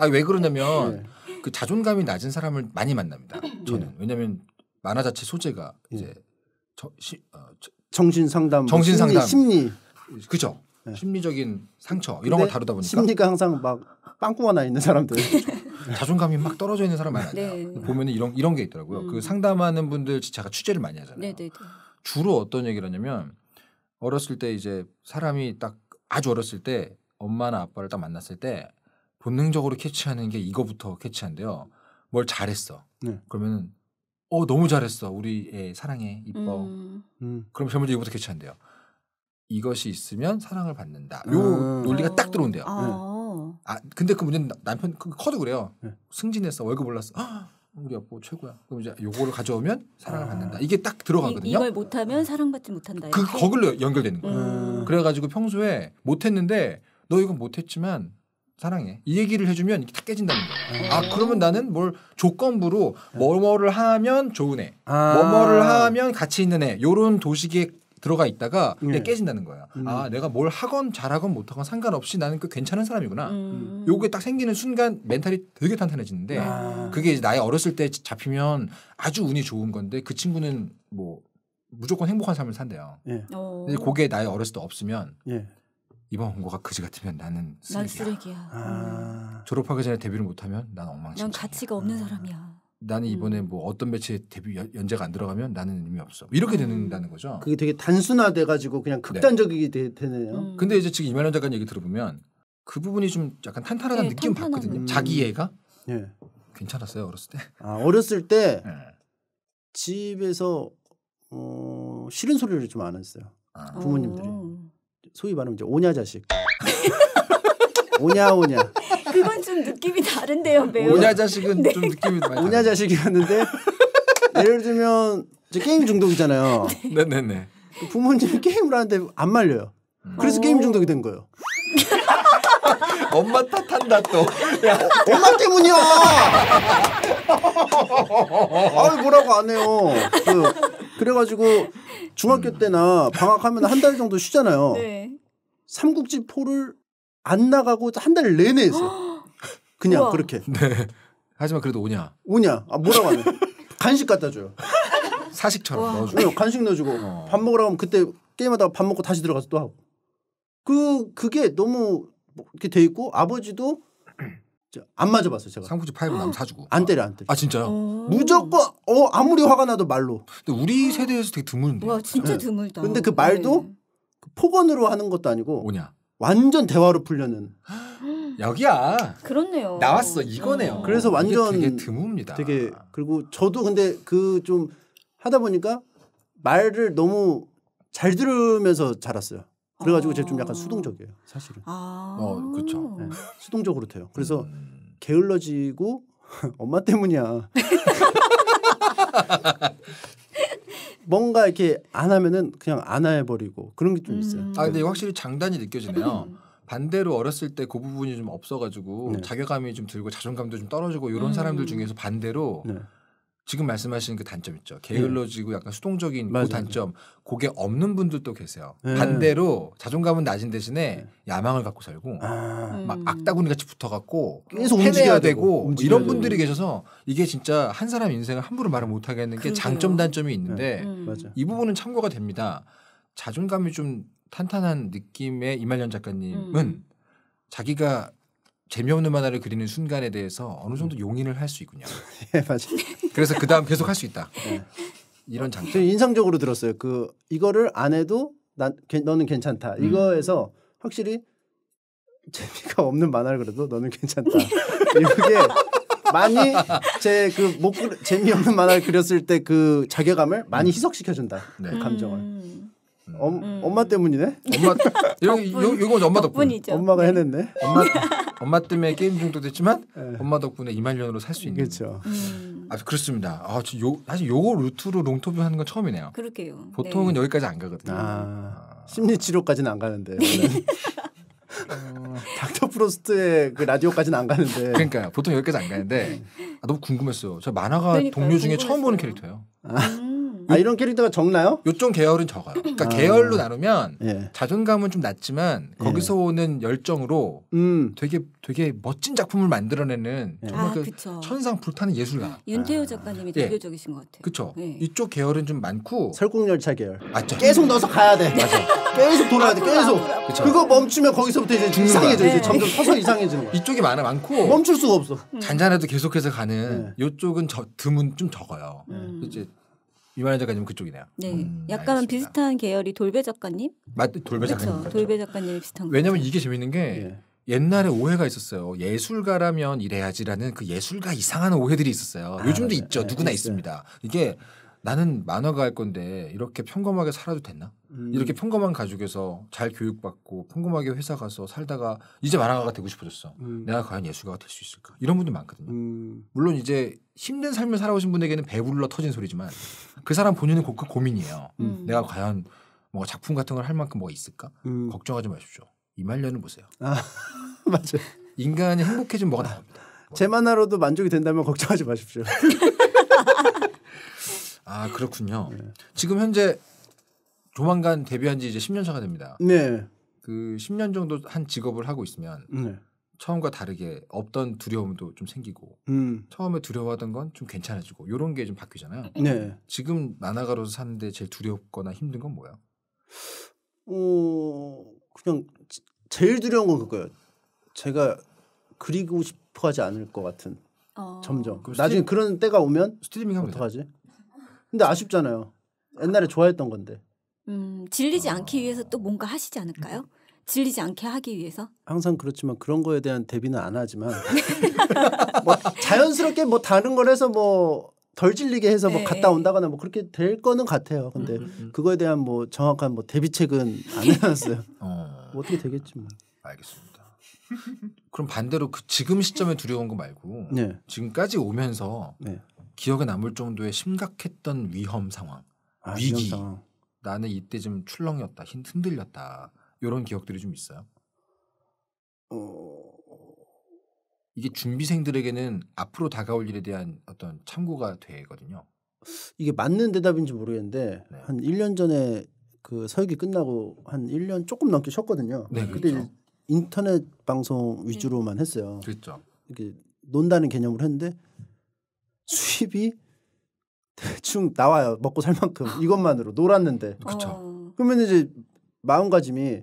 아왜 그러냐면 예. 그 자존감이 낮은 사람을 많이 만납니다. 저는 예. 왜냐면 만화 자체 소재가 예. 이제 저, 시, 어, 저, 정신 상담, 정신 상담, 심리, 심리. 그죠. 네. 심리적인 상처 이런 걸 다루다 보니까 심리가 항상 막 빵꾸가 나 있는 사람들 자존감이 막 떨어져 있는 사람 많아요. 네. 네. 보면 이런 이런 게 있더라고요. 그 음. 그 상담하는 분들 제가 취재를 많이 하잖아요. 네네네. 네, 네. 주로 어떤 얘기를 하냐면 어렸을 때 이제 사람이 딱 아주 어렸을 때 엄마나 아빠를 딱 만났을 때 본능적으로 캐치하는 게 이거부터 캐치한대요뭘 잘했어. 네. 그러면은 어 너무 잘했어. 우리 애 사랑해 이뻐. 음. 음. 그럼 제일 이거부터 캐치한대요. 이것이 있으면 사랑을 받는다. 요 아. 논리가 딱 들어온대요. 아. 아 근데 그 문제는 남편 그 커도 그래요. 네. 승진했어 월급 올랐어. 헉, 아, 우리 아빠 최고야. 그럼 이제 요거를 가져오면 사랑을 아. 받는다. 이게 딱 들어가거든요. 이, 걸 못하면 사랑받지 못한다. 그 거글로 연결되는 거예요. 음. 그래가지고 평소에 못했는데 너 이건 못했지만 사랑해. 이 얘기를 해주면 이게 렇다 깨진다는 거예요. 아. 아, 그러면 나는 뭘 조건부로 네. 뭐뭐를 하면 좋은 애, 아~ 뭐뭐를 하면 가치 있는 애, 요런 도식에 들어가 있다가 네. 깨진다는 거야. 음. 아, 내가 뭘 하건 잘하건 못하건 상관없이 나는 그 괜찮은 사람이구나. 음. 음. 요게 딱 생기는 순간 멘탈이 되게 탄탄해지는데 아. 그게 이제 나의 어렸을 때 잡히면 아주 운이 좋은 건데 그 친구는 뭐 무조건 행복한 삶을 산대요. 예. 근데 어. 그게 나의 어렸을 때 없으면 예. 이번 홍보가 그지 같으면 나는 쓰레기야. 난 쓰레기야. 아... 음. 졸업하기 전에 데뷔를 못하면 난 엉망진창이야. 난 가치가 없는 음. 사람이야. 나는 이번에 음. 뭐 어떤 매체에 데뷔 연재가 안 들어가면 나는 의미 없어. 이렇게 되는다는 음. 거죠. 그게 되게 단순화돼 가지고 그냥 네. 극단적이게 네. 되, 네요 음. 근데 이제 지금 이만현 작가님 얘기 들어보면 그 부분이 좀 약간 탄탄하다는 네, 느낌 받거든요. 음. 자기애가 네. 예. 괜찮았어요 어렸을 때. 아 어렸을 때 네. 집에서 어, 싫은 소리를 좀 안 했어요. 아. 부모님들이. 오. 소위 말하면 이제 오냐 자식. 오냐 오냐. 그건 좀 느낌이 다른데요, 매우 오냐 자식은 네. 좀 느낌이 많이. 오냐 자식이었는데 예를 들면 이제 게임 중독이잖아요. 네, 네, 네. 부모님이 게임을 하는데 안 말려요. 음. 그래서 오. 게임 중독이 된 거예요. 엄마 탓한다 또. 야, 엄마 때문이야. 아유 뭐라고 안 해요. 그, 그 래가지고 중학교 때나 방학하면 한 달 정도 쉬잖아요. 네. 삼국지 포를 안 나가고 한 달 내내 했어요. 그냥 우와. 그렇게. 네. 하지만 그래도 오냐. 오냐. 아, 뭐라고 하네. 간식 갖다 줘요. 사식처럼 우와. 넣어주고. 네, 간식 넣어주고 어. 밥 먹으라고 하면 그때 게임하다가 밥 먹고 다시 들어가서 또 하고. 그 그게 너무 뭐 이렇게 돼 있고 아버지도 안 맞아봤어요 제가 삼국지 파이브 남 사주고 안 때려 안 때려 아 진짜요 무조건 어 아무리 화가 나도 말로 근데 우리 세대에서 되게 드문데와 진짜 네. 드물다 근데 그 말도 네. 그 폭언으로 하는 것도 아니고 뭐냐? 완전 대화로 풀려는 여기야. 그렇네요. 나왔어 이거네요. 어. 그래서 완전 되게, 되게 드뭅니다. 되게 그리고 저도 근데 그 좀 하다 보니까 말을 너무 잘 들으면서 자랐어요. 그래가지고 아. 제가 좀 약간 아. 수동적이에요, 사실은. 아. 어, 그렇죠. 네, 수동적으로 돼요. 그래서 음. 게을러지고 엄마 때문이야. 뭔가 이렇게 안 하면은 그냥 안 해버리고 그런 게좀 음. 있어요. 음. 아 근데 확실히 장단이 느껴지네요. 음. 반대로 어렸을 때 그 부분이 좀 없어가지고 네. 자괴감이 좀 들고 자존감도 좀 떨어지고 이런 음. 사람들 중에서 반대로 네. 지금 말씀하신그 단점 있죠. 네. 게을러지고 약간 수동적인 그 맞아요. 그 단점, 고게 없는 분들도 계세요. 네. 반대로 자존감은 낮은 대신에 네. 야망을 갖고 살고 아. 막 악다구니 같이 붙어갖고 계속 해내야 되고, 되고 이런 분들이 계셔서 이게 진짜 한 사람 인생을 함부로 말을 못하게 하는 게 장점 단점이 있는데 네. 음. 이 부분은 참고가 됩니다. 자존감이 좀 탄탄한 느낌의 이말년 작가님은 음. 자기가 재미없는 만화를 그리는 순간에 대해서 어느 정도 음. 용인을 할 수 있군요. 예, 맞아요. 그래서 그 다음 계속 할 수 있다. 네. 이런 장점. 인상적으로 들었어요. 그 이거를 안 해도 난 게, 너는 괜찮다. 음. 이거에서 확실히 재미가 없는 만화를 그래도 너는 괜찮다. 이게 많이 제 그못 재미없는 만화를 그렸을 때 그 자괴감을 많이 음. 희석시켜준다. 네. 그 감정을. 음. 음. 엄마 때문이네. 엄마 이거 이건 엄마 덕분. 이죠 엄마가 네. 해냈네. 엄마 엄마 때문에 게임 중독됐지만 네. 예. 엄마 덕분에 2만 년으로 살 수 있는. 그렇죠. 음. 아 그렇습니다. 아, 저 요, 사실 요거 루트로 롱토뷰 하는 건 처음이네요. 그렇게요. 보통은 네. 여기까지 안 가거든요. 아, 아. 심리 치료까지는 안 가는데. 어, 닥터 프로스트의 그 라디오까지는 안 가는데. 그러니까 보통 여기까지 안 가는데 네. 아, 너무 궁금했어요. 저 만화가 그러니까요, 동료 중에 궁금했어요. 처음 보는 캐릭터예요. 아. 음. 아 이런 캐릭터가 적나요? 요쪽 계열은 적어요. 그러니까 아. 계열로 나누면 예. 자존감은 좀 낮지만 거기서 예. 오는 열정으로 음. 되게 되게 멋진 작품을 만들어내는 예. 정말 아, 그 그쵸. 천상 불타는 예술가. 윤태호 아. 작가님이 예. 대표적이신 것 같아요. 그렇죠. 이쪽 계열은 좀 많고 설국열차 계열. 맞죠. 계속 넣어서 가야 돼. 맞아. 계속 돌아야 돼. 계속. 그쵸. 그거 멈추면 거기서부터 이제 이상해져. 이제 점점 서서 이상해지는 거야. 이쪽이 많아 많고 멈출 수가 없어. 음. 잔잔해도 계속해서 가는 요쪽은 저 드문 좀 적어요. 이제 이만혜 작가님 은 그쪽이네요. 네, 음, 약간 알겠습니다. 비슷한 계열이 돌배 작가님. 맞, 돌배 작가님. 그렇죠. 돌배 작가님 비슷한. 왜냐하면 이게 재밌는 게 예. 옛날에 오해가 있었어요. 예술가라면 이래야지라는 그 예술가 이상한 오해들이 있었어요. 아, 요즘도 맞 있죠. 네, 누구나 있 있습니다. 이게 나는 만화가 할 건데 이렇게 평범하게 살아도 됐나? 음. 이렇게 평범한 가족에서 잘 교육받고 평범하게 회사 가서 살다가 이제 만화가가 되고 싶어졌어. 음. 내가 과연 예술가가 될 수 있을까? 이런 분들 많거든요. 음. 물론 이제 힘든 삶을 살아오신 분에게는 배불러 터진 소리지만 그 사람 본인은 그 고민이에요. 음. 음. 내가 과연 뭐 작품 같은 걸 할 만큼 뭐가 있을까? 음. 걱정하지 마십시오. 이말년을 보세요. 아, 맞아요. 인간이 행복해진 뭐가 나옵니다. 제 만화로도 만족이 된다면 걱정하지 마십시오. 아 그렇군요. 네. 지금 현재 조만간 데뷔한 지 이제 10년 차가 됩니다. 네. 그 10년 정도 한 직업을 하고 있으면 네. 처음과 다르게 없던 두려움도 좀 생기고 음. 처음에 두려워하던 건 좀 괜찮아지고 이런 게 좀 바뀌잖아요. 네. 지금 만화가로서 사는데 제일 두렵거나 힘든 건 뭐야? 어 그냥 제일 두려운 건 그거예요. 제가 그리고 싶어하지 않을 것 같은 어... 점점 나중에 스트리... 그런 때가 오면 스트리밍 하면 어떡하지? 근데 아쉽잖아요. 옛날에 좋아했던 건데. 음, 질리지 아. 않기 위해서 또 뭔가 하시지 않을까요? 질리지 않게 하기 위해서 항상 그렇지만 그런 거에 대한 대비는 안 하지만 뭐 자연스럽게 뭐 다른 걸 해서 뭐 덜 질리게 해서 뭐 네. 갔다 온다거나 뭐 그렇게 될 거는 같아요. 근데 음, 음. 음. 그거에 대한 뭐 정확한 뭐 대비책은 안 해놨어요. 어. 뭐 어떻게 되겠지 뭐. 알겠습니다. 그럼 반대로 그 지금 시점에 두려운 거 말고 네. 지금까지 오면서 네. 기억에 남을 정도의 심각했던 위험 상황, 아, 위기, 위험 상황. 나는 이때 좀 출렁였다, 흔들렸다 이런 기억들이 좀 있어요. 어... 이게 준비생들에게는 앞으로 다가올 일에 대한 어떤 참고가 되거든요. 이게 맞는 대답인지 모르겠는데 네. 한 1년 전에 그 서역이 끝나고 한 1년 조금 넘게 쉬었거든요. 네, 그때 그렇죠. 인터넷 방송 위주로만 네. 했어요. 그렇죠. 이렇게 논다는 개념으로 했는데 수입이 대충 나와요 먹고 살 만큼 이것만으로 놀았는데 그렇 어. 그러면 이제 마음가짐이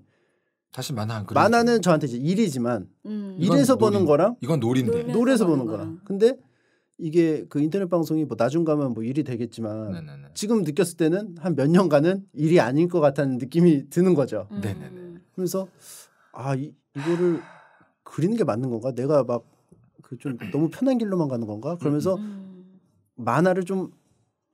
사실 만화 안 그려. 만화는 저한테 이제 일이지만 음. 일에서 보는 거랑 이건 놀인데 놀에서 보는 거랑 근데 이게 그 인터넷 방송이 뭐 나중 가면 뭐 일이 되겠지만 네네네. 네, 네. 지금 느꼈을 때는 한 몇 년간은 일이 아닌 것 같다는 느낌이 드는 거죠. 음. 네네네. 네, 그래서 아 이, 이거를 그리는 게 맞는 건가? 내가 막 그 좀 너무 편한 길로만 가는 건가? 그러면서 음. 만화를 좀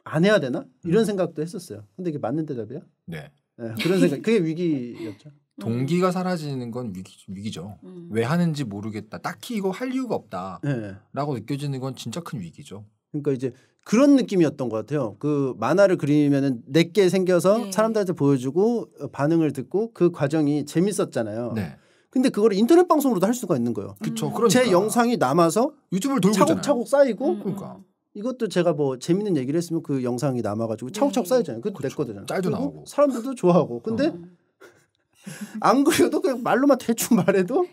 안 해야 되나 이런 음. 생각도 했었어요. 근데 이게 맞는 대답이야? 네. 네 그런 생각. 그게 위기였죠. 동기가 사라지는 건 위기, 위기죠. 음. 왜 하는지 모르겠다. 딱히 이거 할 이유가 없다라고 네. 느껴지는 건 진짜 큰 위기죠. 그러니까 이제 그런 느낌이었던 것 같아요. 그 만화를 그리면은 내게 생겨서 네. 사람들한테 보여주고 반응을 듣고 그 과정이 재밌었잖아요. 네. 근데 그걸 인터넷 방송으로도 할 수가 있는 거예요. 그쵸, 음. 그러니까. 제 영상이 남아서 유튜브를 돌고 차곡차곡 쌓이고 음. 음. 그러니까. 이것도 제가 뭐 재밌는 얘기를 했으면 그 영상이 남아가지고 차곡차곡 네. 쌓였잖아요. 그것도 그내거든요 짤도 나오고 사람들도 좋아하고. 근데 어. 안 그래도 그냥 말로만 대충 말해도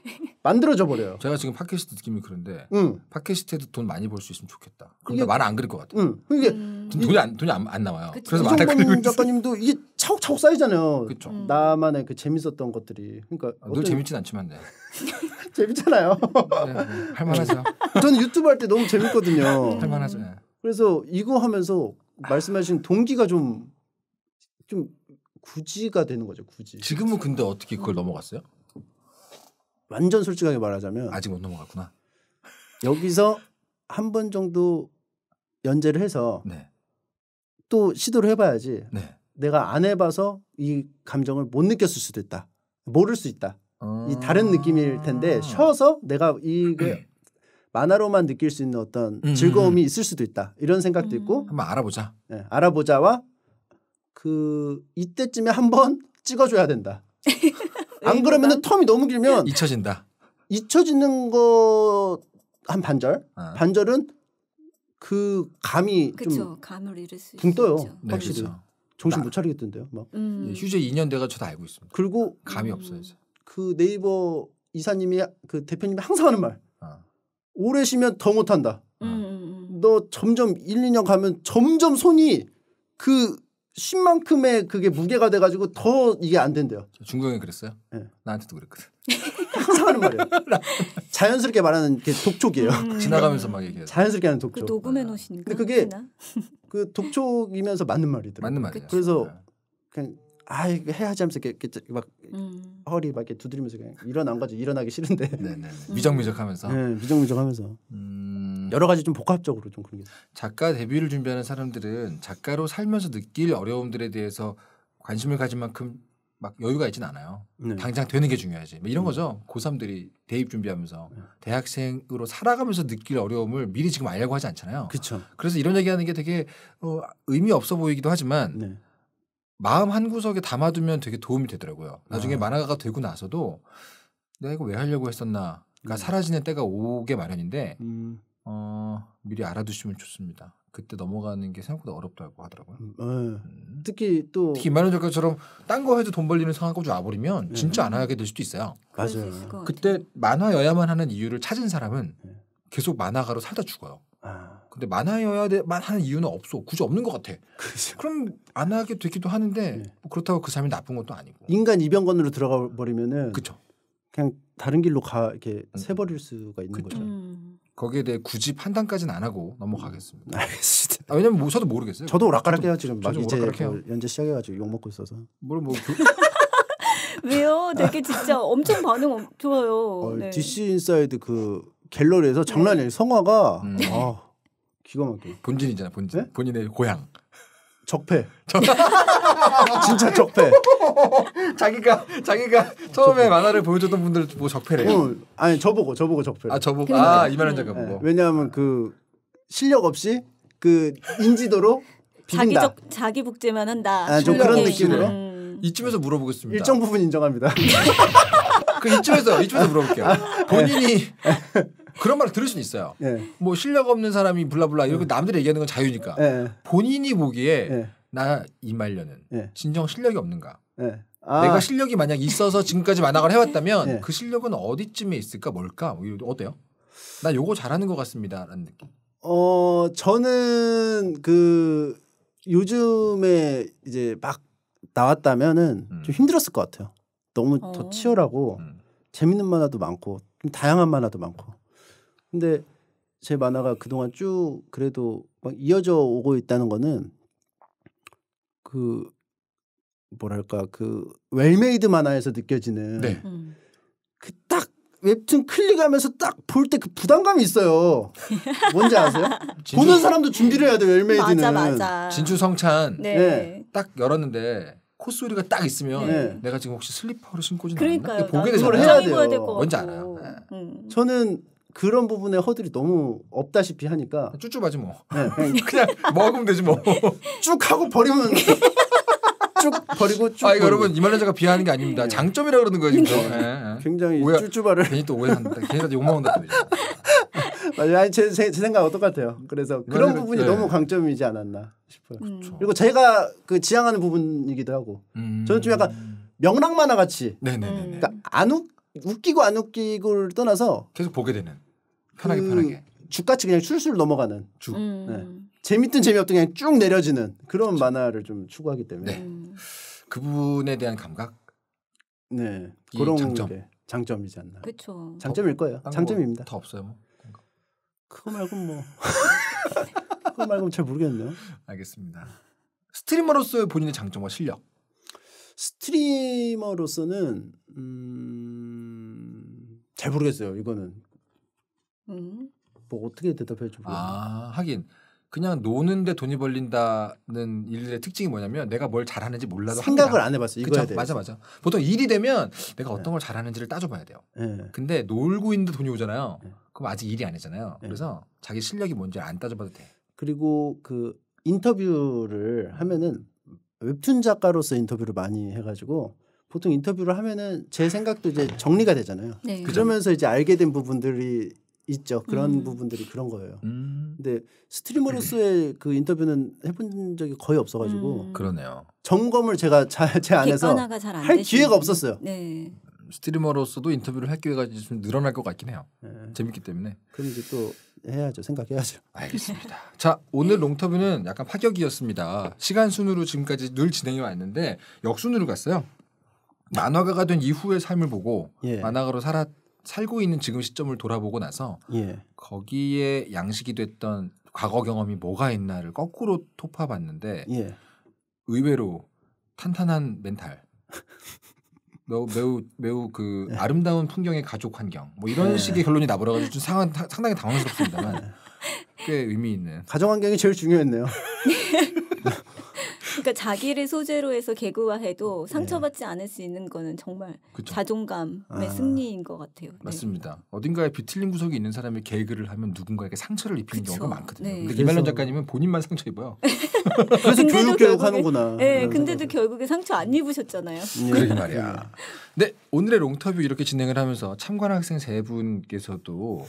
만들어져 버려요. 제가 지금 팟캐스트 느낌이 그런데 응. 팟캐스트에도 돈 많이 벌 수 있으면 좋겠다. 근데 이게, 말안 그릴 것 같아요. 응. 이게 음. 음. 돈이 안 돈이 안, 안 나와요. 그치. 그래서 이종범 작가님도 이게 차곡차곡 쌓이잖아요. 그쵸. 음. 나만의 그 재밌었던 것들이. 그러니까 아, 늘 재밌진 않지만 네. 재밌잖아요. 네, 네. 할만하죠. 저는 유튜브 할 때 너무 재밌거든요. 음. 할만하죠. 네. 그래서 이거 하면서 말씀하신 동기가 좀좀 좀 굳이가 되는 거죠. 굳이. 지금은 근데 어떻게 그걸 넘어갔어요? 완전 솔직하게 말하자면 아직 못 넘어갔구나. 여기서 한 번 정도 연재를 해서 네. 또 시도를 해봐야지. 네. 내가 안 해봐서 이 감정을 못 느꼈을 수도 있다. 모를 수 있다. 아~ 이 다른 아. 느낌일 텐데 쉬어서 내가 이게 음. 만화로만 느낄 수 있는 어떤 음, 음 즐거움이 음. 있을 수도 있다. 이런 생각도 있고 한번 알아보자. 네, 알아보자와 그 이때쯤에 한번 찍어줘야 된다. 안 그러면은 텀이 너무 길면 잊혀진다. 잊혀지는 거 한 반절, 어. 반절은 그 감이 그쵸, 좀 감을 잃을 수 붕떠요 네, 확실히 그 정신 못 차리겠던데요 막 음. 예, 휴재 2년 돼가 저도 알고 있습니다. 그리고 감이 음. 없어요. 이제. 그 네이버 이사님이 그 대표님이 항상 하는 말 아. 오래 쉬면 더 못한다. 음. 음, 음. 너 점점 1, 2년 가면 점점 손이 그 10만큼의 그게 무게가 돼가지고 더 이게 안 된대요. 중국이 그랬어요? 네. 예. 나한테도 그랬거든. 항상 하는 말이에요. 자연스럽게 말하는 게 독촉이에요. 음. 지나가면서 막 얘기해요. 자연스럽게 하는 그 독촉. 그 녹음해 놓으신 근 그게 그 독촉이면서 맞는 말이더라고요. 맞는 말이에요. 그래서 네. 그냥 아 해야지 하면서 이렇게, 이렇게 막 음. 허리 막 이렇게 두드리면서 그냥 일어난 거죠. 일어나기 싫은데. 네네. 네, 네. 미적미적하면서. 네, 미적미적하면서. 음. 여러 가지 좀 복합적으로 좀 그런 게 작가 데뷔를 준비하는 사람들은 작가로 살면서 느낄 어려움들에 대해서 관심을 가진 만큼 막 여유가 있진 않아요. 네. 당장 되는 게 중요하지. 뭐 이런 음. 거죠. 고3들이 대입 준비하면서 네. 대학생으로 살아가면서 느낄 어려움을 미리 지금 알려고 하지 않잖아요. 그렇죠. 그래서 이런 얘기하는 게 되게 어, 의미 없어 보이기도 하지만 네. 마음 한 구석에 담아두면 되게 도움이 되더라고요. 나중에 아. 만화가가 되고 나서도 내가 이거 왜 하려고 했었나가 음. 사라지는 때가 오게 마련인데 음. 어, 미리 알아두시면 좋습니다. 그때 넘어가는 게 생각보다 어렵다고 하더라고요. 음. 네. 음. 특히 또 특히 이만원 작가처럼 딴 거해도돈 벌리는 상황하고 와버리면 네. 진짜 안 하게 될 수도 있어요. 맞아요. 그때 만화여야만 하는 이유를 찾은 사람은 네. 계속 만화가로 살다 죽어요. 아. 근데 만화여야 만 하는 이유는 없어. 굳이 없는 것 같아. 그렇 그럼안 하게 되기도 하는데 네. 뭐 그렇다고 그 사람이 나쁜 것도 아니고. 인간 이병건으로 들어가 버리면은 그쵸. 그냥 다른 길로 가 이렇게 음. 세버릴 수가 있는 그쵸. 거죠. 음. 거기에 대해 굳이 판단까지는 안 하고 넘어가겠습니다. 음, 알겠습니다. 아, 왜냐면 뭐 저도 모르겠어요. 저도 오락가락해요 지금 막 이제 오락가락해요. 그 연재 시작해가지고 욕 먹고 있어서. 뭘뭐 뭐, 왜요? 되게 진짜 엄청 반응 좋아요. 어, 네. DC 인사이드 그 갤러리에서 장난이 아니에요. 네. 성화가 음. 아, 기가 막혀. 본진이잖아 본진. 네? 본인의 고향. 적폐. 진짜 적폐. 자기가 자기가 처음에 만화를 보여줬던 분들 뭐 적폐래요. 어, 아니 저보고 저보고 적폐. 아 저보고 아 이만한 작가 네. 보고. 네, 왜냐하면 그 실력 없이 그 인지도로 자기 적 자기 복제만 한다. 아, 좀 그런 느낌으로. 음. 이쯤에서 물어보겠습니다. 일정 부분 인정합니다. 그 이쯤에서 이쯤에서 물어볼게요. 아, 네. 본인이 네. 그런 말을 들을 수는 있어요. 예. 뭐 실력 없는 사람이 블라블라 이렇게 예. 남들이 얘기하는 건 자유니까. 예. 본인이 보기에 예. 나 이말년은 예. 진정 실력이 없는가? 아. 내가 실력이 만약 있어서 지금까지 만화가를 해왔다면 그 실력은 어디쯤에 있을까 뭘까? 뭐 어때요? 나 요거 잘하는 것 같습니다라는 느낌. 어 저는 그 요즘에 이제 막 나왔다면은 음. 좀 힘들었을 것 같아요. 너무 어. 더 치열하고 음. 재밌는 만화도 많고 좀 다양한 만화도 많고 근데 제 만화가 그동안 쭉 그래도 막 이어져 오고 있다는 거는 그 뭐랄까 그 웰메이드 만화에서 느껴지는 네. 음. 그딱 웹툰 클릭하면서 딱 볼 때 그 부담감이 있어요. 뭔지 아세요? 진주... 보는 사람도 준비를 해야 돼 웰메이드는. 맞아 맞아. 진주성찬 네. 네. 딱 열었는데 콧소리가 딱 있으면 네. 내가 지금 혹시 슬리퍼를 신고 있는 않나? 보게 되잖 해야 돼요. 뭔지 알아요. 음. 저는 그런 부분에 허들이 너무 없다시피 하니까 쭈쭈하지 뭐 네, 그냥, 먹으면 되지 뭐 쭉 하고 버리면 쭉 버리고 쭉. 아 버리고. 여러분 이말년자가 비하하는 게 아닙니다. 네. 장점이라 그러는 거예요 지금. 네. 네, 네. 굉장히 오해, 쭈쭈바를 괜히 또 오해한다. 괜히 욕 먹는다. 맞아요. 제, 제, 제 생각은 똑같아요. 그래서 그런 네, 부분이 네. 너무 강점이지 않았나 싶어요. 음. 그렇죠. 그리고 제가 그 지향하는 부분이기도 하고 음. 저는 좀 약간 음. 명랑 만화 같이 그러니까 안 웃. 웃기고 안 웃기고를 떠나서 계속 보게 되는 편하게 그 편하게 주같이 그냥 술술 넘어가는 죽 음. 네. 재밌든 재미없든 그냥 쭉 내려지는 그런 그렇 만화를 좀 추구하기 때문에 네. 음. 그분에 대한 감각 네 그런 장점 게 장점이지 않나 그렇죠 장점일 거예요 장점입니다 더 없어요 뭐. 그거 말고 뭐 그거 말고는 잘 모르겠네요 알겠습니다 스트리머로서의 본인의 장점과 실력 스트리머로서는 음, 잘 모르겠어요. 이거는 음. 뭐 어떻게 대답해야 좀. 아 하긴 그냥 노는데 돈이 벌린다는 일의 특징이 뭐냐면 내가 뭘 잘하는지 몰라도 생각을 안해봤어 이거에 그쵸? 대해 맞아 맞아. 보통 일이 되면 내가 어떤 네. 걸 잘하는지를 따져봐야 돼요. 네. 근데 놀고 있는데 돈이 오잖아요. 네. 그럼 아직 일이 아니잖아요. 네. 그래서 자기 실력이 뭔지 안 따져봐도 돼. 그리고 그 인터뷰를 하면은 웹툰 작가로서 인터뷰를 많이 해가지고 보통 인터뷰를 하면은 제 생각도 이제 정리가 되잖아요. 네. 그러면서 이제 알게 된 부분들이 있죠. 그런 음. 부분들이 그런 거예요. 음. 근데 스트리머로서의 그 인터뷰는 해본 적이 거의 없어가지고 음. 그러네요. 점검을 제가 자, 제 안에서 할 기회가 없었어요. 네. 스트리머로서도 인터뷰를 할 기회가 좀 늘어날 것 같긴 해요. 네. 재밌기 때문에. 그럼 이제 또 해야죠. 생각해야죠. 알겠습니다. 자, 오늘 네. 롱터뷰는 약간 파격이었습니다. 시간 순으로 지금까지 늘 진행해 왔는데 역순으로 갔어요. 만화가가 된 이후의 삶을 보고 예. 만화가로 살아 살고 있는 지금 시점을 돌아보고 나서 예. 거기에 양식이 됐던 과거 경험이 뭐가 있나를 거꾸로 토파봤는데 예. 의외로 탄탄한 멘탈 매우 매우 매우 그 예. 아름다운 풍경의 가족 환경 뭐 이런 예. 식의 결론이 나버려가지고 좀 상한, 상당히 당황스럽습니다만 꽤 의미 있는 가정 환경이 제일 중요했네요. 그러니까 자기를 소재로 해서 개그화해도 음, 네. 상처받지 않을 수 있는 거는 정말 그쵸? 자존감의 아, 승리인 것 같아요. 네. 맞습니다. 네. 어딘가에 비틀린 구석이 있는 사람이 개그를 하면 누군가에게 상처를 입히는 그쵸? 경우가 많거든요. 네. 근데 이말론 작가님은 본인만 상처 입어요. 그래서 교육 교육 하는구나. 네, 근데도 결국에 상처 안 입으셨잖아요. 네. 예. 그러게 말이야. 네, 오늘의 롱터뷰 이렇게 진행을 하면서 참관 학생 세 분께서도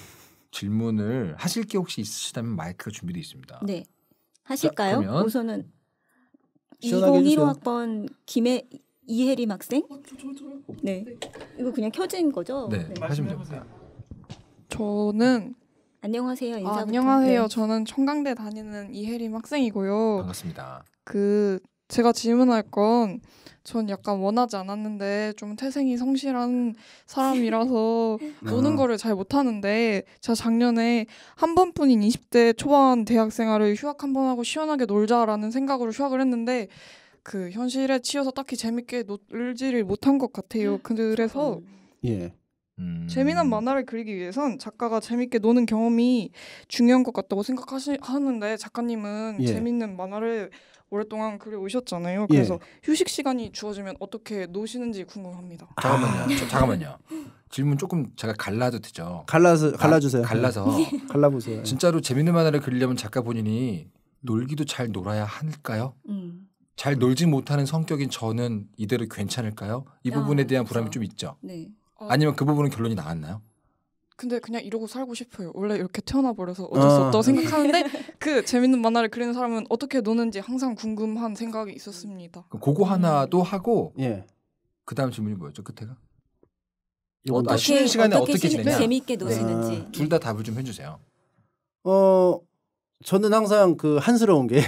질문을 하실 게 혹시 있으시다면 마이크가 준비되어 있습니다. 네. 하실까요? 자, 우선은 2015학번 김해 이혜리 학생? 어, 네. 네. 이거 그냥 켜진 거죠? 네. 네. 하시면 됩니다. 저는 안녕하세요. 인사 아, 안녕하세요. 저는 청강대 다니는 이혜림 학생이고요. 반갑습니다. 그 제가 질문할 건 전 약간 원하지 않았는데 좀 태생이 성실한 사람이라서 노는 아. 거를 잘 못하는데 제가 작년에 한 번뿐인 20대 초반 대학생활을 휴학 한 번 하고 시원하게 놀자라는 생각으로 휴학을 했는데 그 현실에 치여서 딱히 재밌게 놀지를 못한 것 같아요. 근데 그래서 음. 예. 음. 재미난 만화를 그리기 위해선 작가가 재밌게 노는 경험이 중요한 것 같다고 생각하시는데 작가님은 예. 재밌는 만화를 오랫동안 그래 오셨잖아요. 예. 그래서 예. 휴식 시간이 주어지면 어떻게 노시는지 궁금합니다. 잠깐만요. 아. 저, 잠깐만요. 질문 조금 제가 갈라도 되죠? 갈라서 아, 갈라주세요. 갈라서 네. 갈라보세요. 예. 진짜로 재밌는 만화를 그리려면 작가 본인이 놀기도 잘 놀아야 할까요? 음. 잘 놀지 못하는 성격인 저는 이대로 괜찮을까요? 이 부분에 대한 불안이 그렇죠. 좀 있죠. 네. 어. 아니면 그 부분은 결론이 나왔나요? 근데 그냥 이러고 살고 싶어요. 원래 이렇게 태어나 버려서 어쩔 수 아. 없다고 아. 생각하는데 그 재밌는 만화를 그리는 사람은 어떻게 노는지 항상 궁금한 생각이 있었습니다. 그거 하나도 음. 하고 예. 그다음 질문이 뭐였죠? 끝에가? 어떻게, 아, 쉬는 시간에 어떻게, 어떻게 지내냐? 재밌게 아, 노시는지. 아. 둘다 답을 좀 해주세요. 어 저는 항상 그 한스러운 게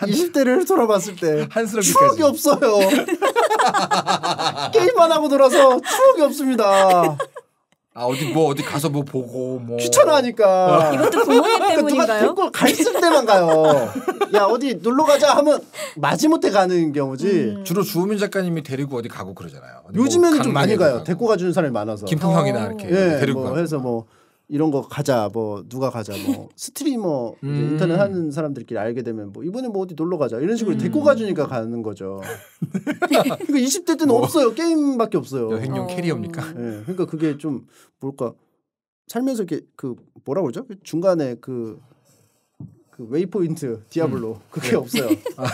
20대를 돌아봤을 때한스럽까지 없어요. 게임만 하고 놀아서 추억이 없습니다. 아 어디 뭐 어디 가서 뭐 보고 뭐 귀찮아하니까 이것도 부모님 그 때문인가요? 누가 갈수 때만 가요. 야 어디 놀러 가자 하면 마지못해 가는 경우지. 음. 주로 주호민 작가님이 데리고 어디 가고 그러잖아요. 어디 요즘에는 뭐좀 많이 가요. 데리고 가주는 사람이 많아서. 김풍형이나 이렇게 어. 예, 데리고 뭐 가고. 해서 뭐 이런 거 가자 뭐 누가 가자 뭐 스트리머 음. 인터넷 하는 사람들끼리 알게 되면 뭐 이번에 뭐 어디 놀러 가자 이런 식으로 음. 데리고 가주니까 가는 거죠. 그러니까 20대 때는 뭐. 없어요 게임밖에 없어요. 여행용 어. 캐리어입니까? 네, 그러니까 그게 좀 뭘까 살면서 이렇게 그 뭐라 그러죠 그 중간에 그, 그 웨이포인트 디아블로 음. 그게 네. 없어요. 아,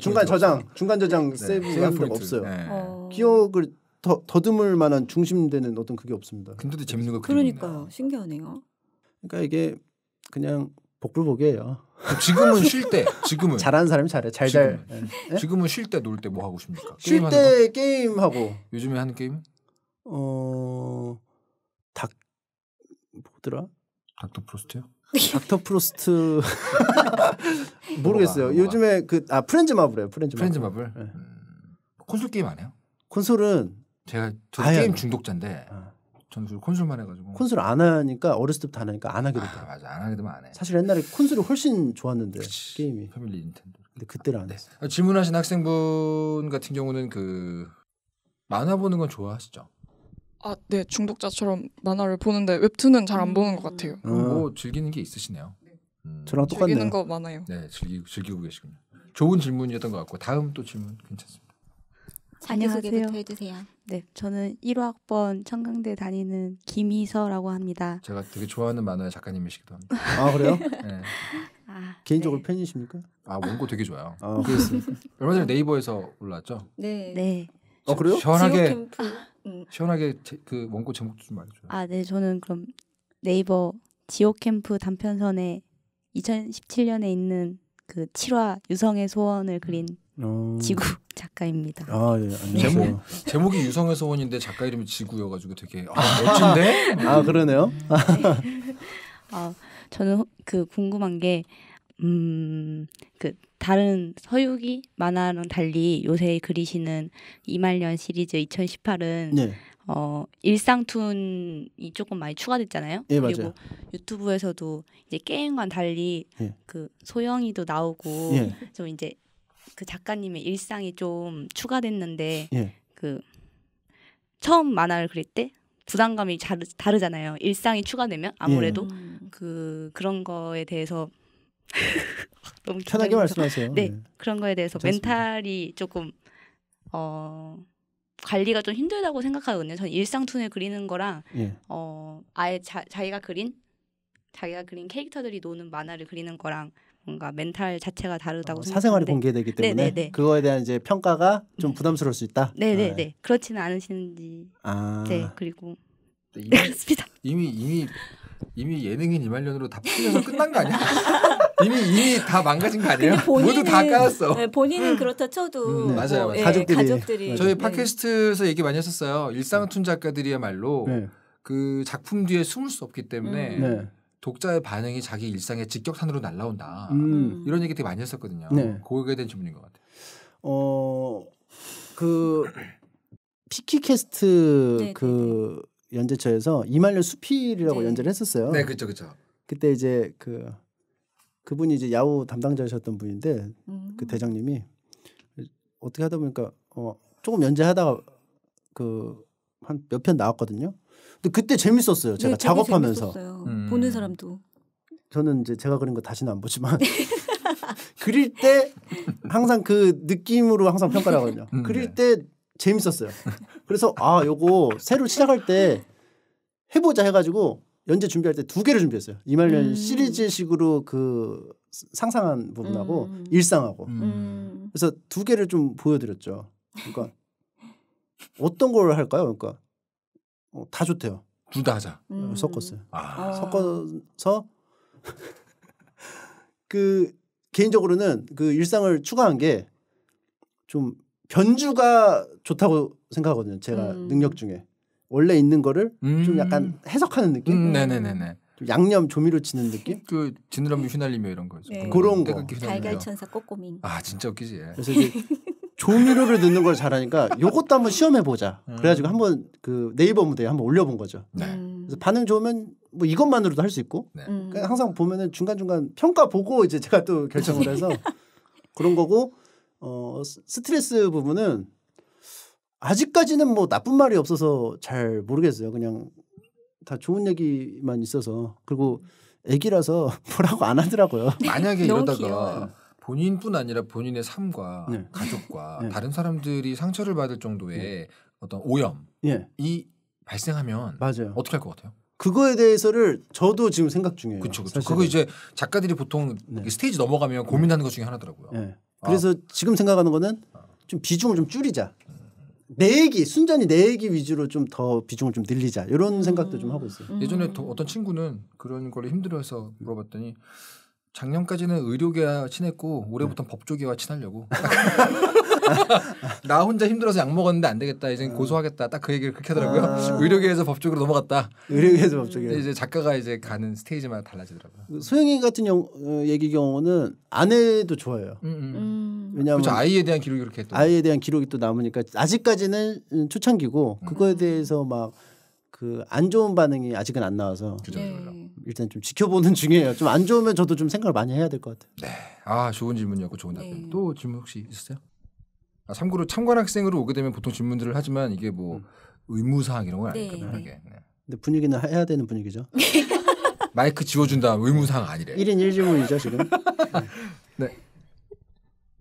중간 저장 중간 저장 네. 세이브가 세이 없어요. 네. 어. 기억을 더, 더듬을 만한 중심되는 어떤 그게 없습니다. 근데도 재밌는 거 그러니까요. 신기하네요. 그러니까 이게 그냥 복불복이에요. 지금은 쉴 때, 지금은 잘하는 사람이 잘해. 잘잘. 지금은, 네? 네? 지금은 쉴 때 놀 때 뭐 하고 싶습니까? 쉴 때 게임 하고. 요즘에 하는 게임? 어, 닥 뭐더라? 닥터 프로스트요? 닥터 프로스트 모르겠어요. 뭐가, 요즘에 그 아 프렌즈 마블에요 프렌즈, 프렌즈 마블. 마블. 네. 음, 콘솔 게임 아니에요 콘솔은 제가 저 게임 안 중독자인데 아. 저는 주로 콘솔만 해가지고 콘솔 안 하니까 어렸을 때부터 안 하니까 안 하게 됐다. 아, 맞아 안 하게 되면 안 해. 사실 옛날에 콘솔이 훨씬 좋았는데 그치. 게임이. 패밀리 닌텐도. 근데 그때는 안 네. 했어. 아, 질문하신 학생분 같은 경우는 그 만화 보는 건 좋아하시죠? 아, 네 중독자처럼 만화를 보는데 웹툰은 잘안 음. 보는 것 같아요. 음. 뭐 어. 즐기는 게 있으시네요. 네. 음. 저랑 똑같네요. 즐기는 거 많아요. 네, 즐기, 즐기고 계시군요. 좋은 질문이었던 것 같고 다음 또 질문 괜찮습니다. 자기소개부터 해주세요. 네, 저는 1호 학번 청강대 다니는 김희서라고 합니다. 제가 되게 좋아하는 만화 작가님이시기도 합니다. 아 그래요? 네. 아, 개인적으로 네. 팬이십니까? 아 원고 되게 좋아요. 아, 얼마 전에 네이버에서 올라왔죠? 네. 네. 아 그래요? 시원하게 아. 음. 시원하게 제, 그 원고 제목 좀 말해줘요. 아 네, 저는 그럼 네이버 지옥 캠프 단편선에 2017년에 있는 그 7화 유성의 소원을 그린 어... 지구 작가입니다. 아, 예, 제목 제목이 유성에서 원인데 작가 이름이 지구여가지고 되게 아, 멋진데? 아 그러네요. 아 저는 그 궁금한 게 음, 그 다른 서유기 만화랑 달리 요새 그리시는 이말년 시리즈 2018은 네. 어 일상툰이 조금 많이 추가됐잖아요. 예, 그리고 맞아요. 유튜브에서도 이제 게임과 달리 예. 그 소영이도 나오고 예. 좀 이제 그 작가님의 일상이 좀 추가됐는데 예. 그 처음 만화를 그릴 때 부담감이 다르, 다르잖아요. 일상이 추가되면 아무래도 예. 그 그런 거에 대해서 너무 편하게 말씀하세요. 네, 네, 그런 거에 대해서 괜찮습니다. 멘탈이 조금 어 관리가 좀 힘들다고 생각하거든요. 전 일상 툰을 그리는 거랑 예. 어 아예 자, 자기가 그린 자기가 그린 캐릭터들이 노는 만화를 그리는 거랑 뭔가 멘탈 자체가 다르다고 어, 사생활이 공개되기 때문에 네네네. 그거에 대한 이제 평가가 네. 좀 부담스러울 수 있다. 네네네 네. 그렇지는 않으시는지 아. 네 그리고 네, 이미, 그렇습니다. 이미 이미 이미 예능인 이말년으로 다 풀려서 끝난 거 아니야? 이미 이미 다 망가진 거 아니에요? 본인은, 모두 다 까였어. 네, 본인은 음. 그렇다 쳐도 음, 네. 뭐, 맞아요. 뭐, 예, 가족들이, 가족들이, 저희 팟캐스트에서 얘기 많이 했었어요. 일상툰 작가들이야말로 그 작품 뒤에 숨을 수 없기 때문에. 음. 독자의 반응이 자기 일상의 직격탄으로 날라온다. 음. 이런 얘기 되게 많이 했었거든요. 네. 그거에 대한 질문인 것 같아요. 어, 그 피키캐스트 네, 네, 그 네. 연재처에서 이말년 수필이라고 연재를 했었어요. 네, 그렇죠, 그렇죠. 그때 이제 그 그분이 이제 야후 담당자셨던 분인데 음. 그 대장님이 어떻게 하다 보니까 어 조금 연재하다가 그한 몇 편 나왔거든요. 근데 그, 그때 재밌었어요. 제가 네, 작업하면서 음. 보는 사람도. 저는 이제 제가 그린 거 다시는 안 보지만 그릴 때 항상 그 느낌으로 항상 평가를 하거든요. 음, 그릴 네. 때 재밌었어요. 그래서 아 요거 새로 시작할 때 해보자 해가지고 연재 준비할 때 두 개를 준비했어요. 이말년 음. 시리즈식으로 그 상상한 부분하고 음. 일상하고 음. 음. 그래서 두 개를 좀 보여드렸죠. 그러니까 어떤 걸 할까요? 그러니까 어, 다 좋대요. 둘 다 하자. 음. 섞었어요. 아. 섞어서 그 개인적으로는 그 일상을 추가한 게 좀 변주가 좋다고 생각하거든요. 제가 음. 능력 중에 원래 있는 거를 음. 좀 약간 음. 해석하는 느낌. 음, 네네네네. 양념 조미료 치는 느낌? 그 지느러미 휘날리며 이런 거죠. 네. 그런 거. 달걀 천사 꼬꼬미. 아 진짜 웃기지. 예. 그래서 이제 조미료를 넣는 걸 잘하니까 요것도 한번 시험해 보자. 음. 그래가지고 한번 그 네이버 무대에 한번 올려본 거죠. 네. 그래서 반응 좋으면 뭐 이것만으로도 할 수 있고 네. 음. 그러니까 항상 보면은 중간 중간 평가 보고 이제 제가 또 결정을 해서 그런 거고 어 스트레스 부분은 아직까지는 뭐 나쁜 말이 없어서 잘 모르겠어요. 그냥 다 좋은 얘기만 있어서 그리고 애기라서 뭐라고 안 하더라고요. 네. 만약에 이러다가 본인뿐 아니라 본인의 삶과 네. 가족과 네. 다른 사람들이 상처를 받을 정도의 네. 어떤 오염이 예. 발생하면 맞아요. 어떻게 할 것 같아요? 그거에 대해서를 저도 지금 생각 중이에요. 그렇죠, 그렇죠. 그거 이제 작가들이 보통 네. 스테이지 넘어가면 고민하는 것 중에 하나더라고요. 예. 아. 그래서 지금 생각하는 거는 좀 비중을 좀 줄이자. 내 얘기 순전히 내 얘기 위주로 좀 더 비중을 좀 늘리자 이런 생각도 좀 음. 하고 있어요. 예전에 음. 어떤 친구는 그런 걸 힘들어해서 물어봤더니 작년까지는 의료계와 친했고 올해부터 네. 법조계와 친하려고 나 혼자 힘들어서 약 먹었는데 안 되겠다 이제 음. 아. 고소하겠다 딱 그 얘기를 그렇게 하더라고요 아. 의료계에서 법조계로 넘어갔다 의료계에서 법조계 이제 작가가 이제 가는 스테이지마다 달라지더라고요 그 소영이 같은 영, 어, 얘기 경우는 아내도 좋아해요 음, 음. 음. 왜냐하면 그렇죠. 아이에 대한 기록이 이렇게 또 아이에 대한 기록이 또 남으니까 아직까지는 초창기고 음. 그거에 대해서 막 그안 좋은 반응이 아직은 안 나와서 그죠, 네. 일단 좀 지켜보는 중이에요. 좀 안 좋으면 저도 좀 생각을 많이 해야 될 것 같아요. 네, 아 좋은 질문이었고 좋은 답변. 네. 또 질문 혹시 있으세요? 아, 참고로 참관 학생으로 오게 되면 보통 질문들을 하지만 이게 뭐 음. 의무 사항 이런 건 네, 아니거든요. 이게. 네. 근데 분위기는 해야 되는 분위기죠. 마이크 지워준다 의무 사항 아니래. 1인 1 질문이죠 지금. 네.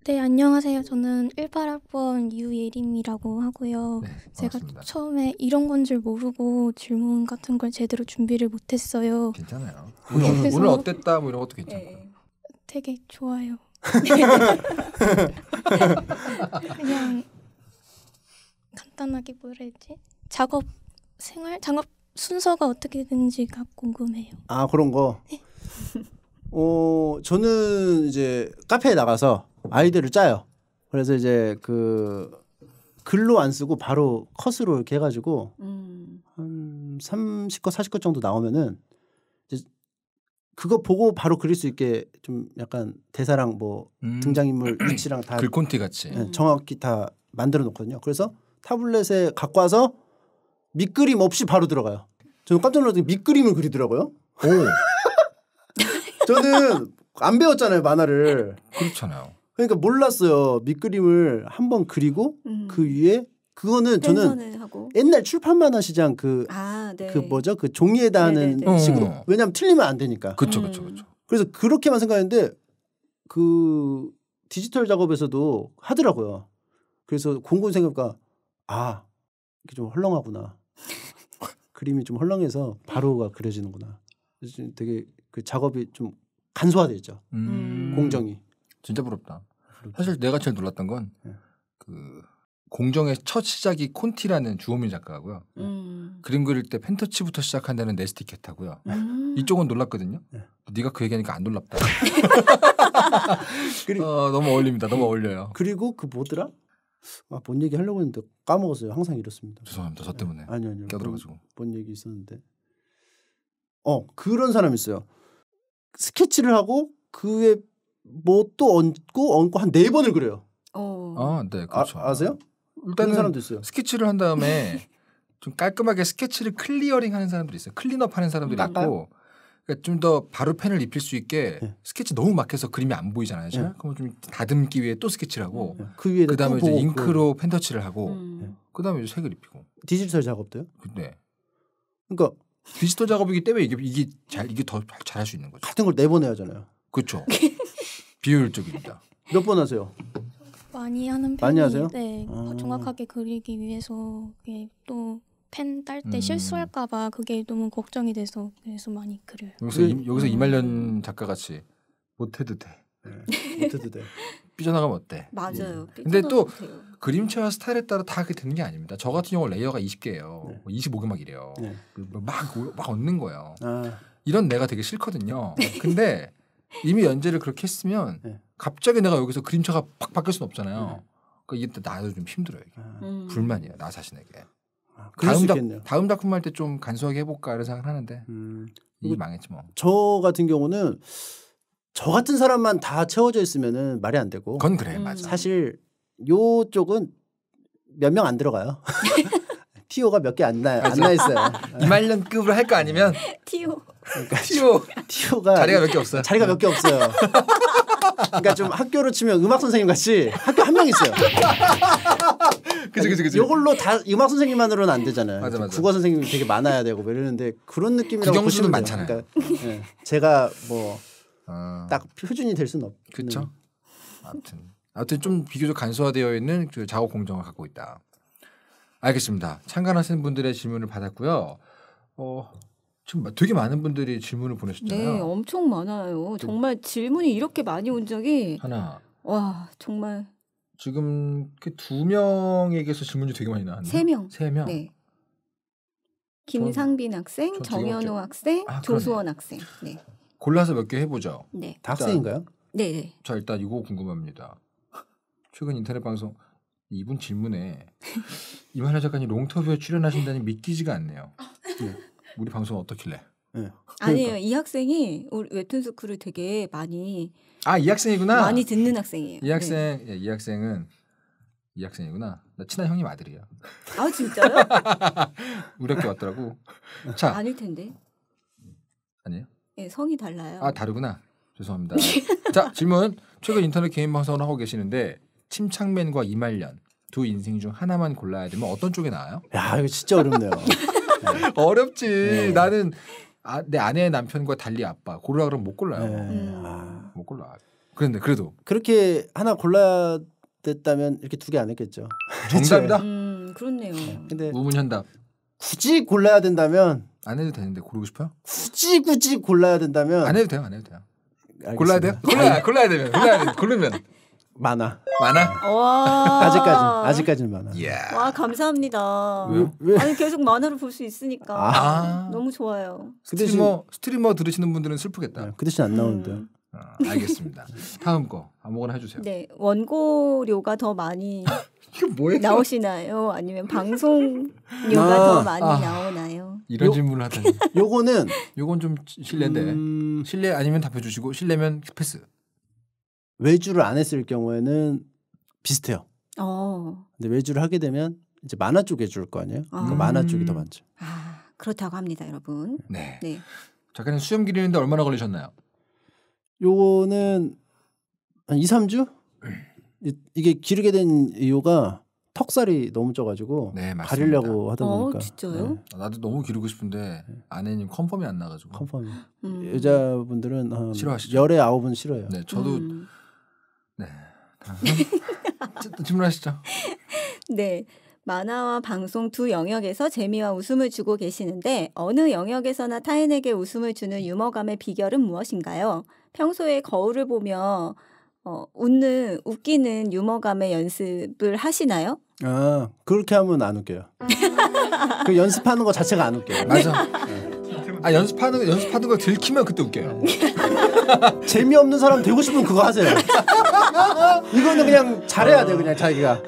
네, 안녕하세요. 저는 18학번 유예림이라고 하고요. 네, 제가 처음에 이런 건 줄 모르고 질문 같은 걸 제대로 준비를 못 했어요. 괜찮아요. 그 오늘, 오늘 어땠다 뭐 이런 것도 괜찮아요. 네. 되게 좋아요. 그냥 간단하게 뭐라 해지 작업 생활 작업 순서가 어떻게 되는지가 궁금해요. 아, 그런 거. 네. 어, 저는 이제 카페에 나가서 아이디어를 짜요. 그래서 이제 그 글로 안 쓰고 바로 컷으로 이렇게 해가지고 음. 한 30컷, 40컷 정도 나오면은 이제 그거 보고 바로 그릴 수 있게 좀 약간 대사랑 뭐 음. 등장인물 위치랑 다 글콘티 같이 네, 정확히 다 만들어 놓거든요. 그래서 타블렛에 갖고 와서 밑그림 없이 바로 들어가요. 저는 깜짝 놀랐더니 밑그림을 그리더라고요. 저는 안 배웠잖아요 만화를. 그렇잖아요. 그러니까 몰랐어요. 밑그림을 한 번 그리고 음. 그 위에 그거는 저는 옛날 출판만 화시장 그그 아, 네. 그 뭐죠 그 종이에다 하는 네, 네, 네. 식으로 어. 음. 왜냐하면 틀리면 안 되니까. 그렇죠, 그렇죠, 그렇죠. 그래서 그렇게만 생각했는데 그 디지털 작업에서도 하더라고요. 그래서 공군 생각과 아 이게 좀 헐렁하구나. 그림이 좀 헐렁해서 바로가 그려지는구나. 되게 그 작업이 좀 간소화돼 있죠. 음. 음. 공정이. 진짜 부럽다. 부럽죠. 사실 내가 제일 놀랐던 건그 예. 공정의 첫 시작이 콘티라는 주호민 작가고요. 예. 음. 그림 그릴 때 펜터치부터 시작한다는 네스티켓하고요. 음. 이쪽은 놀랐거든요. 네. 네가 그 얘기하니까 안 놀랍다. 그리고 어, 너무 어울립니다. 너무 어울려요. 그리고 그 뭐더라? 아, 본 얘기 하려고 했는데 까먹었어요. 항상 이렇습니다. 죄송합니다. 저 때문에. 아니요, 아니요. 깨들어가지고. 본 얘기 있었는데. 어 그런 사람 있어요. 스케치를 하고 그의 뭐또 얹고 얹고 한 네 번을 그려요. 어. 아, 네, 아, 그렇죠. 아, 아세요? 일단은 사람도 있어요. 스케치를 한 다음에 좀 깔끔하게 스케치를 클리어링 하는 사람들이 있어요. 클린업 하는 사람들이 음, 있고 그러니까 좀 더 바로 펜을 입힐 수 있게 네. 스케치 너무 막혀서 그림이 안 보이잖아요. 네. 그러좀 다듬기 위해 또 스케치를 하고 네. 그 위에 그다음에 이제 잉크로 펜 터치를 하고 음. 네. 그다음에 이제 색을 입히고 디지털 작업도요? 네. 그러니까 디지털 작업이기 때문에 이게 이게 잘 이게 더 잘할 수 있는 거죠. 같은 걸내보내야 네 하잖아요. 그렇죠. 비율 적입니다몇 번 하세요? 많이 하는 편이 많이 하세요? 네 아. 정확하게 그리기 위해서 또 펜 딸때 음. 실수할까봐 그게 너무 걱정이 돼서 그래서 많이 그려요. 여기서 이, 여기서 음. 이말년 작가 같이 못해도 돼. 네, 못해도 돼. 삐져나가면 어때? 맞아요. 예. 근데 또 돼요. 그림체와 스타일에 따라 다 그렇게 되는 게 아닙니다. 저 같은 경우 레이어가 20개예요. 네. 25개막이래요. 뭐 네. 그 뭐 막, 막 얻는 거예요. 아. 이런 내가 되게 싫거든요. 근데 이미 연재를 그렇게 했으면 네. 갑자기 내가 여기서 그림체가 팍 바뀔 수는 없잖아요. 네. 그러니까 이때 나도 좀 힘들어요. 이게. 아. 음. 불만이야 나 자신에게. 아, 다음, 다, 다음 작품 할때좀 간소하게 해볼까 이런 생각을 하는데 음. 이게 망했지 뭐. 저 같은 경우는 저 같은 사람만 다 채워져 있으면은 말이 안 되고. 건 그래 음. 맞아. 사실 요쪽은 몇 명 안 들어가요. 티오가 몇 개 안 나 안 나 있어요. 이말년급으할거 아니면 티오. 그러니까 티오 티오가 자리가 몇 개 없어요. 자리가 몇 개 없어요. 그러니까 좀 학교로 치면 음악 선생님 같이 학교 한 명 있어요. 그치 그치 그치. 요걸로 다 음악 선생님만으로는 안 되잖아요. 맞아, 맞아. 국어 선생님이 되게 많아야 되고 뭐 이러는데 그런 느낌이라고 그 보시면 많잖아요. 그러니까 네. 제가 뭐딱 아. 표준이 될 수는 없죠. 그렇죠. 아무튼 아무튼 좀 비교적 간소화되어 있는 그 자고 공정을 갖고 있다. 알겠습니다. 참관하신 분들의 질문을 받았고요. 어, 지금 되게 많은 분들이 질문을 보내셨잖아요. 네, 엄청 많아요. 정말 질문이 이렇게 많이 온 적이 하나. 와, 정말 지금 그 두 명에게서 질문이 되게 많이 나왔네요. 세 명. 세 명. 네. 김상빈 전, 학생, 전 정현호 학생, 아, 조수원 그러네. 학생. 네. 골라서 몇 개 해보죠. 네. 다 학생인가요? 네. 자 일단 이거 궁금합니다. 최근 인터넷 방송 이분 질문에 이만하 작가님 롱터뷰에 출연하신다니 믿기지가 않네요. 네. 우리 방송 어떻길래? 네. 아니에요. 그러니까. 이 학생이 우리 웹툰 스쿨을 되게 많이 아 이 학생이구나. 많이 듣는 학생이에요. 이 네. 학생 네. 예, 이 학생은 이 학생이구나. 나 친한 형님 아들이야. 아 진짜요? 우리 학교 왔더라고. 자 아닐 텐데. 아니에요? 예, 네, 성이 달라요. 아 다르구나. 죄송합니다. 네. 자 질문. 최근 인터넷 개인 방송을 하고 계시는데 침착맨과 이말년 두 인생 중 하나만 골라야 되면 어떤 쪽에 나와요? 야 이거 진짜 어렵네요. 어렵지. 네. 나는 아, 내 아내의 남편과 달리 아빠 고르라 그러면 못 골라요. 네. 음. 아, 못 골라. 그런데 그래도 그렇게 하나 골라 됐다면 이렇게 두 개 안 했겠죠. 정답이다. 그렇죠. 음, 그렇네요. 네. 근데 우문현답. 굳이 골라야 된다면 안 해도 되는데 고르고 싶어요? 굳이 굳이 골라야 된다면 안 해도 돼요. 안 해도 돼요. 알겠습니다. 골라야 돼요? 골라 야 골라야 되면 골라야 돼. 고르면 많아. 많아? 와. 아직까지 아직까지는 많아. Yeah. 와 감사합니다. 왜 왜? 아니 계속 만화를 볼 수 있으니까 아. 아. 너무 좋아요. 그 대신, 스트리머 스트리머 들으시는 분들은 슬프겠다. 네, 그 대신 안 나오는데. 음. 아, 알겠습니다. 다음 거 아무거나 해주세요. 네 원고료가 더 많이 뭐 나오시나요? 아니면 방송료가 아. 더 많이 아. 나오나요? 이런 질문을 하다니. 요거는 요건 좀 실례인데 음... 실례 아니면 답해주시고 실례면 패스. 외주를 안 했을 경우에는 비슷해요. 어. 근데 외주를 하게 되면 이제 만화 쪽에 줄 거 아니에요? 아. 그러니까 만화 쪽이 더 음. 많죠. 아, 그렇다고 합니다, 여러분. 네. 네. 작가님 수염 기르는데 얼마나 걸리셨나요? 요거는 한 2, 3주? 이, 음. 게 기르게 된 이유가 턱살이 너무 쪄가지고 네, 가리려고 하다 어, 보니까. 어, 진짜요? 네. 아, 나도 너무 기르고 싶은데 네. 아내님 컨펌이 안 나가지고. 컨펌. 음. 여자분들은 한 싫어하시죠? 열에 아홉은 싫어요. 네, 저도 음. 네. 질문하시죠. 네. 만화와 방송 두 영역에서 재미와 웃음을 주고 계시는데 어느 영역에서나 타인에게 웃음을 주는 유머감의 비결은 무엇인가요? 평소에 거울을 보며 어, 웃는 웃기는 유머감의 연습을 하시나요? 아 그렇게 하면 안 웃겨요. 그 연습하는 거 자체가 안 웃겨요. 맞아. 네. 아 연습하는 거 연습하는 걸 들키면 그때 웃겨요. 재미없는 사람 되고 싶으면 그거 하세요. 이거는 그냥 잘해야 돼 그냥 자기가.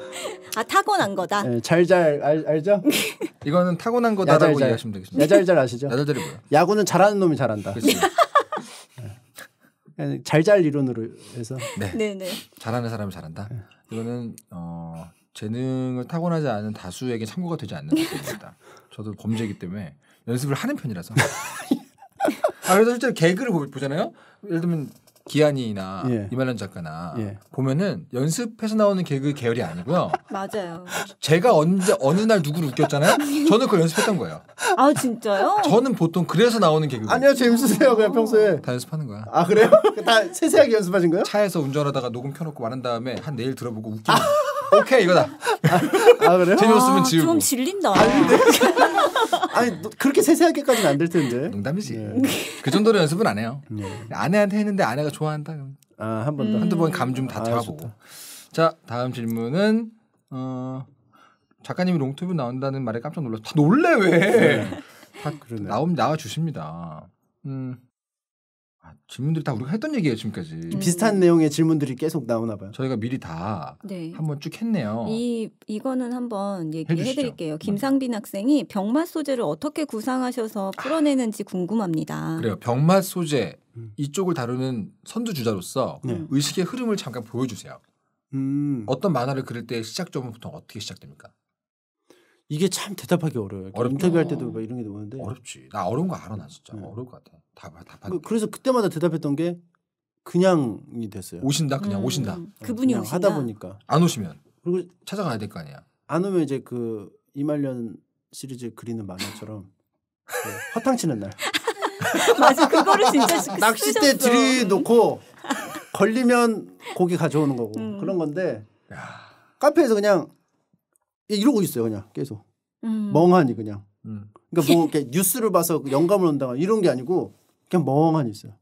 아 타고난 거다. 네, 예, 잘잘 알, 알죠? 이거는 타고난 거다라고 야잘잘. 이해하시면 되겠습니다. 야잘잘 아시죠? 야잘잘이 뭐야? 야구는 잘하는 놈이 잘한다. 네. 잘잘 이론으로 해서. 네. 네네. 네. 잘하는 사람이 잘한다. 네. 이거는 어, 재능을 타고나지 않은 다수에게 참고가 되지 않는 것입니다. 저도 범죄이기 때문에 연습을 하는 편이라서. 아 그래서 실제로 개그를 보, 보잖아요. 예를 들면 기한이나 예. 이말년 작가나 예. 보면은 연습해서 나오는 개그 계열이 아니고요. 맞아요. 제가 언제 어느 날 누구를 웃겼잖아요. 저는 그걸 연습했던 거예요. 아 진짜요? 저는 보통 그래서 나오는 개그. 아니요 재밌으세요 그냥 평소에. 다 연습하는 거야. 아 그래요? 다 세세하게 연습하신 거예요? 차에서 운전하다가 녹음 켜놓고 말한 다음에 한 내일 들어보고 웃기는. 아. 오케이 이거다. 아, 아 그래요? 재미없으면 아, 지우고. 좀 질린다. 아닌데. 아니 그렇게 세세하게까지는 안 될 텐데. 농담이지. 네. 그 정도로 연습은 안 해요. 네. 아내한테 했는데 아내가 좋아한다. 아한 번 더. 음. 한두 번 감 좀다 아, 타보고자 다음 질문은 어, 작가님이 롱투브 나온다는 말에 깜짝 놀랐어. 다 놀래 왜? 네. 다나옴 나와 주십니다. 음. 질문들이 다 우리가 했던 얘기예요 지금까지. 음. 비슷한 내용의 질문들이 계속 나오나 봐요. 저희가 미리 다 네. 한번 쭉 했네요. 이 이거는 한번 얘기해드릴게요. 음. 김상빈 맞아 학생이 병맛 소재를 어떻게 구상하셔서 아. 풀어내는지 아. 궁금합니다. 그래요. 병맛 소재 음. 이쪽을 다루는 선두 주자로서 네. 의식의 흐름을 잠깐 보여주세요. 음. 어떤 만화를 그릴 때 시작점은 보통 어떻게 시작됩니까? 이게 참 대답하기 어려워요. 어렵죠. 인터뷰할 때도 이런 게 나오는데 어렵지. 나 어려운 거 알아 나 진짜 네. 어려울 것 같아. 답, 답 그, 그래서 그때마다 대답했던 게 그냥이 됐어요. 오신다 그냥 음. 오신다. 음. 어, 그분이 오신다. 하다 보니까 안 오시면 그리고 찾아가야 될 거 아니야. 안 오면 이제 그 이말년 시리즈 그리는 만화처럼 그 허탕치는 날. 맞아 그거를 진짜 낚싯대 들이놓고 걸리면 고기 가져오는 거고 음. 그런 건데 야. 카페에서 그냥 예, 이러고 있어요 그냥 계속 음. 멍하니 그냥 음. 그러니까 뭐 이렇게 뉴스를 봐서 영감을 온다거 이런 게 아니고 그냥 멍하니 있어요.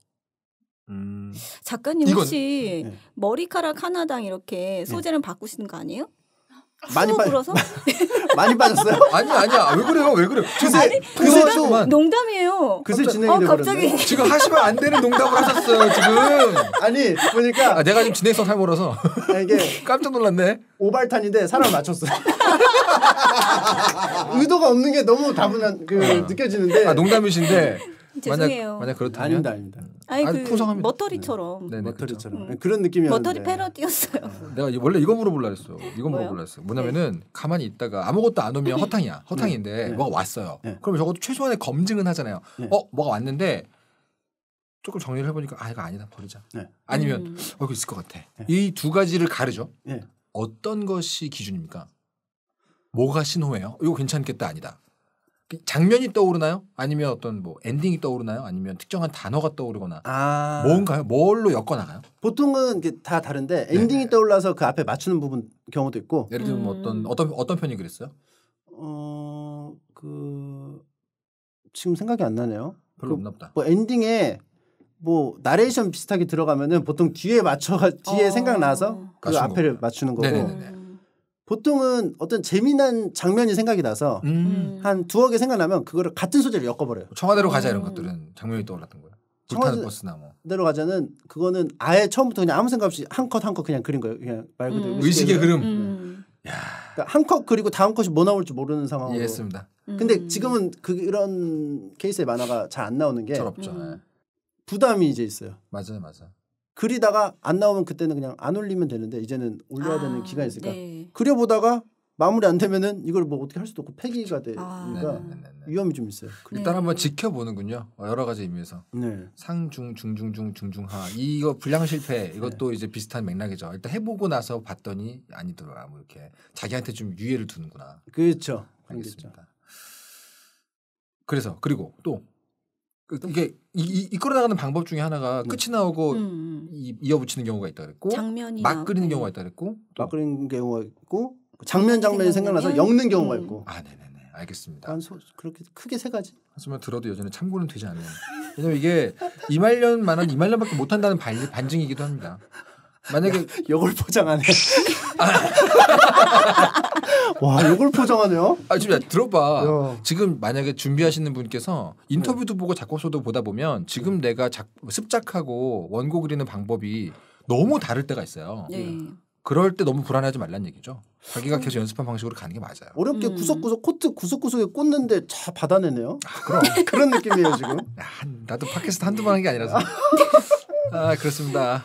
음. 작가님 이건- 혹시 네. 머리카락 하나당 이렇게 예. 소재는 바꾸시는 거 아니에요? 많이 빠져 서 많이 빠졌어요? 아니 아니야 아, 왜 그래요 왜 그래 아그것 그만. 농담이에요. 그새 진행이 어, 갑자기 지금 하시면 안 되는 농담을 하셨어요 지금 아니 보니까 아, 내가 지금 진행성 살모라서 아, 이게 깜짝 놀랐네 오발탄인데 사람 맞췄어요. 의도가 없는 게 너무 다분한 그 느껴지는데 아 농담이신데 죄송해요. 만약, 만약 그렇다면 아닙니다, 아닙니다. 음. 아니, 아니 그 풍성합니다. 머터리처럼. 네. 네, 네, 머터리처럼 그렇죠. 그런 느낌이었는데. 머터리 패러디였어요. 음. 내가 원래 이거 물어볼라 했어요. 이거 물어볼라 했어요. 뭐냐면은 가만히 있다가 아무것도 안 오면 허탕이야. 네. 허탕인데 네. 뭐가 왔어요. 네. 그럼 적어도 최소한의 검증은 하잖아요. 어 뭐가 왔는데 조금 정리를 해보니까 아 이거 아니다 버리자. 아니면 음. 어 이거 있을 것 같아. 이 두 가지를 가르죠. 어떤 것이 기준입니까? 뭐가 신호예요? 이거 괜찮겠다 아니다. 장면이 떠오르나요? 아니면 어떤 뭐 엔딩이 떠오르나요? 아니면 특정한 단어가 떠오르거나 아. 뭔가요? 뭘로 엮어 나가요? 보통은 이게 다 다른데 네. 엔딩이 네네. 떠올라서 그 앞에 맞추는 부분 경우도 있고 예를 들면 뭐 음. 어떤 어떤 어떤 편이 그랬어요? 어그 지금 생각이 안 나네요. 별로 그, 없나 보다. 뭐 엔딩에 뭐 나레이션 비슷하게 들어가면은 보통 뒤에 맞춰 가 뒤에 어. 생각나서 그 앞에를 거구나. 맞추는 거고. 네네네네. 보통은 어떤 재미난 장면이 생각이 나서 음. 한 두어 개 생각나면 그거를 같은 소재로 엮어버려요. 청와대로 가자 이런 음. 것들은 장면이 떠올랐던 거야. 불타는 버스나 뭐. 청와대로 가자는 그거는 아예 처음부터 그냥 아무 생각 없이 한 컷 한 컷 그냥 그린 거예요. 그냥 말 그대로 음. 의식의 그림. 음. 그러니까 한컷 그리고 다음 컷이 뭐 나올지 모르는 상황으로. 이해했습니다. 근데 음. 지금은 그런 케이스의 만화가 잘 안 나오는 게 음. 네. 부담이 이제 있어요. 맞아요, 맞아요. 그리다가 안 나오면 그때는 그냥 안 올리면 되는데 이제는 올려야 아, 되는 기간이 있으니까 네. 그려보다가 마무리 안 되면은 이걸 뭐 어떻게 할 수도 없고 폐기가 되니까 아, 그러니까 네, 네, 네, 위험이 좀 있어요. 일단 한번 지켜보는군요. 여러 가지 의미에서 네. 상중 중중중 중중하 이거 불량 실패 이것도 네. 이제 비슷한 맥락이죠. 일단 해보고 나서 봤더니 아니더라 뭐 이렇게 자기한테 좀 유예를 두는구나. 그렇죠. 알겠습니다. 그렇죠. 그래서 그리고 또 그 이게 이, 이끌어 나가는 방법 중에 하나가 네. 끝이 나오고 음, 음. 이, 이어붙이는 경우가 있다 그랬고 장면이 막 끓이는 네. 경우가 있다 그랬고 그 막 끓이는 경우가 있고 장면 장면이 생각나서 엮는 경우가 음. 있고 아 네네네 알겠습니다. 소, 그렇게 크게 세 가지. 하지만 들어도 여전히 참고는 되지 않아요. 왜냐면 이게 이말년 만한 이말년밖에 못한다는 반, 반증이기도 합니다. 만약에 역을 포장하네. 아. 와, 이걸 포장하네요. 아, 진짜 들어봐. 야. 지금 만약에 준비하시는 분께서 인터뷰도 보고 작곡서도 보다 보면 지금 내가 작, 습작하고 원곡 그리는 방법이 너무 다를 때가 있어요. 네. 그럴 때 너무 불안하지 말란 얘기죠. 자기가 계속 연습한 방식으로 가는 게 맞아요. 어렵게 음. 구석구석 코트 구석구석에 꽂는데 잘 받아내네요. 아, 그럼 그런 느낌이에요 지금. 야, 아, 나도 팟캐스트 한두 번 한 게 아니라서. 아 그렇습니다.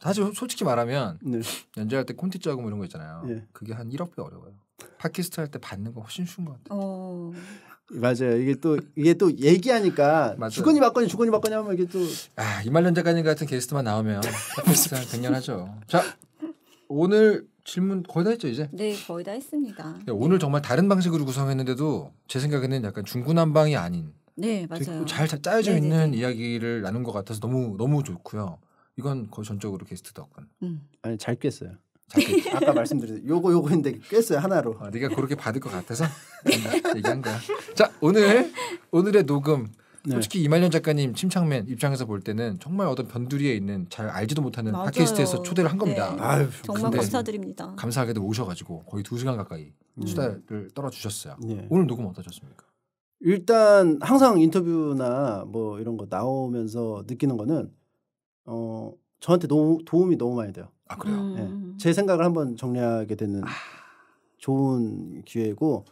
사실 솔직히 말하면 네. 연재할때 콘티 자금 뭐 이런 거 있잖아요. 예. 그게 한 1억 배 어려워요. 팟캐스트 할 때 받는 거 훨씬 쉬운 것 같아요. 어... 맞아요. 이게 또 이게 또 얘기하니까 주거니 받거니 주거니 받거니 하면 이게 또 아, 이말년 작가님 같은 게스트만 나오면 팟캐스트 한 100년 하죠. 자, 오늘 질문 거의 다 했죠, 이제? 네, 거의 다 했습니다. 네, 오늘 정말 다른 방식으로 구성했는데도 제 생각에는 약간 중구난방이 아닌 네, 맞아요. 잘 짜여져 네네네. 네, 있는 네. 이야기를 나눈 것 같아서 너무 너무 좋고요. 이건 거의 전적으로 게스트 덕분. 음. 아니 잘 꿰어요. 아까 말씀드린 요거 요거인데 꿰어요 하나로. 아, 네가 그렇게 받을 것 같아서 음, 얘기한 거야. 자 오늘 오늘의 녹음 네. 솔직히 이말년 작가님 침착맨 입장에서 볼 때는 정말 어떤 변두리에 있는 잘 알지도 못하는 맞아요. 팟캐스트에서 초대를 한 겁니다. 네. 아유, 정말 감사드립니다. 감사하게도 오셔가지고 거의 두 시간 가까이 네. 수다를 떨어주셨어요. 네. 오늘 녹음 어떠셨습니까? 일단 항상 인터뷰나 뭐 이런 거 나오면서 느끼는 거는 어 저한테 너무 도움이 너무 많이 돼요. 아 그래요? 음. 네. 제 생각을 한번 정리하게 되는 아. 좋은 기회고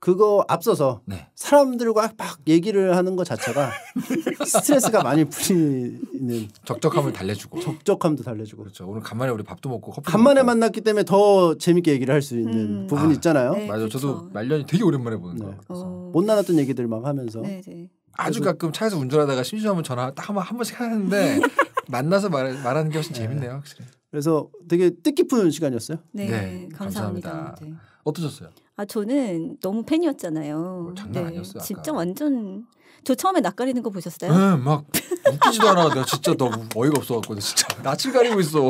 그거 앞서서 네. 사람들과 막 얘기를 하는 것 자체가 스트레스가 많이 풀리는 적적함을 달래주고 적적함도 달래주고 그렇죠 오늘 간만에 우리 밥도 먹고 커피 간만에 먹고. 만났기 때문에 더 재밌게 얘기를 할 수 있는 음. 부분 이 아, 있잖아요 네, 맞아 요 저도 말년이 되게 오랜만에 보는 네. 거못 어. 나눴던 얘기들 막 하면서 네, 네. 아주 가끔 차에서 운전하다가 심심하면 전화 딱 한 번씩 하는데 만나서 말, 말하는 게 훨씬 재밌네요, 확실히. 그래서 되게 뜻깊은 시간이었어요. 네, 네 감사합니다. 감사합니다. 네. 어떠셨어요? 아 저는 너무 팬이었잖아요. 어, 장난 네, 아니었어요. 네, 진짜 완전 저 처음에 낯가리는 거 보셨어요? 네, 막 웃기지도 않아. 내가 진짜 너무 어이가 없어갖고 진짜 낯을 가리고 있어.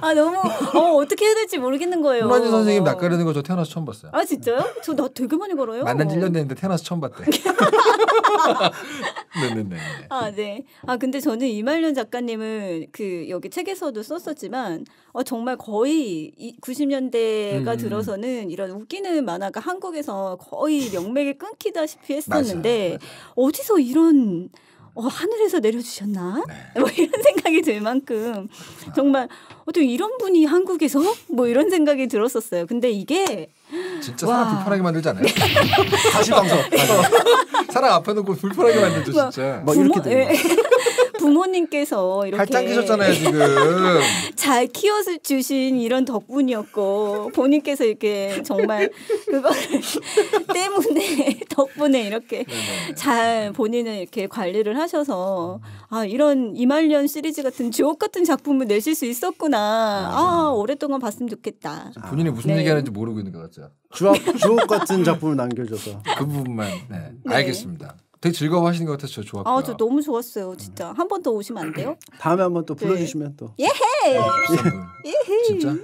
아 너무 어, 어떻게 해야 될지 모르겠는 거예요. 홍만지 선생님 낯가리는 거저 태어나서 처음 봤어요. 아 진짜요? 저나 되게 많이 걸어요. 만난 지 1년 됐는데 태어나서 처음 봤대. 네네네. 네, 네, 네. 아 네. 아 근데 저는 이말년 작가님은 그 여기 책에서도 썼었지만 어, 정말 거의 90년대가 음, 음, 음, 들어서는 이런 웃기는 만화가 한국에서 거의 명맥이 끊기다시피 했었는데 어디 어디서 이런 어, 하늘에서 내려주셨나? 네. 뭐 이런 생각이 들 만큼 정말 어떻게 이런 분이 한국에서 뭐 이런 생각이 들었었어요. 근데 이게 진짜 와. 사람 불편하게 만들잖아요. 네. 다시 방송. 사람 앞에 놓고 불편하게 만들죠 뭐 진짜. 뭐, 이렇게 되 부모님께서 이렇게 발짱 끼셨잖아요 지금. 잘 키워 주신 이런 덕분이었고 본인께서 이렇게 정말 그거 때문에 덕분에 이렇게 네네. 잘 본인은 이렇게 관리를 하셔서 아 이런 이말년 시리즈 같은 주옥 같은 작품을 내실 수 있었구나. 아, 음. 오랫동안 봤으면 좋겠다. 본인이 무슨 네. 얘기하는지 모르고 있는 것 같죠. 주옥 주옥 같은 작품을 남겨줘서 그 부분만 네. 네. 알겠습니다. 되게 즐거워하시는 것 같아서 저 좋았고요. 아, 저 너무 좋았어요. 진짜. 한 번 더 오시면 안 돼요? 다음에 한 번또 네. 불러 주시면 또. 예헤. 네, 예. 예헤. 진짜.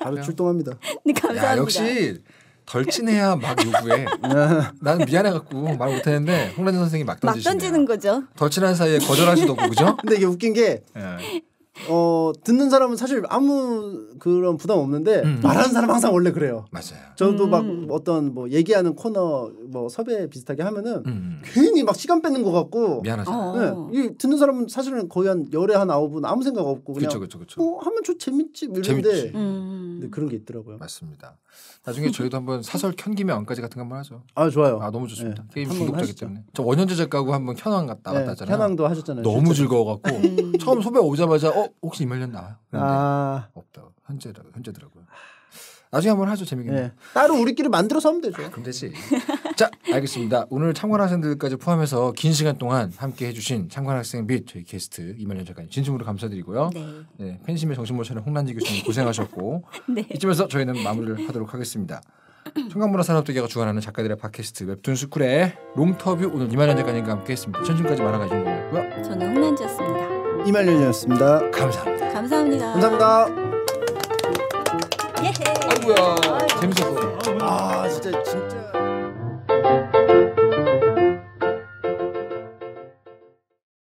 바로 출동합니다. 네, 감사합니다. 야, 역시 덜친해야 막 요구해. 나는 미안해 갖고 말 못했는데 홍란진 선생이 막 던지시네요. 막 던지는 거죠. 덜친한 사이에 거절할 수도 없고 그죠? 근데 이게 웃긴 게 예. 어 듣는 사람은 사실 아무 그런 부담 없는데 음. 말하는 사람 항상 원래 그래요. 맞아요. 저도 음. 막 어떤 뭐 얘기하는 코너 뭐 섭외 비슷하게 하면은 음, 음. 괜히 막 시간 뺏는 것 같고 미안하잖아요. 어. 네. 듣는 사람은 사실은 거의 한 열에 한 아홉 분 아무 생각 없고 그냥 그쵸, 그쵸, 그쵸. 어 하면 좀 재밌지 뭐 이런데 음. 음. 네, 그런 게 있더라고요. 맞습니다. 나중에 저희도 한번 사설 켠김의 왕까지 같은 거 한번 하죠. 아 좋아요. 아 너무 좋습니다. 네. 게 중독자기 때문에 저 원현 제작하고 한번 현황 갔다 네, 왔다잖아요. 현황도 하셨잖아요. 너무 즐거워 갖고 음. 처음 소배 오자마자 어 혹시 이말년 나아 없다 현재라 현재더라고. 나중에 한번 하죠 재밌겠네. 요 네. 따로 우리끼리 만들어서 하면 되죠. 그럼 되지. 자, 알겠습니다. 오늘 참관 학생들까지 포함해서 긴 시간 동안 함께 해주신 참관 학생 및 저희 게스트 이만현 작가님 진심으로 감사드리고요. 네. 네 팬심의 정신못 차린 홍란지 교수님 고생하셨고 네. 이쯤에서 저희는 마무리를 하도록 하겠습니다. 청강문화산업대계가 주관하는 작가들의 팟캐스트 웹툰 스쿨의 롬터뷰 오늘 이만현 작가님과 함께했습니다. 천지까지말아가신 거였고요. 저는 홍란지였습니다. 이만현이었습니다. 감사합니다. 감사합니다. 감사합니다. 아이고야. 재밌었어. 아, 진짜 진짜.